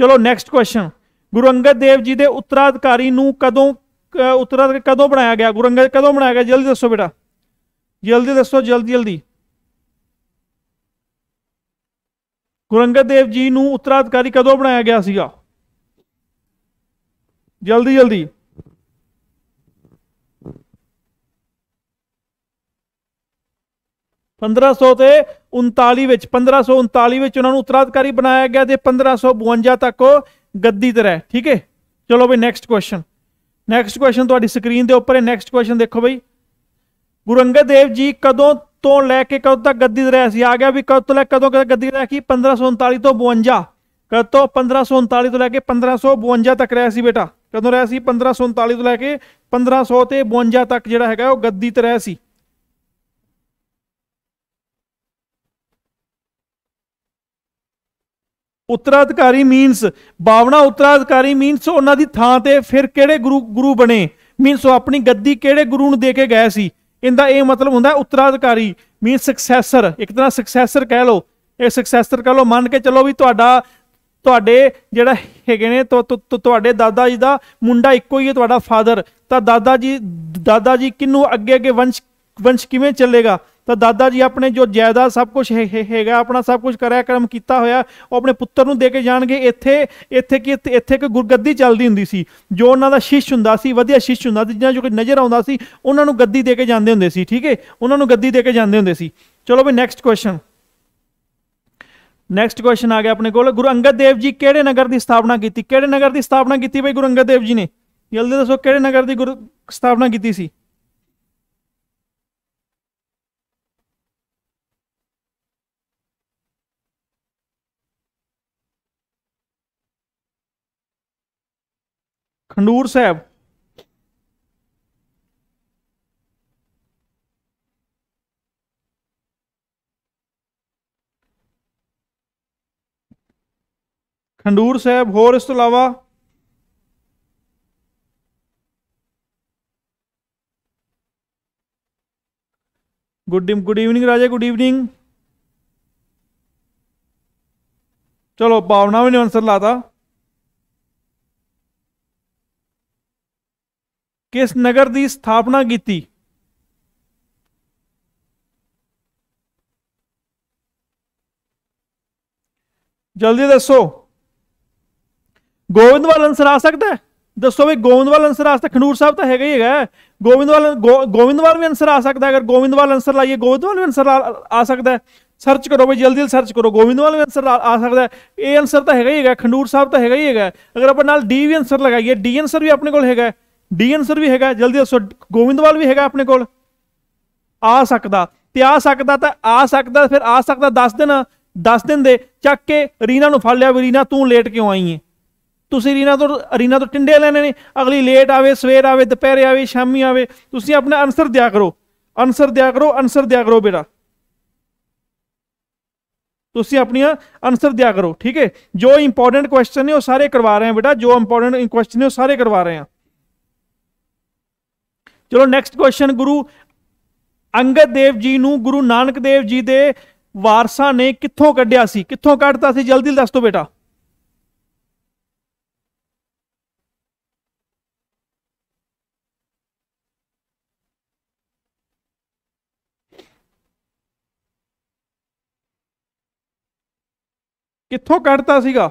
ਚਲੋ ਨੈਕਸਟ ਕੁਐਸਚਨ ਗੁਰੂ ਅੰਗਦ ਦੇਵ ਜੀ ਦੇ ਉੱਤਰਾਧਿਕਾਰੀ ਨੂੰ ਕਦੋਂ ਉਤਰਾਧਿਕਾਰ ਕਦੋਂ ਬਣਾਇਆ ਗਿਆ ਗੁਰੰਗ ਅੰਗਦ ਕਦੋਂ ਬਣਾਇਆ ਗਿਆ ਜਲਦੀ ਦੱਸੋ ਬੇਟਾ ਜਲਦੀ ਦੱਸੋ ਜਲਦੀ ਜਲਦੀ ਗੁਰੂ ਦੇਵ ਜੀ ਨੂੰ ਉਤਰਾਧਿਕਾਰੀ ਕਦੋਂ ਬਣਾਇਆ ਗਿਆ ਸੀਗਾ ਜਲਦੀ ਜਲਦੀ ਤੇ 39 ਵਿੱਚ 1539 ਵਿੱਚ ਉਹਨਾਂ ਨੂੰ ਉਤਰਾਧਿਕਾਰੀ ਬਣਾਇਆ ਗਿਆ ਤੇ 1552 ਤੱਕ ਉਹ ਗੱਦੀ ਤੇ ਰਹੇ ਠੀਕ ਹੈ ਚਲੋ ਵੀ ਨੈਕਸਟ ਕੁਐਸਚਨ ਨੈਕਸਟ ਕੁਐਸਚਨ ਤੁਹਾਡੀ ਸਕਰੀਨ ਦੇ ਉੱਪਰ ਹੈ ਨੈਕਸਟ ਕੁਐਸਚਨ ਦੇਖੋ ਬਈ ਗੁਰੂ ਅੰਗਦ ਦੇਵ ਜੀ ਕਦੋਂ ਤੋਂ ਲੈ ਕੇ ਕਦੋਂ ਤੱਕ ਗੱਦੀ ਤੇ ਰਹੇ ਸੀ ਆ ਗਿਆ ਵੀ ਕਦੋਂ ਤੋਂ ਲੈ ਕਦੋਂ ਤੱਕ ਗੱਦੀ ਤੇ ਰਹੀ 1539 ਤੋਂ 52 ਕਦੋਂ ਤੋਂ 1539 ਤੋਂ ਲੈ ਕੇ 1552 ਤੱਕ ਰਹੇ ਸੀ ਬੇਟਾ ਕਦੋਂ ਰਹੇ ਸੀ 1539 ਤੋਂ ਲੈ ਕੇ 1500 ਤੇ 52 ਤੱਕ ਜਿਹੜਾ ਹੈਗਾ ਉਹ ਗੱਦੀ ਤੇ ਰਹੇ ਸੀ ਉਤਰਾਧਿਕਾਰੀ ਮੀਨਸ ਬਾਵਣਾ ਉਤਰਾਧਿਕਾਰੀ ਮੀਨਸ ਉਹਨਾਂ ਦੀ ਥਾਂ ਤੇ ਫਿਰ ਕਿਹੜੇ ਗੁਰੂ ਗੁਰੂ ਬਣੇ ਮੀਨਸ ਉਹ ਆਪਣੀ ਗੱਦੀ ਕਿਹੜੇ ਗੁਰੂ ਨੂੰ ਦੇ ਕੇ ਗਏ ਸੀ ਇਹਦਾ ਇਹ ਮਤਲਬ ਹੁੰਦਾ ਉਤਰਾਧਿਕਾਰੀ ਮੀਨਸ ਸਕਸੈਸਰ ਇੱਕ ਤਰ੍ਹਾਂ ਸਕਸੈਸਰ ਕਹਿ ਲਓ ਇਹ ਸਕਸੈਸਰ ਕਹਿ ਲਓ ਮੰਨ ਕੇ ਚੱਲੋ ਵੀ ਤੁਹਾਡਾ ਤੁਹਾਡੇ ਜਿਹੜਾ ਹੈਗੇ ਨੇ ਤੁਹਾਡੇ ਦਾਦਾ ਜੀ ਦਾ ਮੁੰਡਾ ਇੱਕੋ ਹੀ ਹੈ ਤੁਹਾਡਾ ਫਾਦਰ ਤਾਂ ਦਾਦਾ ਜੀ ਦਾਦਾ ਜੀ ਕਿੰਨੂੰ ਅੱਗੇ ਅੱਗੇ ਵੰਸ਼ ਵੰਸ਼ ਕਿਵੇਂ ਚੱਲੇਗਾ ਤਾਂ ਦਾਦਾ ਜੀ ਆਪਣੇ ਜੋ ਜਾਇਦਾਦ ਸਭ ਕੁਝ ਹੈਗਾ ਆਪਣਾ ਸਭ ਕੁਝ ਕਰਿਆ ਕਰਮ ਕੀਤਾ ਹੋਇਆ ਉਹ ਆਪਣੇ ਪੁੱਤਰ ਨੂੰ ਦੇ ਕੇ ਜਾਣਗੇ ਇੱਥੇ ਇੱਥੇ ਕਿ ਇੱਥੇ ਕਿ ਗੁਰਗੱਦੀ ਚੱਲਦੀ ਹੁੰਦੀ ਸੀ ਜੋ ਉਹਨਾਂ ਦਾ ਸ਼ਿਸ਼ ਹੁੰਦਾ ਸੀ ਵਧੀਆ ਸ਼ਿਸ਼ ਹੁੰਦਾ ਸੀ ਜਿਹਨਾਂ ਜੋ ਕੋਈ ਨਜ਼ਰ ਆਉਂਦਾ ਸੀ ਉਹਨਾਂ ਨੂੰ ਗੱਦੀ ਦੇ ਕੇ ਜਾਂਦੇ ਹੁੰਦੇ ਸੀ ਠੀਕ ਹੈ ਉਹਨਾਂ ਨੂੰ ਗੱਦੀ ਦੇ ਕੇ ਜਾਂਦੇ ਹੁੰਦੇ ਸੀ ਚਲੋ ਵੀ ਨੈਕਸਟ ਕੁਐਸਚਨ ਨੈਕਸਟ ਕੁਐਸਚਨ ਆ ਗਿਆ ਆਪਣੇ ਕੋਲ ਗੁਰੂ ਅੰਗਦ ਦੇਵ ਜੀ ਕਿਹੜੇ ਨਗਰ ਦੀ ਸਥਾਪਨਾ ਕੀਤੀ ਕਿਹੜੇ ਨਗਰ ਦੀ ਸਥਾਪਨਾ ਕੀਤੀ ਬਈ ਗੁਰੂ ਅੰਗਦ ਦੇਵ ਜੀ ਨੇ ਜਲਦੀ ਦੱਸੋ ਕਿਹੜੇ ਨਗਰ ਦੀ ਗੁਰੂ ਸਥਾਪਨਾ ਕੀਤੀ ਸੀ ਖੰਡੂਰ ਸਾਹਿਬ ਖੰਡੂਰ ਸਾਹਿਬ ਹੋਰ ਇਸ ਤੋਂ ਇਲਾਵਾ ਗੁੱਡ ਗੁੱਡ ਈਵਨਿੰਗ ਰਾਜੇ ਗੁੱਡ ਈਵਨਿੰਗ ਚਲੋ ਭਾਵਨਾ ਵੀ ਨੇ ਅਨਸਰ ਲਾਤਾ ਕਿਸ ਨਗਰ ਦੀ ਸਥਾਪਨਾ ਕੀਤੀ ਜਲਦੀ ਦੱਸੋ ਗੋਵਿੰਦਵਾਲ ਅਨਸਰ ਆ ਸਕਦਾ ਦੱਸੋ ਵੀ ਗੋਵਿੰਦਵਾਲ ਅਨਸਰ ਆ ਸਕਦਾ ਖਨੂਰ ਸਾਹਿਬ ਤਾਂ ਹੈਗਾ ਹੀ ਹੈਗਾ ਗੋਵਿੰਦਵਾਲ ਗੋਵਿੰਦਵਾਲ ਵੀ ਅਨਸਰ ਆ ਸਕਦਾ ਅਗਰ ਗੋਵਿੰਦਵਾਲ ਅਨਸਰ ਲਾਈਏ ਗੋਵਿੰਦਵਾਲ ਵੀ ਅਨਸਰ ਆ ਸਕਦਾ ਸਰਚ ਕਰੋ ਬਈ ਜਲਦੀ ਜਲਦੀ ਸਰਚ ਕਰੋ ਗੋਵਿੰਦਵਾਲ ਵੀ ਅਨਸਰ ਆ ਸਕਦਾ ਇਹ ਅਨਸਰ ਤਾਂ ਹੈਗਾ ਹੀ ਹੈਗਾ ਖਨੂਰ ਸਾਹਿਬ ਤਾਂ ਹੈਗਾ ਹੀ ਹੈਗਾ ਅਗਰ ਆਪਾਂ ਨਾਲ ਡੀ ਵੀ ਅਨਸਰ ਲਗਾਈਏ ਡੀ ਅਨਸਰ ਵੀ ਆਪਣੇ ਕੋਲ ਹੈਗਾ ਡੀ ਆਨਸਰ ਵੀ ਹੈਗਾ ਜਲਦੀ ਦੱਸੋ ਗੋਵਿੰਦਵਾਲ ਵੀ ਹੈਗਾ ਆਪਣੇ ਕੋਲ ਆ ਸਕਦਾ ਤੇ ਆ ਸਕਦਾ ਤਾਂ ਆ ਸਕਦਾ ਫਿਰ ਆ ਸਕਦਾ 10 ਦਿਨ 10 ਦਿਨ ਦੇ ਚੱਕ ਕੇ ਰੀਨਾ ਨੂੰ ਫੜ ਲਿਆ ਵੀ ਰੀਨਾ ਤੂੰ ਲੇਟ ਕਿਉਂ ਆਈ ਏ ਤੁਸੀਂ ਰੀਨਾ ਤੋਂ ਰੀਨਾ ਤੋਂ ਟਿੰਡੇ ਲੈਣੇ ਨੇ ਅਗਲੀ ਲੇਟ ਆਵੇ ਸਵੇਰ ਆਵੇ ਦੁਪਹਿਰੇ ਆਵੇ ਸ਼ਾਮੀ ਆਵੇ ਤੁਸੀਂ ਆਪਣਾ ਆਨਸਰ ਦਿਆ ਕਰੋ ਆਨਸਰ ਦਿਆ ਕਰੋ ਆਨਸਰ ਦਿਆ ਕਰੋ ਬੇਟਾ ਤੁਸੀਂ ਆਪਣੀਆਂ ਆਨਸਰ ਦਿਆ ਕਰੋ ਠੀਕ ਹੈ ਜੋ ਇੰਪੋਰਟੈਂਟ ਕੁਐਸਚਨ ਨੇ ਉਹ ਸਾਰੇ ਕਰਵਾ ਰਹੇ ਹਾਂ ਬੇਟਾ ਜੋ ਇੰਪੋਰਟੈਂਟ ਕੁਐਸਚਨ ਨੇ ਉਹ ਸਾਰੇ ਕਰਵਾ ਰਹੇ ਹਾਂ ਚਲੋ ਨੈਕਸਟ ਕੁਐਸਚਨ ਗੁਰੂ ਅੰਗਦ ਦੇਵ ਜੀ ਨੂੰ ਗੁਰੂ ਨਾਨਕ ਦੇਵ ਜੀ ਦੇ ਵਾਰਸਾਂ ਨੇ ਕਿੱਥੋਂ ਕੱਢਿਆ ਸੀ ਕਿੱਥੋਂ ਕੱਢਤਾ ਸੀ ਜਲਦੀ ਦੱਸ ਦਿਓ ਬੇਟਾ ਕਿੱਥੋਂ ਕੱਢਤਾ ਸੀਗਾ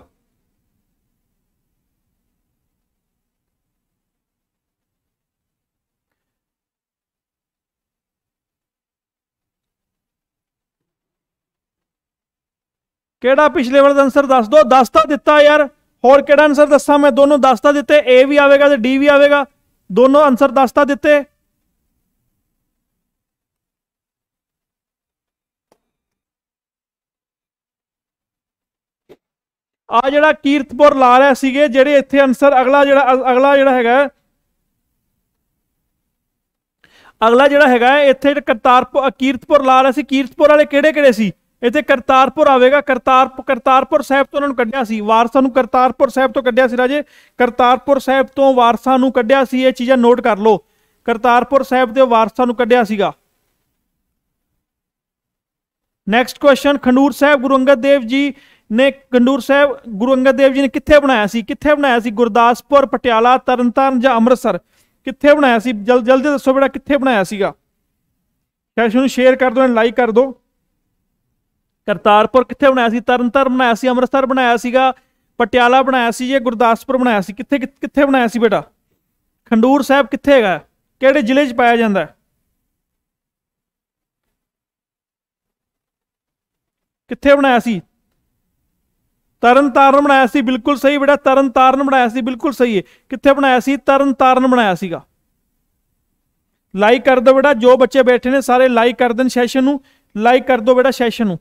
ਕਿਹੜਾ ਪਿਛਲੇ ਵਾਲਾ ਆਨਸਰ ਦੱਸ ਦੋ ਦੱਸ ਤਾਂ ਦਿੱਤਾ ਯਾਰ ਹੋਰ ਕਿਹੜਾ ਆਨਸਰ ਦੱਸਾਂ ਮੈਂ ਦੋਨੋਂ ਦੱਸ ਤਾਂ ਦਿੱਤੇ ਏ ਵੀ ਆਵੇਗਾ ਤੇ ਡੀ ਵੀ ਆਵੇਗਾ ਦੋਨੋਂ ਆਨਸਰ ਦੱਸ ਤਾਂ ਦਿੱਤੇ ਆ ਜਿਹੜਾ ਕੀਰਤਪੁਰ ਲਾ ਰਿਆ ਸੀਗੇ ਜਿਹੜੇ ਇੱਥੇ ਆਨਸਰ ਅਗਲਾ ਜਿਹੜਾ ਅਗਲਾ ਜਿਹੜਾ ਹੈਗਾ ਅਗਲਾ ਜਿਹੜਾ ਹੈਗਾ ਇੱਥੇ ਕਰਤਾਰਪੁਰ ਕੀਰਤਪੁਰ ਲਾ ਰਿਆ ਸੀ ਕੀਰਤਪੁਰ ਵਾਲੇ ਕਿਹੜੇ ਕਿਹੜੇ ਸੀ ਇੱਥੇ ਕਰਤਾਰਪੁਰ ਆਵੇਗਾ ਕਰਤਾਰਪੁਰ ਕਰਤਾਰਪੁਰ ਸਾਹਿਬ ਤੋਂ ਉਹਨਾਂ ਨੂੰ ਕੱਢਿਆ ਸੀ ਵਾਰਸਾਂ ਨੂੰ ਕਰਤਾਰਪੁਰ ਸਾਹਿਬ ਤੋਂ ਕੱਢਿਆ ਸੀ ਰਾਜੇ ਕਰਤਾਰਪੁਰ ਸਾਹਿਬ ਤੋਂ ਵਾਰਸਾਂ ਨੂੰ ਕੱਢਿਆ ਸੀ ਇਹ ਚੀਜ਼ਾਂ ਨੋਟ ਕਰ ਲਓ ਕਰਤਾਰਪੁਰ ਸਾਹਿਬ ਦੇ ਵਾਰਸਾਂ ਨੂੰ ਕੱਢਿਆ ਸੀਗਾ ਨੈਕਸਟ ਕੁਐਸਚਨ ਖੰਡੂਰ ਸਾਹਿਬ ਗੁਰੂ ਅੰਗਦ ਦੇਵ ਜੀ ਨੇ ਖੰਡੂਰ ਸਾਹਿਬ ਗੁਰੂ ਅੰਗਦ ਦੇਵ ਜੀ ਨੇ ਕਿੱਥੇ ਬਣਾਇਆ ਸੀ ਕਿੱਥੇ ਬਣਾਇਆ ਸੀ ਗੁਰਦਾਸਪੁਰ ਪਟਿਆਲਾ ਤਰਨਤਾਰਨ ਜਾਂ ਅੰਮ੍ਰਿਤਸਰ ਕਿੱਥੇ ਬਣਾਇਆ ਸੀ ਜਲਦੀ ਦੱਸੋ ਬੇਟਾ ਕਿੱਥੇ ਬਣਾਇਆ ਸੀਗਾ ਸੈਸ਼ਨ ਨੂੰ ਸ਼ੇਅਰ ਕਰ ਦਿਓ ਐਂਡ ਲਾਈਕ ਕਰ ਦਿਓ ਕਰਤਾਰਪੁਰ ਕਿੱਥੇ ਬਣਾਇਆ ਸੀ ਤਰਨਤਾਰਨ ਬਣਾਇਆ ਸੀ ਅੰਮ੍ਰਿਤਸਰ ਬਣਾਇਆ ਸੀਗਾ ਪਟਿਆਲਾ ਬਣਾਇਆ ਸੀ ਜਾਂ ਗੁਰਦਾਸਪੁਰ ਬਣਾਇਆ ਸੀ ਕਿੱਥੇ ਕਿੱਥੇ ਬਣਾਇਆ ਸੀ ਬੇਟਾ ਖੰਡੂਰ ਸਾਹਿਬ ਕਿੱਥੇ ਹੈਗਾ ਕਿਹੜੇ ਜ਼ਿਲ੍ਹੇ 'ਚ ਪਾਇਆ ਜਾਂਦਾ ਹੈ ਕਿੱਥੇ ਬਣਾਇਆ ਸੀ ਤਰਨਤਾਰਨ ਬਣਾਇਆ ਸੀ ਬਿਲਕੁਲ ਸਹੀ ਬੇਟਾ ਤਰਨਤਾਰਨ ਬਣਾਇਆ ਸੀ ਬਿਲਕੁਲ ਸਹੀ ਹੈ ਕਿੱਥੇ ਬਣਾਇਆ ਸੀ ਤਰਨਤਾਰਨ ਬਣਾਇਆ ਸੀਗਾ ਲਾਈਕ ਕਰ ਦਿਓ ਬੇਟਾ ਜੋ ਬੱਚੇ ਬੈਠੇ ਨੇ ਸਾਰੇ ਲਾਈਕ ਕਰ ਦੇਣ ਸੈਸ਼ਨ ਨੂੰ ਲਾਈਕ ਕਰ ਦਿਓ ਬੇਟਾ ਸੈਸ਼ਨ ਨੂੰ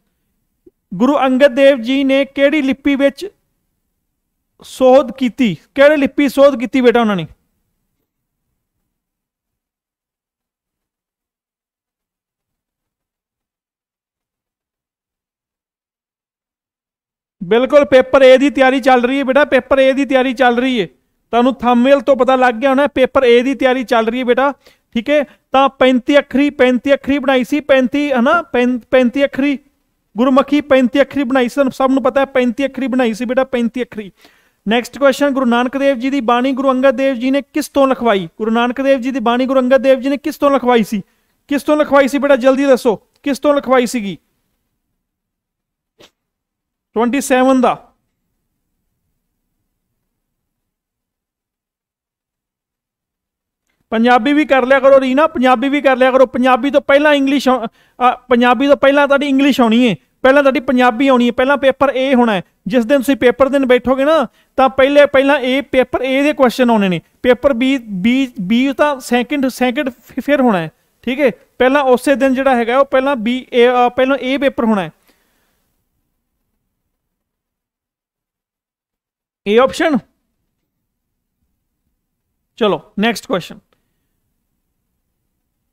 ਗੁਰੂ ਅੰਗਦ ਦੇਵ ਜੀ ਨੇ ਕਿਹੜੀ ਲਿਪੀ ਵਿੱਚ ਸੋਧ ਕੀਤੀ ਕਿਹੜੀ ਲਿਪੀ ਸੋਧ ਕੀਤੀ ਬੇਟਾ ਉਹਨਾਂ ਨੇ ਬਿਲਕੁਲ ਪੇਪਰ A ਦੀ ਤਿਆਰੀ ਚੱਲ ਰਹੀ ਹੈ ਬੇਟਾ ਪੇਪਰ A ਦੀ ਤਿਆਰੀ ਚੱਲ ਰਹੀ ਹੈ ਤੁਹਾਨੂੰ ਥੰਬਨੇਲ ਤੋਂ ਪਤਾ ਲੱਗ ਗਿਆ ਹੋਣਾ ਪੇਪਰ A ਦੀ ਤਿਆਰੀ ਚੱਲ ਰਹੀ ਹੈ ਬੇਟਾ ਠੀਕ ਹੈ ਤਾਂ 35 ਅੱਖਰੀ 35 ਅੱਖਰੀ ਬਣਾਈ ਸੀ 35 ਹਨਾ 35 ਅੱਖਰੀ ਗੁਰਮੁਖੀ 35 ਅੱਖਰੀ ਬਣਾਈ ਸੀ ਤੁਹਾਨੂੰ ਸਭ ਨੂੰ ਪਤਾ ਹੈ 35 ਅੱਖਰੀ ਬਣਾਈ ਸੀ ਬੇਟਾ 35 ਅੱਖਰੀ ਨੈਕਸਟ ਕੁਐਸਚਨ ਗੁਰੂ ਨਾਨਕ ਦੇਵ ਜੀ ਦੀ ਬਾਣੀ ਗੁਰੂ ਅੰਗਦ ਦੇਵ ਜੀ ਨੇ ਕਿਸ ਤੋਂ ਲਿਖਵਾਈ ਗੁਰੂ ਨਾਨਕ ਦੇਵ ਜੀ ਦੀ ਬਾਣੀ ਗੁਰੂ ਅੰਗਦ ਦੇਵ ਜੀ ਨੇ ਕਿਸ ਤੋਂ ਲਿਖਵਾਈ ਸੀ ਕਿਸ ਤੋਂ ਲਿਖਵਾਈ ਸੀ ਬੇਟਾ ਜਲਦੀ ਦੱਸੋ ਕਿਸ ਤੋਂ ਲਿਖਵਾਈ ਸੀਗੀ 27 ਦਾ ਪੰਜਾਬੀ ਵੀ ਕਰ ਲਿਆ ਕਰੋ ਰੀਨਾ ਪੰਜਾਬੀ ਵੀ ਕਰ ਲਿਆ ਕਰੋ ਪੰਜਾਬੀ ਤੋਂ ਪਹਿਲਾਂ ਇੰਗਲਿਸ਼ ਪੰਜਾਬੀ ਤੋਂ ਪਹਿਲਾਂ ਤੁਹਾਡੀ ਇੰਗਲਿਸ਼ ਆਉਣੀ ਹੈ ਪਹਿਲਾਂ ਤੁਹਾਡੀ ਪੰਜਾਬੀ ਆਉਣੀ ਹੈ ਪਹਿਲਾਂ ਪੇਪਰ A ਹੋਣਾ ਹੈ ਜਿਸ ਦਿਨ ਤੁਸੀਂ ਪੇਪਰ ਦਿਨ ਬੈਠੋਗੇ ਨਾ ਤਾਂ ਪਹਿਲੇ ਪਹਿਲਾਂ A ਪੇਪਰ A ਦੇ ਕੁਐਸਚਨ ਆਉਣੇ ਨੇ ਪੇਪਰ B B B ਤਾਂ ਸੈਕਿੰਡ ਸੈਕਿੰਡ ਫਿਰ ਹੋਣਾ ਹੈ ਠੀਕ ਹੈ ਪਹਿਲਾਂ ਉਸੇ ਦਿਨ ਜਿਹੜਾ ਹੈਗਾ ਉਹ ਪਹਿਲਾਂ B A ਪਹਿਲਾਂ A ਪੇਪਰ ਹੋਣਾ ਹੈ A ਆਪਸ਼ਨ ਚਲੋ ਨੈਕਸਟ ਕੁਐਸਚਨ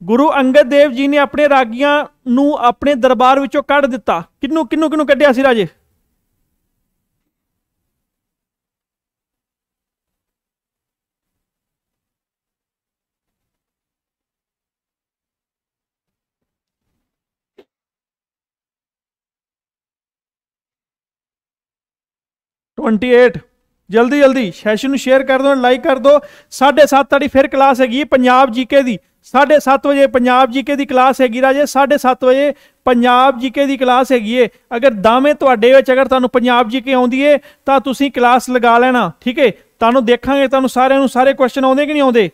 ਗੁਰੂ ਅੰਗਦ ਦੇਵ ਜੀ ਨੇ ਆਪਣੇ ਰਾਗੀਆਂ ਨੂੰ ਆਪਣੇ ਦਰਬਾਰ ਵਿੱਚੋਂ ਕੱਢ ਦਿੱਤਾ ਕਿੰਨੂੰ ਕਿੰਨੂੰ ਕਿੰਨੂੰ ਕੱਢਿਆ ਸੀ ਰਾਜੇ ट्वेंटी एट ਜਲਦੀ ਜਲਦੀ ਸੈਸ਼ਨ ਨੂੰ ਸ਼ੇਅਰ ਕਰ ਦਿਓ ਲਾਈਕ ਕਰ ਦਿਓ 7:30 ਵਾਲੀ ਫਿਰ ਕਲਾਸ ਹੈਗੀ ਪੰਜਾਬ ਜੀਕੇ ਦੀ 7:30 ਵਜੇ ਪੰਜਾਬ ਜੀਕੇ ਦੀ ਕਲਾਸ ਹੈਗੀ ਰਾਜੇ 7:30 ਵਜੇ ਪੰਜਾਬ ਜੀਕੇ ਦੀ ਕਲਾਸ ਹੈਗੀ ਏ ਅਗਰ ਦਾਵੇਂ ਤੁਹਾਡੇ ਵਿੱਚ ਅਗਰ ਤੁਹਾਨੂੰ ਪੰਜਾਬ ਜੀਕੇ ਆਉਂਦੀ ਏ ਤਾਂ ਤੁਸੀਂ ਕਲਾਸ ਲਗਾ ਲੈਣਾ ਠੀਕ ਏ ਤੁਹਾਨੂੰ ਦੇਖਾਂਗੇ ਤੁਹਾਨੂੰ ਸਾਰਿਆਂ ਨੂੰ ਸਾਰੇ ਕੁਐਸਚਨ ਆਉਂਦੇ ਕਿ ਨਹੀਂ ਆਉਂਦੇ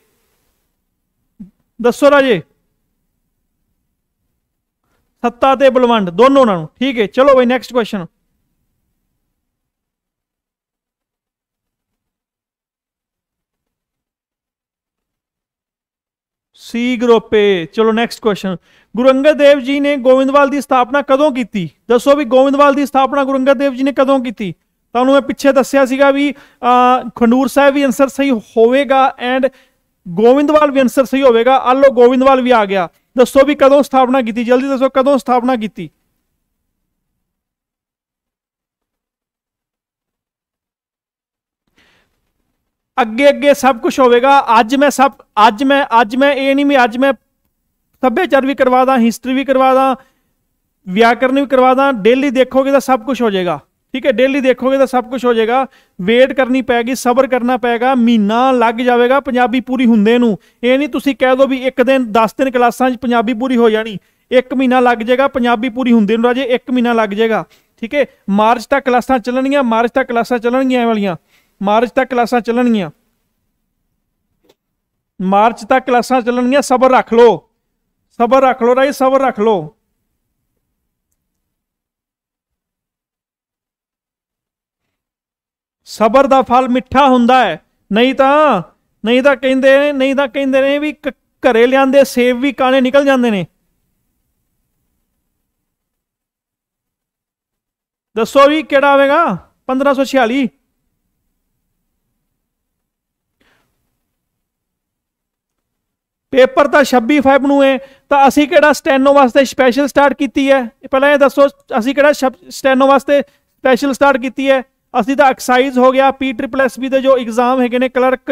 ਦੱਸੋ ਰਾਜੇ ਸੱਤਾ ਤੇ ਬਲਵੰਡ ਦੋਨੋਂ ਨਾਲ ਠੀਕ ਏ ਚਲੋ ਬਈ ਨੈਕਸਟ ਕੁਐਸਚਨ ਸੀ ਗਰੁੱਪ ਏ ਚਲੋ ਨੈਕਸਟ ਕੁਐਸਚਨ ਗੁਰੂ ਅੰਗਦ ਦੇਵ ਜੀ ਨੇ ਗੋਵਿੰਦਵਾਲ ਦੀ ਸਥਾਪਨਾ ਕਦੋਂ ਕੀਤੀ ਦੱਸੋ ਵੀ ਗੋਵਿੰਦਵਾਲ ਦੀ ਸਥਾਪਨਾ ਗੁਰੂ ਅੰਗਦ ਦੇਵ ਜੀ ਨੇ ਕਦੋਂ ਕੀਤੀ ਤੁਹਾਨੂੰ ਮੈਂ ਪਿੱਛੇ ਦੱਸਿਆ ਸੀਗਾ ਵੀ ਖੰਡੂਰ ਸਾਹਿਬ ਵੀ ਆਨਸਰ ਸਹੀ ਹੋਵੇਗਾ ਐਂਡ ਗੋਵਿੰਦਵਾਲ ਵੀ ਆਨਸਰ ਸਹੀ ਹੋਵੇਗਾ ਆਲੋ ਗੋਵਿੰਦਵਾਲ ਵੀ ਆ ਗਿਆ ਦੱਸੋ ਵੀ ਕਦੋਂ ਸਥਾਪਨਾ ਕੀਤੀ ਜਲਦੀ ਦੱਸੋ ਕਦੋਂ ਸਥਾਪਨਾ ਕੀਤੀ ਅੱਗੇ ਅੱਗੇ ਸਭ ਕੁਝ ਹੋਵੇਗਾ ਅੱਜ ਮੈਂ ਸਭ ਅੱਜ ਮੈਂ ਅੱਜ ਮੈਂ ਇਹ ਨਹੀਂ ਮੈਂ ਅੱਜ ਮੈਂ ਸੱਭਿਆਚਾਰ ਵੀ ਕਰਵਾਦਾ ਹਿਸਟਰੀ ਵੀ ਕਰਵਾਦਾ ਵਿਆਕਰਨ ਵੀ ਕਰਵਾਦਾ ਡੇਲੀ ਦੇਖੋਗੇ ਤਾਂ ਸਭ ਕੁਝ ਹੋ ਜਾਏਗਾ ਠੀਕ ਹੈ ਡੇਲੀ ਦੇਖੋਗੇ ਤਾਂ ਸਭ ਕੁਝ ਹੋ ਜਾਏਗਾ ਵੇਟ ਕਰਨੀ ਪੈਗੀ ਸਬਰ ਕਰਨਾ ਪੈਗਾ ਮਹੀਨਾ ਲੱਗ ਜਾਵੇਗਾ ਪੰਜਾਬੀ ਪੂਰੀ ਹੁੰਦੇ ਨੂੰ ਇਹ ਨਹੀਂ ਤੁਸੀਂ ਕਹਿ ਦੋ ਵੀ ਇੱਕ ਦਿਨ 10 ਦਿਨ ਕਲਾਸਾਂ 'ਚ ਪੰਜਾਬੀ ਪੂਰੀ ਹੋ ਜਾਣੀ ਇੱਕ ਮਹੀਨਾ ਲੱਗ ਜਾਏਗਾ ਪੰਜਾਬੀ ਪੂਰੀ ਹੁੰਦੇ ਨੂੰ ਰਾਜੇ ਇੱਕ ਮਹੀਨਾ ਲੱਗ ਜਾਏਗਾ ਠੀਕ ਹੈ ਮਾਰਚ ਤੱਕ ਕਲਾਸਾਂ ਚੱਲਣਗੀਆਂ ਮਾਰਚ ਤੱਕ ਕਲਾਸਾਂ ਚੱਲਣਗੀਆਂ ਐ ਵਾਲੀਆਂ ਮਾਰਚ ਤੱਕ ਕਲਾਸਾਂ ਚੱਲਣਗੀਆਂ ਮਾਰਚ ਤੱਕ ਕਲਾਸਾਂ ਚੱਲਣਗੀਆਂ ਸਬਰ ਰੱਖ ਲਓ ਸਬਰ ਰੱਖ ਲਓ ਰਾਈ ਸਬਰ ਰੱਖ ਲਓ ਸਬਰ ਦਾ ਫਲ ਮਿੱਠਾ ਹੁੰਦਾ ਹੈ ਨਹੀਂ ਤਾਂ ਨਹੀਂ ਤਾਂ ਕਹਿੰਦੇ ਨੇ ਨਹੀਂ ਤਾਂ ਕਹਿੰਦੇ ਨੇ ਵੀ ਘਰੇ ਲਿਆਂਦੇ ਸੇਬ ਵੀ ਕਾਣੇ ਨਿਕਲ ਜਾਂਦੇ ਨੇ ਦੱਸੋ ਵੀ ਕਿਹੜਾ ਆਵੇਗਾ 1546 ਪੇਪਰ ਤਾਂ 26.5 ਨੂੰ ਹੈ ਤਾਂ ਅਸੀਂ ਕਿਹੜਾ ਸਟੈਨੋ ਵਾਸਤੇ ਸਪੈਸ਼ਲ ਸਟਾਰਟ ਕੀਤੀ ਹੈ ਪਹਿਲਾਂ ਇਹ ਦੱਸੋ ਅਸੀਂ ਕਿਹੜਾ ਸਟੈਨੋ ਵਾਸਤੇ ਸਪੈਸ਼ਲ ਸਟਾਰਟ ਕੀਤੀ ਹੈ ਅਸੀਂ ਤਾਂ ਐਕਸਾਈਜ਼ ਹੋ ਗਿਆ ਪੀ ਟ੍ਰਿਪਲ ਐਸ ਬੀ ਦੇ ਜੋ ਐਗਜ਼ਾਮ ਹੈਗੇ ਨੇ ਕਲਰਕ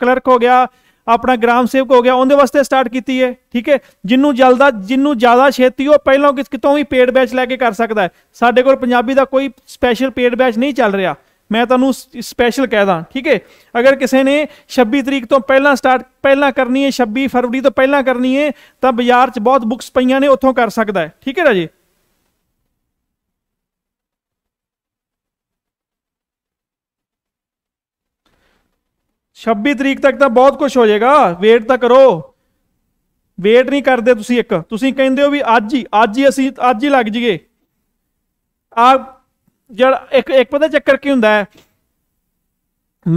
ਕਲਰਕ ਹੋ ਗਿਆ ਆਪਣਾ ਗ੍ਰਾਮ ਸੇਵਕ ਹੋ ਗਿਆ ਉਹਦੇ ਵਾਸਤੇ ਸਟਾਰਟ ਕੀਤੀ ਹੈ ਠੀਕ ਹੈ ਜਿੰਨੂੰ ਜਲਦਾ ਜਿੰਨੂੰ ਜ਼ਿਆਦਾ ਛੇਤੀ ਉਹ ਪਹਿਲਾਂ ਕਿਸ ਕਿਤੋਂ ਵੀ ਪੇਡ ਬੈਚ ਲੈ ਕੇ ਕਰ ਸਕਦਾ ਹੈ ਸਾਡੇ ਕੋਲ ਪੰਜਾਬੀ ਦਾ ਕੋਈ ਸਪੈਸ਼ਲ ਪੇਡ ਬੈਚ ਨਹੀਂ ਚੱਲ ਰਿਹਾ ਮੈਂ ਤੁਹਾਨੂੰ ਸਪੈਸ਼ਲ ਕਹਿ ਦਾਂ ਠੀਕ ਹੈ ਅਗਰ ਕਿਸੇ ਨੇ 26 ਤਰੀਕ ਤੋਂ ਪਹਿਲਾਂ ਸਟਾਰਟ ਪਹਿਲਾਂ ਕਰਨੀ ਹੈ 26 ਫਰਵਰੀ ਤੋਂ ਪਹਿਲਾਂ ਕਰਨੀ ਹੈ ਤਾਂ ਬਾਜ਼ਾਰ 'ਚ ਬਹੁਤ ਬੁੱਕਸ ਪਈਆਂ ਨੇ ਉੱਥੋਂ ਕਰ ਸਕਦਾ ਹੈ ਠੀਕ ਹੈ ਰਾਜੇ ਛੱਬੀ ਤਰੀਕ ਤੱਕ ਤਾਂ ਬਹੁਤ ਕੁਝ ਹੋ ਜਾਏਗਾ ਵੇਟ ਤਾਂ ਕਰੋ ਵੇਟ ਨਹੀਂ ਕਰਦੇ ਤੁਸੀਂ ਇੱਕ ਤੁਸੀਂ ਕਹਿੰਦੇ ਹੋ ਵੀ ਅੱਜ ਹੀ ਅੱਜ ਹੀ ਅਸੀਂ ਅੱਜ ਹੀ ਲੱਗ ਜੀਏ ਆ ਜਿਹੜਾ ਇੱਕ ਇੱਕ ਪਤਾ ਚੱਕਰ ਕੀ ਹੁੰਦਾ ਹੈ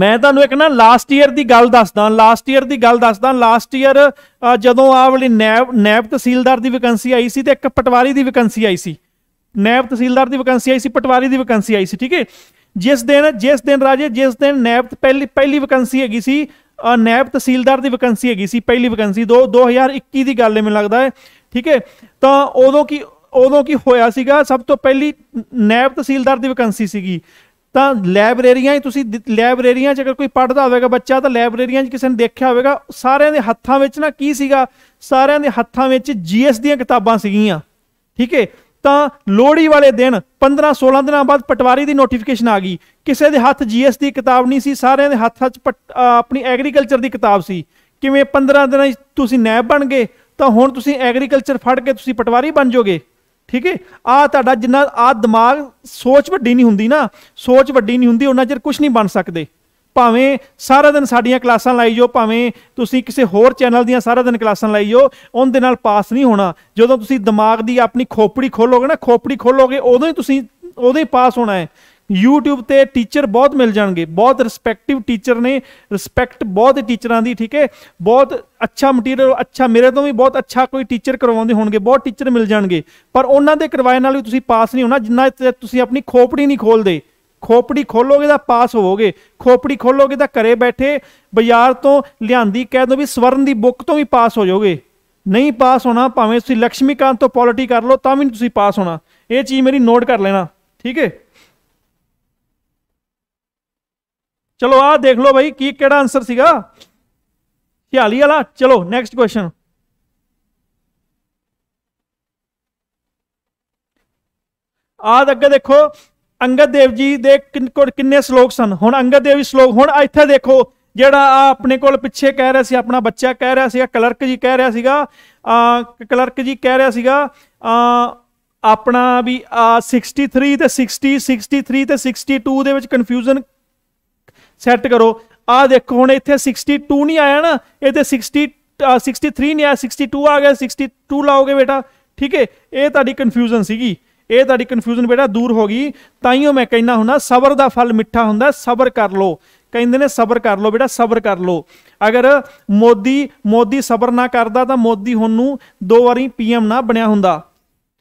ਮੈਂ ਤੁਹਾਨੂੰ ਇੱਕ ਨਾ ਲਾਸਟ ਈਅਰ ਦੀ ਗੱਲ ਦੱਸਦਾ ਲਾਸਟ ਈਅਰ ਦੀ ਗੱਲ ਦੱਸਦਾ ਲਾਸਟ ਈਅਰ ਜਦੋਂ ਆ ਵਾਲੀ ਨੈਬ ਨੈਬ ਤਹਿਸੀਲਦਾਰ ਦੀ ਵੈਕੈਂਸੀ ਆਈ ਸੀ ਤੇ ਇੱਕ ਪਟਵਾਰੀ ਦੀ ਵੈਕੈਂਸੀ ਆਈ ਸੀ ਨੈਬ ਤਹਿਸੀਲਦਾਰ ਦੀ ਵੈਕੈਂਸੀ ਆਈ ਸੀ ਪਟਵਾਰੀ ਦੀ ਵੈਕੈਂਸੀ ਆਈ ਸੀ ਠੀਕ ਹੈ ਜਿਸ ਦਿਨ ਜਿਸ ਦਿਨ ਰਾਜੇ ਜਿਸ ਦਿਨ ਨੈਬ ਪਹਿਲੀ ਪਹਿਲੀ ਵੈਕੈਂਸੀ ਹੈਗੀ ਸੀ ਨੈਬ ਤਹਿਸੀਲਦਾਰ ਦੀ ਵੈਕੈਂਸੀ ਹੈਗੀ ਸੀ ਪਹਿਲੀ ਵੈਕੈਂਸੀ ਦੋ 2021 ਦੀ ਗੱਲ ਹੈ ਮੈਨੂੰ ਲੱਗਦਾ ਹੈ ਠੀਕ ਹੈ ਤਾਂ ਉਦੋਂ ਕੀ ਉਦੋਂ ਕੀ ਹੋਇਆ ਸੀਗਾ ਸਭ ਤੋਂ ਪਹਿਲੀ ਨੈਬ ਤਹਿਸੀਲਦਾਰ ਦੀ ਵੈਕੈਂਸੀ ਸੀਗੀ ਤਾਂ ਲਾਇਬ੍ਰੇਰੀਆਂ ਹੀ ਤੁਸੀਂ ਲਾਇਬ੍ਰੇਰੀਆਂ 'ਚ ਅਗਰ ਕੋਈ ਪੜਦਾ ਹੋਵੇਗਾ ਬੱਚਾ ਤਾਂ ਲਾਇਬ੍ਰੇਰੀਆਂ 'ਚ ਕਿਸੇ ਨੇ ਦੇਖਿਆ ਹੋਵੇਗਾ ਸਾਰਿਆਂ ਦੇ ਹੱਥਾਂ ਵਿੱਚ ਨਾ ਕੀ ਸੀਗਾ ਸਾਰਿਆਂ ਦੇ ਹੱਥਾਂ ਵਿੱਚ ਜੀਐਸ ਦੀਆਂ ਕਿਤਾਬਾਂ ਸੀਗੀਆਂ ਠੀਕ ਹੈ ਤਾਂ ਲੋਹੜੀ ਵਾਲੇ ਦਿਨ 15 16 ਦਿਨਾਂ ਬਾਅਦ ਪਟਵਾਰੀ ਦੀ ਨੋਟੀਫਿਕੇਸ਼ਨ ਆ ਗਈ ਕਿਸੇ ਦੇ ਹੱਥ ਜੀਐਸ ਦੀ ਕਿਤਾਬ ਨਹੀਂ ਸੀ ਸਾਰਿਆਂ ਦੇ ਹੱਥਾਂ 'ਚ ਆਪਣੀ ਐਗਰੀਕਲਚਰ ਦੀ ਕਿਤਾਬ ਸੀ ਕਿਵੇਂ 15 ਦਿਨਾਂ 'ਚ ਤੁਸੀਂ ਨੈਬ ਬਣ ਗਏ ਤਾਂ ਹੁਣ ਤੁਸੀਂ ਐਗਰੀਕਲਚਰ ਫੜ ਕੇ ਤੁਸੀਂ ਪਟਵਾਰੀ ਬਣ ਜਾਓਗੇ ਠੀਕ ਹੈ ਆ ਤੁਹਾਡਾ ਜਿੰਨਾ ਆ ਦਿਮਾਗ ਸੋਚ ਵੱਡੀ ਨਹੀਂ ਹੁੰਦੀ ਨਾ ਸੋਚ ਵੱਡੀ ਨਹੀਂ ਹੁੰਦੀ ਉਹਨਾਂ ਚਿਰ ਕੁਝ ਨਹੀਂ ਬਣ ਸਕਦੇ ਭਾਵੇਂ ਸਾਰਾ ਦਿਨ ਸਾਡੀਆਂ ਕਲਾਸਾਂ ਲਾਈ ਜੋ ਭਾਵੇਂ ਤੁਸੀਂ ਕਿਸੇ ਹੋਰ ਚੈਨਲ ਦੀਆਂ ਸਾਰਾ ਦਿਨ ਕਲਾਸਾਂ ਲਾਈ ਜੋ ਉਹਦੇ ਨਾਲ ਪਾਸ ਨਹੀਂ ਹੋਣਾ ਜਦੋਂ ਤੁਸੀਂ ਦਿਮਾਗ ਦੀ ਆਪਣੀ ਖੋਪੜੀ ਖੋਲੋਗੇ ਨਾ ਖੋਪੜੀ ਖੋਲੋਗੇ ਉਦੋਂ ਹੀ ਤੁਸੀਂ ਉਦੋਂ ਹੀ ਪਾਸ ਹੋਣਾ ਹੈ YouTube ਤੇ ਟੀਚਰ ਬਹੁਤ ਮਿਲ ਜਾਣਗੇ ਬਹੁਤ ਰਿਸਪੈਕਟਿਵ ਟੀਚਰ ਨੇ ਰਿਸਪੈਕਟ ਬਹੁਤ ਟੀਚਰਾਂ ਦੀ ਠੀਕ ਹੈ ਬਹੁਤ ਅੱਛਾ ਮਟੀਰੀਅਲ ਅੱਛਾ ਮੇਰੇ ਤੋਂ ਵੀ ਬਹੁਤ ਅੱਛਾ ਕੋਈ ਟੀਚਰ ਕਰਵਾਉਂਦੇ ਹੋਣਗੇ ਬਹੁਤ ਟੀਚਰ ਮਿਲ ਜਾਣਗੇ ਪਰ ਉਹਨਾਂ ਦੇ ਕਰਵਾਏ ਨਾਲ ਵੀ ਤੁਸੀਂ ਪਾਸ ਨਹੀਂ ਹੋਣਾ ਜਿੰਨਾ ਤੁਸੀਂ ਆਪਣੀ ਖੋਪੜੀ ਨਹੀਂ ਖੋਲਦੇ ਖੋਪੜੀ ਖੋਲੋਗੇ ਤਾਂ ਪਾਸ ਹੋਵੋਗੇ ਖੋਪੜੀ ਖੋਲੋਗੇ ਤਾਂ ਘਰੇ ਬੈਠੇ ਬਾਜ਼ਾਰ ਤੋਂ ਲਿਆਂਦੀ ਕਹਿ ਦੋ ਵੀ ਸਵਰਨ ਦੀ ਬੁੱਕ ਤੋਂ ਵੀ ਪਾਸ ਹੋ ਜਾਓਗੇ ਨਹੀਂ ਪਾਸ ਹੋਣਾ ਭਾਵੇਂ ਤੁਸੀਂ ਲక్ష్ਮੀਕਾਂਤ ਤੋਂ ਪੋਲਿਟੀ ਕਰ ਲਓ ਤਾਂ ਵੀ ਨਹੀਂ ਤੁਸੀਂ ਪਾਸ ਹੋਣਾ ਇਹ ਚੀਜ਼ ਮੇਰੀ ਨੋਟ ਕਰ ਲੈਣਾ ਠੀਕ ਹੈ ਚਲੋ ਆਹ ਦੇਖ ਲਓ ਭਾਈ ਕੀ ਕਿਹੜਾ ਆਨਸਰ ਸੀਗਾ 46 ਵਾਲਾ ਚਲੋ ਨੈਕਸਟ ਕੁਐਸਚਨ ਆਹ ਅੱਗੇ ਦੇਖੋ ਅੰਗਦ ਦੇਵ ਜੀ ਦੇ ਕਿੰਨੇ ਸ਼ਲੋਕ ਸਨ ਹੁਣ ਅੰਗਦ ਦੇਵ ਜੀ ਸ਼ਲੋਕ ਹੁਣ ਇੱਥੇ ਦੇਖੋ ਜਿਹੜਾ ਆ ਆਪਣੇ ਕੋਲ ਪਿੱਛੇ ਕਹਿ ਰਿਹਾ ਸੀ ਆਪਣਾ ਬੱਚਾ ਕਹਿ ਰਿਹਾ ਸੀਗਾ ਕਲਰਕ ਜੀ ਕਹਿ ਰਿਹਾ ਸੀਗਾ ਆ ਕਲਰਕ ਜੀ ਕਹਿ ਰਿਹਾ ਸੀਗਾ ਆ ਆਪਣਾ ਵੀ 63 ਤੇ 60 63 ਤੇ 62 ਦੇ ਵਿੱਚ ਕਨਫਿਊਜ਼ਨ ਸੈੱਟ ਕਰੋ ਆ ਦੇਖੋ ਹੁਣ ਇੱਥੇ 62 ਨਹੀਂ ਆਇਆ ਨਾ ਇੱਥੇ 60 63 ਨਹੀਂ ਆਇਆ 62 ਆ ਗਿਆ 62 ਲਾਓਗੇ ਬੇਟਾ ਠੀਕ ਹੈ ਇਹ ਤੁਹਾਡੀ ਕਨਫਿਊਜ਼ਨ ਸੀਗੀ ਇਹ ਤੁਹਾਡੀ ਕਨਫਿਊਜ਼ਨ ਬੇਟਾ ਦੂਰ ਹੋ ਗਈ ਤਾਈਓ ਮੈਂ ਕਹਿਣਾ ਹੁੰਦਾ ਸਬਰ ਦਾ ਫਲ ਮਿੱਠਾ ਹੁੰਦਾ ਸਬਰ ਕਰ ਲੋ ਕਹਿੰਦੇ ਨੇ ਸਬਰ ਕਰ ਲੋ ਬੇਟਾ ਸਬਰ ਕਰ ਲੋ ਅਗਰ ਮੋਦੀ ਮੋਦੀ ਸਬਰ ਨਾ ਕਰਦਾ ਤਾਂ ਮੋਦੀ ਹੁਣ ਨੂੰ ਦੋ ਵਾਰੀ ਪੀਐਮ ਨਾ ਬਣਿਆ ਹੁੰਦਾ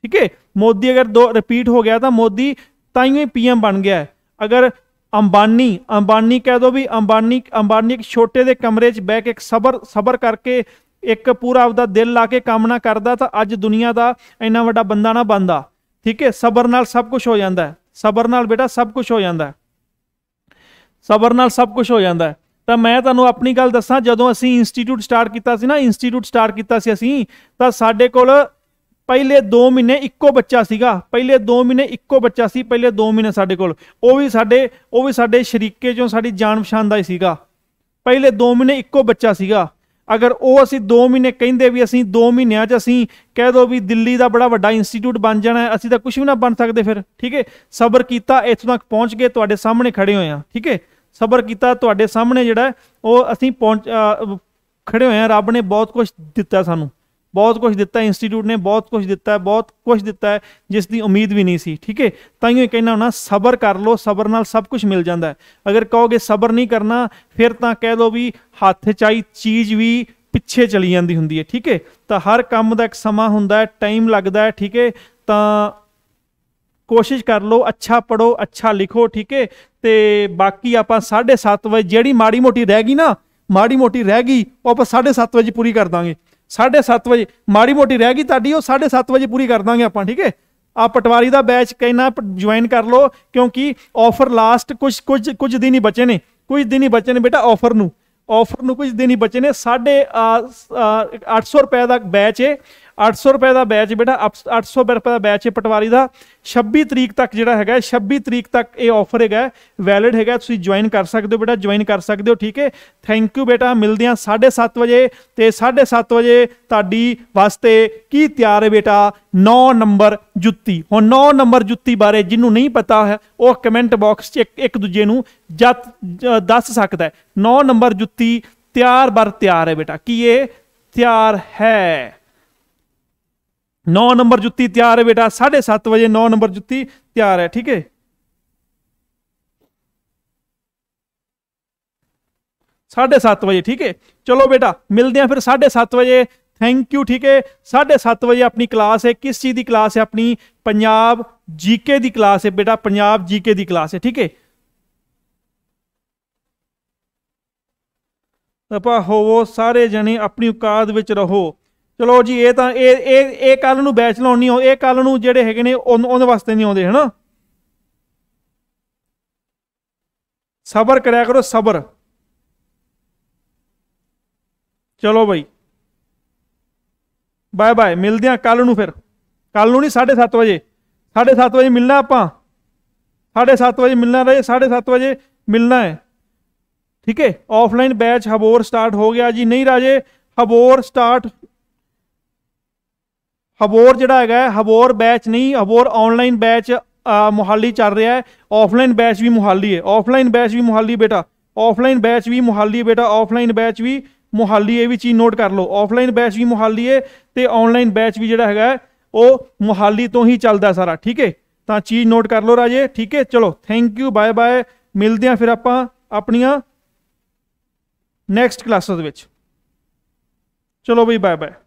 ਠੀਕ ਹੈ ਮੋਦੀ ਅਗਰ ਦੋ ਰਿਪੀਟ ਹੋ ਗਿਆ ਤਾਂ ਮੋਦੀ ਤਾਈਓ ਹੀ ਪੀਐਮ ਬਣ ਗਿਆ ਅਗਰ ਅੰਬਾਨੀ ਅੰਬਾਨੀ ਕਹਿ ਦੋ ਵੀ ਅੰਬਾਨੀ ਅੰਬਾਨੀ ਇੱਕ ਛੋਟੇ ਦੇ ਕਮਰੇ 'ਚ ਬਹਿ ਕੇ ਇੱਕ ਸਬਰ ਸਬਰ ਕਰਕੇ ਇੱਕ ਪੂਰਾ ਆਪਦਾ ਦਿਲ ਲਾ ਕੇ ਕੰਮ ਨਾ ਕਰਦਾ ਤਾਂ ਅੱਜ ਦੁਨੀਆ ਦਾ ਇੰਨਾ ਵੱਡਾ ਬੰਦਾ ਨਾ ਬੰਦਾ ਠੀਕ ਹੈ ਸਬਰ ਨਾਲ ਸਭ ਕੁਝ ਹੋ ਜਾਂਦਾ ਹੈ ਸਬਰ ਨਾਲ ਬੇਟਾ ਸਭ ਕੁਝ ਹੋ ਜਾਂਦਾ ਹੈ ਸਬਰ ਨਾਲ ਸਭ ਕੁਝ ਹੋ ਜਾਂਦਾ ਹੈ ਤਾਂ ਮੈਂ ਤੁਹਾਨੂੰ ਆਪਣੀ ਗੱਲ ਦੱਸਾਂ ਜਦੋਂ ਅਸੀਂ ਇੰਸਟੀਚਿਊਟ ਸਟਾਰਟ ਕੀਤਾ ਸੀ ਨਾ ਇੰਸਟੀਚਿਊਟ ਸਟਾਰਟ ਕੀਤਾ ਸੀ ਅਸੀਂ ਤਾਂ ਸਾਡੇ ਕੋਲ ਪਹਿਲੇ 2 ਮਹੀਨੇ ਇੱਕੋ ਬੱਚਾ ਸੀਗਾ ਪਹਿਲੇ 2 ਮਹੀਨੇ ਇੱਕੋ ਬੱਚਾ ਸੀ ਪਹਿਲੇ 2 ਮਹੀਨੇ ਸਾਡੇ ਕੋਲ ਉਹ ਵੀ ਸਾਡੇ ਉਹ ਵੀ ਸਾਡੇ ਸ਼ਰੀਕੇ ਚੋਂ ਸਾਡੀ ਜਾਨ ਪਛਾਣ ਦਾ ਹੀ ਸੀਗਾ ਪਹਿਲੇ 2 ਮਹੀਨੇ ਇੱਕੋ ਬੱਚਾ ਸੀਗਾ ਅਗਰ ਉਹ ਅਸੀਂ 2 ਮਹੀਨੇ ਕਹਿੰਦੇ ਵੀ ਅਸੀਂ 2 ਮਹੀਨਿਆਂ 'ਚ ਅਸੀਂ ਕਹਿ ਦੋ ਵੀ ਦਿੱਲੀ ਦਾ ਬੜਾ ਵੱਡਾ ਇੰਸਟੀਚਿਊਟ ਬਣ ਜਾਣਾ ਅਸੀਂ ਤਾਂ ਕੁਝ ਵੀ ਨਾ ਬਣ ਸਕਦੇ ਫਿਰ ਠੀਕ ਹੈ ਸਬਰ ਕੀਤਾ ਇਥੋਂ ਤੱਕ ਪਹੁੰਚ ਗਏ ਤੁਹਾਡੇ ਸਾਹਮਣੇ ਖੜੇ ਹੋਏ ਆ ਠੀਕ ਹੈ ਸਬਰ ਕੀਤਾ ਤੁਹਾਡੇ ਸਾਹਮਣੇ ਜਿਹੜਾ ਉਹ ਅਸੀਂ ਪਹੁੰਚ ਖੜੇ ਹੋਏ ਆ ਰੱਬ ਨੇ ਬਹੁਤ ਕੁਝ ਦਿੱਤਾ ਸਾਨੂੰ ਬਹੁਤ ਕੁਝ ਦਿੱਤਾ ਇੰਸਟੀਚਿਊਟ ਨੇ ਬਹੁਤ ਕੁਝ ਦਿੱਤਾ ਬਹੁਤ ਕੁਝ ਦਿੱਤਾ ਜਿਸ ਦੀ ਉਮੀਦ ਵੀ ਨਹੀਂ ਸੀ ਠੀਕ ਹੈ ਤਾਂ ਹੀ ਕਹਿਣਾ ਹੁਣਾ ਸਬਰ ਕਰ ਲੋ ਸਬਰ ਨਾਲ ਸਭ ਕੁਝ ਮਿਲ ਜਾਂਦਾ ਅਗਰ ਕਹੋਗੇ ਸਬਰ ਨਹੀਂ ਕਰਨਾ ਫਿਰ ਤਾਂ ਕਹਿ ਦੋ ਵੀ ਹੱਥ ਚਾਈ ਚੀਜ਼ ਵੀ ਪਿੱਛੇ ਚਲੀ ਜਾਂਦੀ ਹੁੰਦੀ ਹੈ ਠੀਕ ਹੈ ਤਾਂ ਹਰ ਕੰਮ ਦਾ ਇੱਕ ਸਮਾਂ ਹੁੰਦਾ ਹੈ ਟਾਈਮ ਲੱਗਦਾ ਹੈ ਠੀਕ ਹੈ ਤਾਂ ਕੋਸ਼ਿਸ਼ ਕਰ ਲਓ ਅੱਛਾ ਪੜੋ ਅੱਛਾ ਲਿਖੋ ਠੀਕ ਹੈ ਤੇ ਬਾਕੀ ਆਪਾਂ 7:30 ਵਜੇ ਜਿਹੜੀ ਮਾੜੀ ਮੋਟੀ ਰਹਿ ਗਈ ਨਾ ਮਾੜੀ ਮੋਟੀ ਰਹਿ ਗਈ ਉਹ ਆਪਾਂ 7:30 ਵਜੇ ਪੂਰੀ ਕਰ ਦਾਂਗੇ 7:30 ਵਜੇ ਮਾੜੀ ਮੋਟੀ ਰਹਿ ਗਈ ਤੁਹਾਡੀ ਉਹ 7:30 ਵਜੇ ਪੂਰੀ ਕਰ ਦਾਂਗੇ ਆਪਾਂ ਠੀਕ ਹੈ ਆ ਪਟਵਾਰੀ ਦਾ ਬੈਚ ਕਹਿਣਾ ਜੁਆਇਨ ਕਰ ਲਓ ਕਿਉਂਕਿ ਆਫਰ ਲਾਸਟ ਕੁਝ ਕੁਝ ਕੁਝ ਦਿਨ ਹੀ ਬਚੇ ਨੇ ਕੁਝ ਦਿਨ ਹੀ ਬਚੇ ਨੇ ਬੇਟਾ ਆਫਰ ਨੂੰ ਆਫਰ ਨੂੰ ਕੁਝ ਦਿਨ ਹੀ ਬਚੇ ਨੇ 850 800 ਰੁਪਏ ਦਾ ਬੈਚ ਹੈ 800 ਰੁਪਏ ਦਾ ਬੈਚ ਬੇਟਾ 800 ਰੁਪਏ ਦਾ ਬੈਚ ਹੈ ਪਟਵਾਰੀ ਦਾ 26 ਤਰੀਕ ਤੱਕ ਜਿਹੜਾ ਹੈਗਾ 26 ਤਰੀਕ ਤੱਕ ਇਹ ਆਫਰ ਹੈਗਾ ਵੈਲਿਡ ਹੈਗਾ ਤੁਸੀਂ ਜੁਆਇਨ ਕਰ ਸਕਦੇ ਹੋ ਬੇਟਾ ਜੁਆਇਨ ਕਰ ਸਕਦੇ ਹੋ ਠੀਕ ਹੈ ਥੈਂਕ ਯੂ ਬੇਟਾ ਮਿਲਦੇ ਆ 7:30 ਵਜੇ ਤੇ 7:30 ਵਜੇ ਤੁਹਾਡੀ ਵਾਸਤੇ ਕੀ ਤਿਆਰ ਹੈ ਬੇਟਾ 9 ਨੰਬਰ ਜੁੱਤੀ ਹੁਣ 9 ਨੰਬਰ ਜੁੱਤੀ ਬਾਰੇ ਜਿਹਨੂੰ ਨਹੀਂ ਪਤਾ ਹੈ ਉਹ ਕਮੈਂਟ ਬਾਕਸ 'ਚ ਇੱਕ ਦੂਜੇ ਨੂੰ ਜੱਤ ਦੱਸ ਸਕਦਾ ਹੈ 9 ਨੰਬਰ ਜੁੱਤੀ ਤਿਆਰ ਬਰ ਤਿਆਰ ਹੈ ਬੇਟਾ ਕੀ ਇਹ ਤਿਆਰ ਹੈ 9 ਨੰਬਰ ਜੁੱਤੀ ਤਿਆਰ ਹੈ ਬੇਟਾ 7:30 ਵਜੇ 9 ਨੰਬਰ ਜੁੱਤੀ ਤਿਆਰ ਹੈ ਠੀਕ ਹੈ 7:30 ਵਜੇ ਠੀਕ ਹੈ ਚਲੋ ਬੇਟਾ ਮਿਲਦੇ ਆ ਫਿਰ 7:30 ਵਜੇ ਥੈਂਕ ਯੂ ਠੀਕ ਹੈ 7:30 ਵਜੇ ਆਪਣੀ ਕਲਾਸ ਹੈ ਕਿਸ ਚੀਜ਼ ਦੀ ਕਲਾਸ ਹੈ ਆਪਣੀ ਪੰਜਾਬ ਜੀਕੇ ਦੀ ਕਲਾਸ ਹੈ ਬੇਟਾ ਪੰਜਾਬ ਜੀਕੇ ਦੀ ਕਲਾਸ ਹੈ ਠੀਕ ਹੈ ਆਪਾਂ ਹੋਵੋ ਸਾਰੇ ਜਣੇ ਆਪਣੀ ਔਕਾਤ ਵਿੱਚ ਰਹੋ ਚਲੋ ਜੀ ਇਹ ਤਾਂ ਇਹ ਇਹ ਇਹ ਕੱਲ ਨੂੰ ਬੈਚ ਲਾਉਣ ਨਹੀਂ ਹੋ ਇਹ ਕੱਲ ਨੂੰ ਜਿਹੜੇ ਹੈਗੇ ਨੇ ਉਹਨਾਂ ਵਾਸਤੇ ਨਹੀਂ ਆਉਂਦੇ ਹਨਾ ਸਬਰ ਕਰਿਆ ਕਰੋ ਸਬਰ ਚਲੋ ਭਾਈ ਬਾਏ ਬਾਏ ਮਿਲਦੇ ਆ ਕੱਲ ਨੂੰ ਫਿਰ ਕੱਲ ਨੂੰ ਨਹੀਂ 7:30 ਵਜੇ 7:30 ਵਜੇ ਮਿਲਣਾ ਆਪਾਂ 7:30 ਵਜੇ ਮਿਲਣਾ ਰਹੇ 7:30 ਵਜੇ ਮਿਲਣਾ ਹੈ ਠੀਕ ਹੈ ਆਫਲਾਈਨ ਬੈਚ ਹਬੋਰ ਸਟਾਰਟ ਹੋ ਗਿਆ ਜੀ ਨਹੀਂ ਰਾਜੇ ਹਬੋਰ ਸਟਾਰਟ ਹਬੋਰ ਜਿਹੜਾ ਹੈਗਾ ਹਬੋਰ ਬੈਚ ਨਹੀਂ ਹਬੋਰ ਆਨਲਾਈਨ ਬੈਚ ਮੁਹਾਲੀ ਚੱਲ ਰਿਹਾ ਹੈ ਆਫਲਾਈਨ ਬੈਚ ਵੀ ਮੁਹਾਲੀ ਹੈ ਆਫਲਾਈਨ ਬੈਚ ਵੀ ਮੁਹਾਲੀ ਬੇਟਾ ਆਫਲਾਈਨ ਬੈਚ ਵੀ ਮੁਹਾਲੀ ਹੈ ਬੇਟਾ ਆਫਲਾਈਨ ਬੈਚ ਵੀ ਮੁਹਾਲੀ ਇਹ ਵੀ ਚੀਜ਼ ਨੋਟ ਕਰ ਲਓ ਆਫਲਾਈਨ ਬੈਚ ਵੀ ਮੁਹਾਲੀ ਹੈ ਤੇ ਆਨਲਾਈਨ ਬੈਚ ਵੀ ਜਿਹੜਾ ਹੈਗਾ ਉਹ ਮੁਹਾਲੀ ਤੋਂ ਹੀ ਚੱਲਦਾ ਸਾਰਾ ਠੀਕ ਹੈ ਤਾਂ ਚੀਜ਼ ਨੋਟ ਕਰ ਲਓ ਰਾਜੇ ਠੀਕ ਹੈ ਚਲੋ ਥੈਂਕ ਯੂ ਬਾਏ ਬਾਏ ਮਿਲਦੇ ਆਂ ਫਿਰ ਆਪਾਂ ਆਪਣੀਆਂ ਨੈਕਸਟ ਕਲਾਸਾਂ ਦੇ ਵਿੱਚ ਚਲੋ ਬਈ ਬਾਏ ਬਾਏ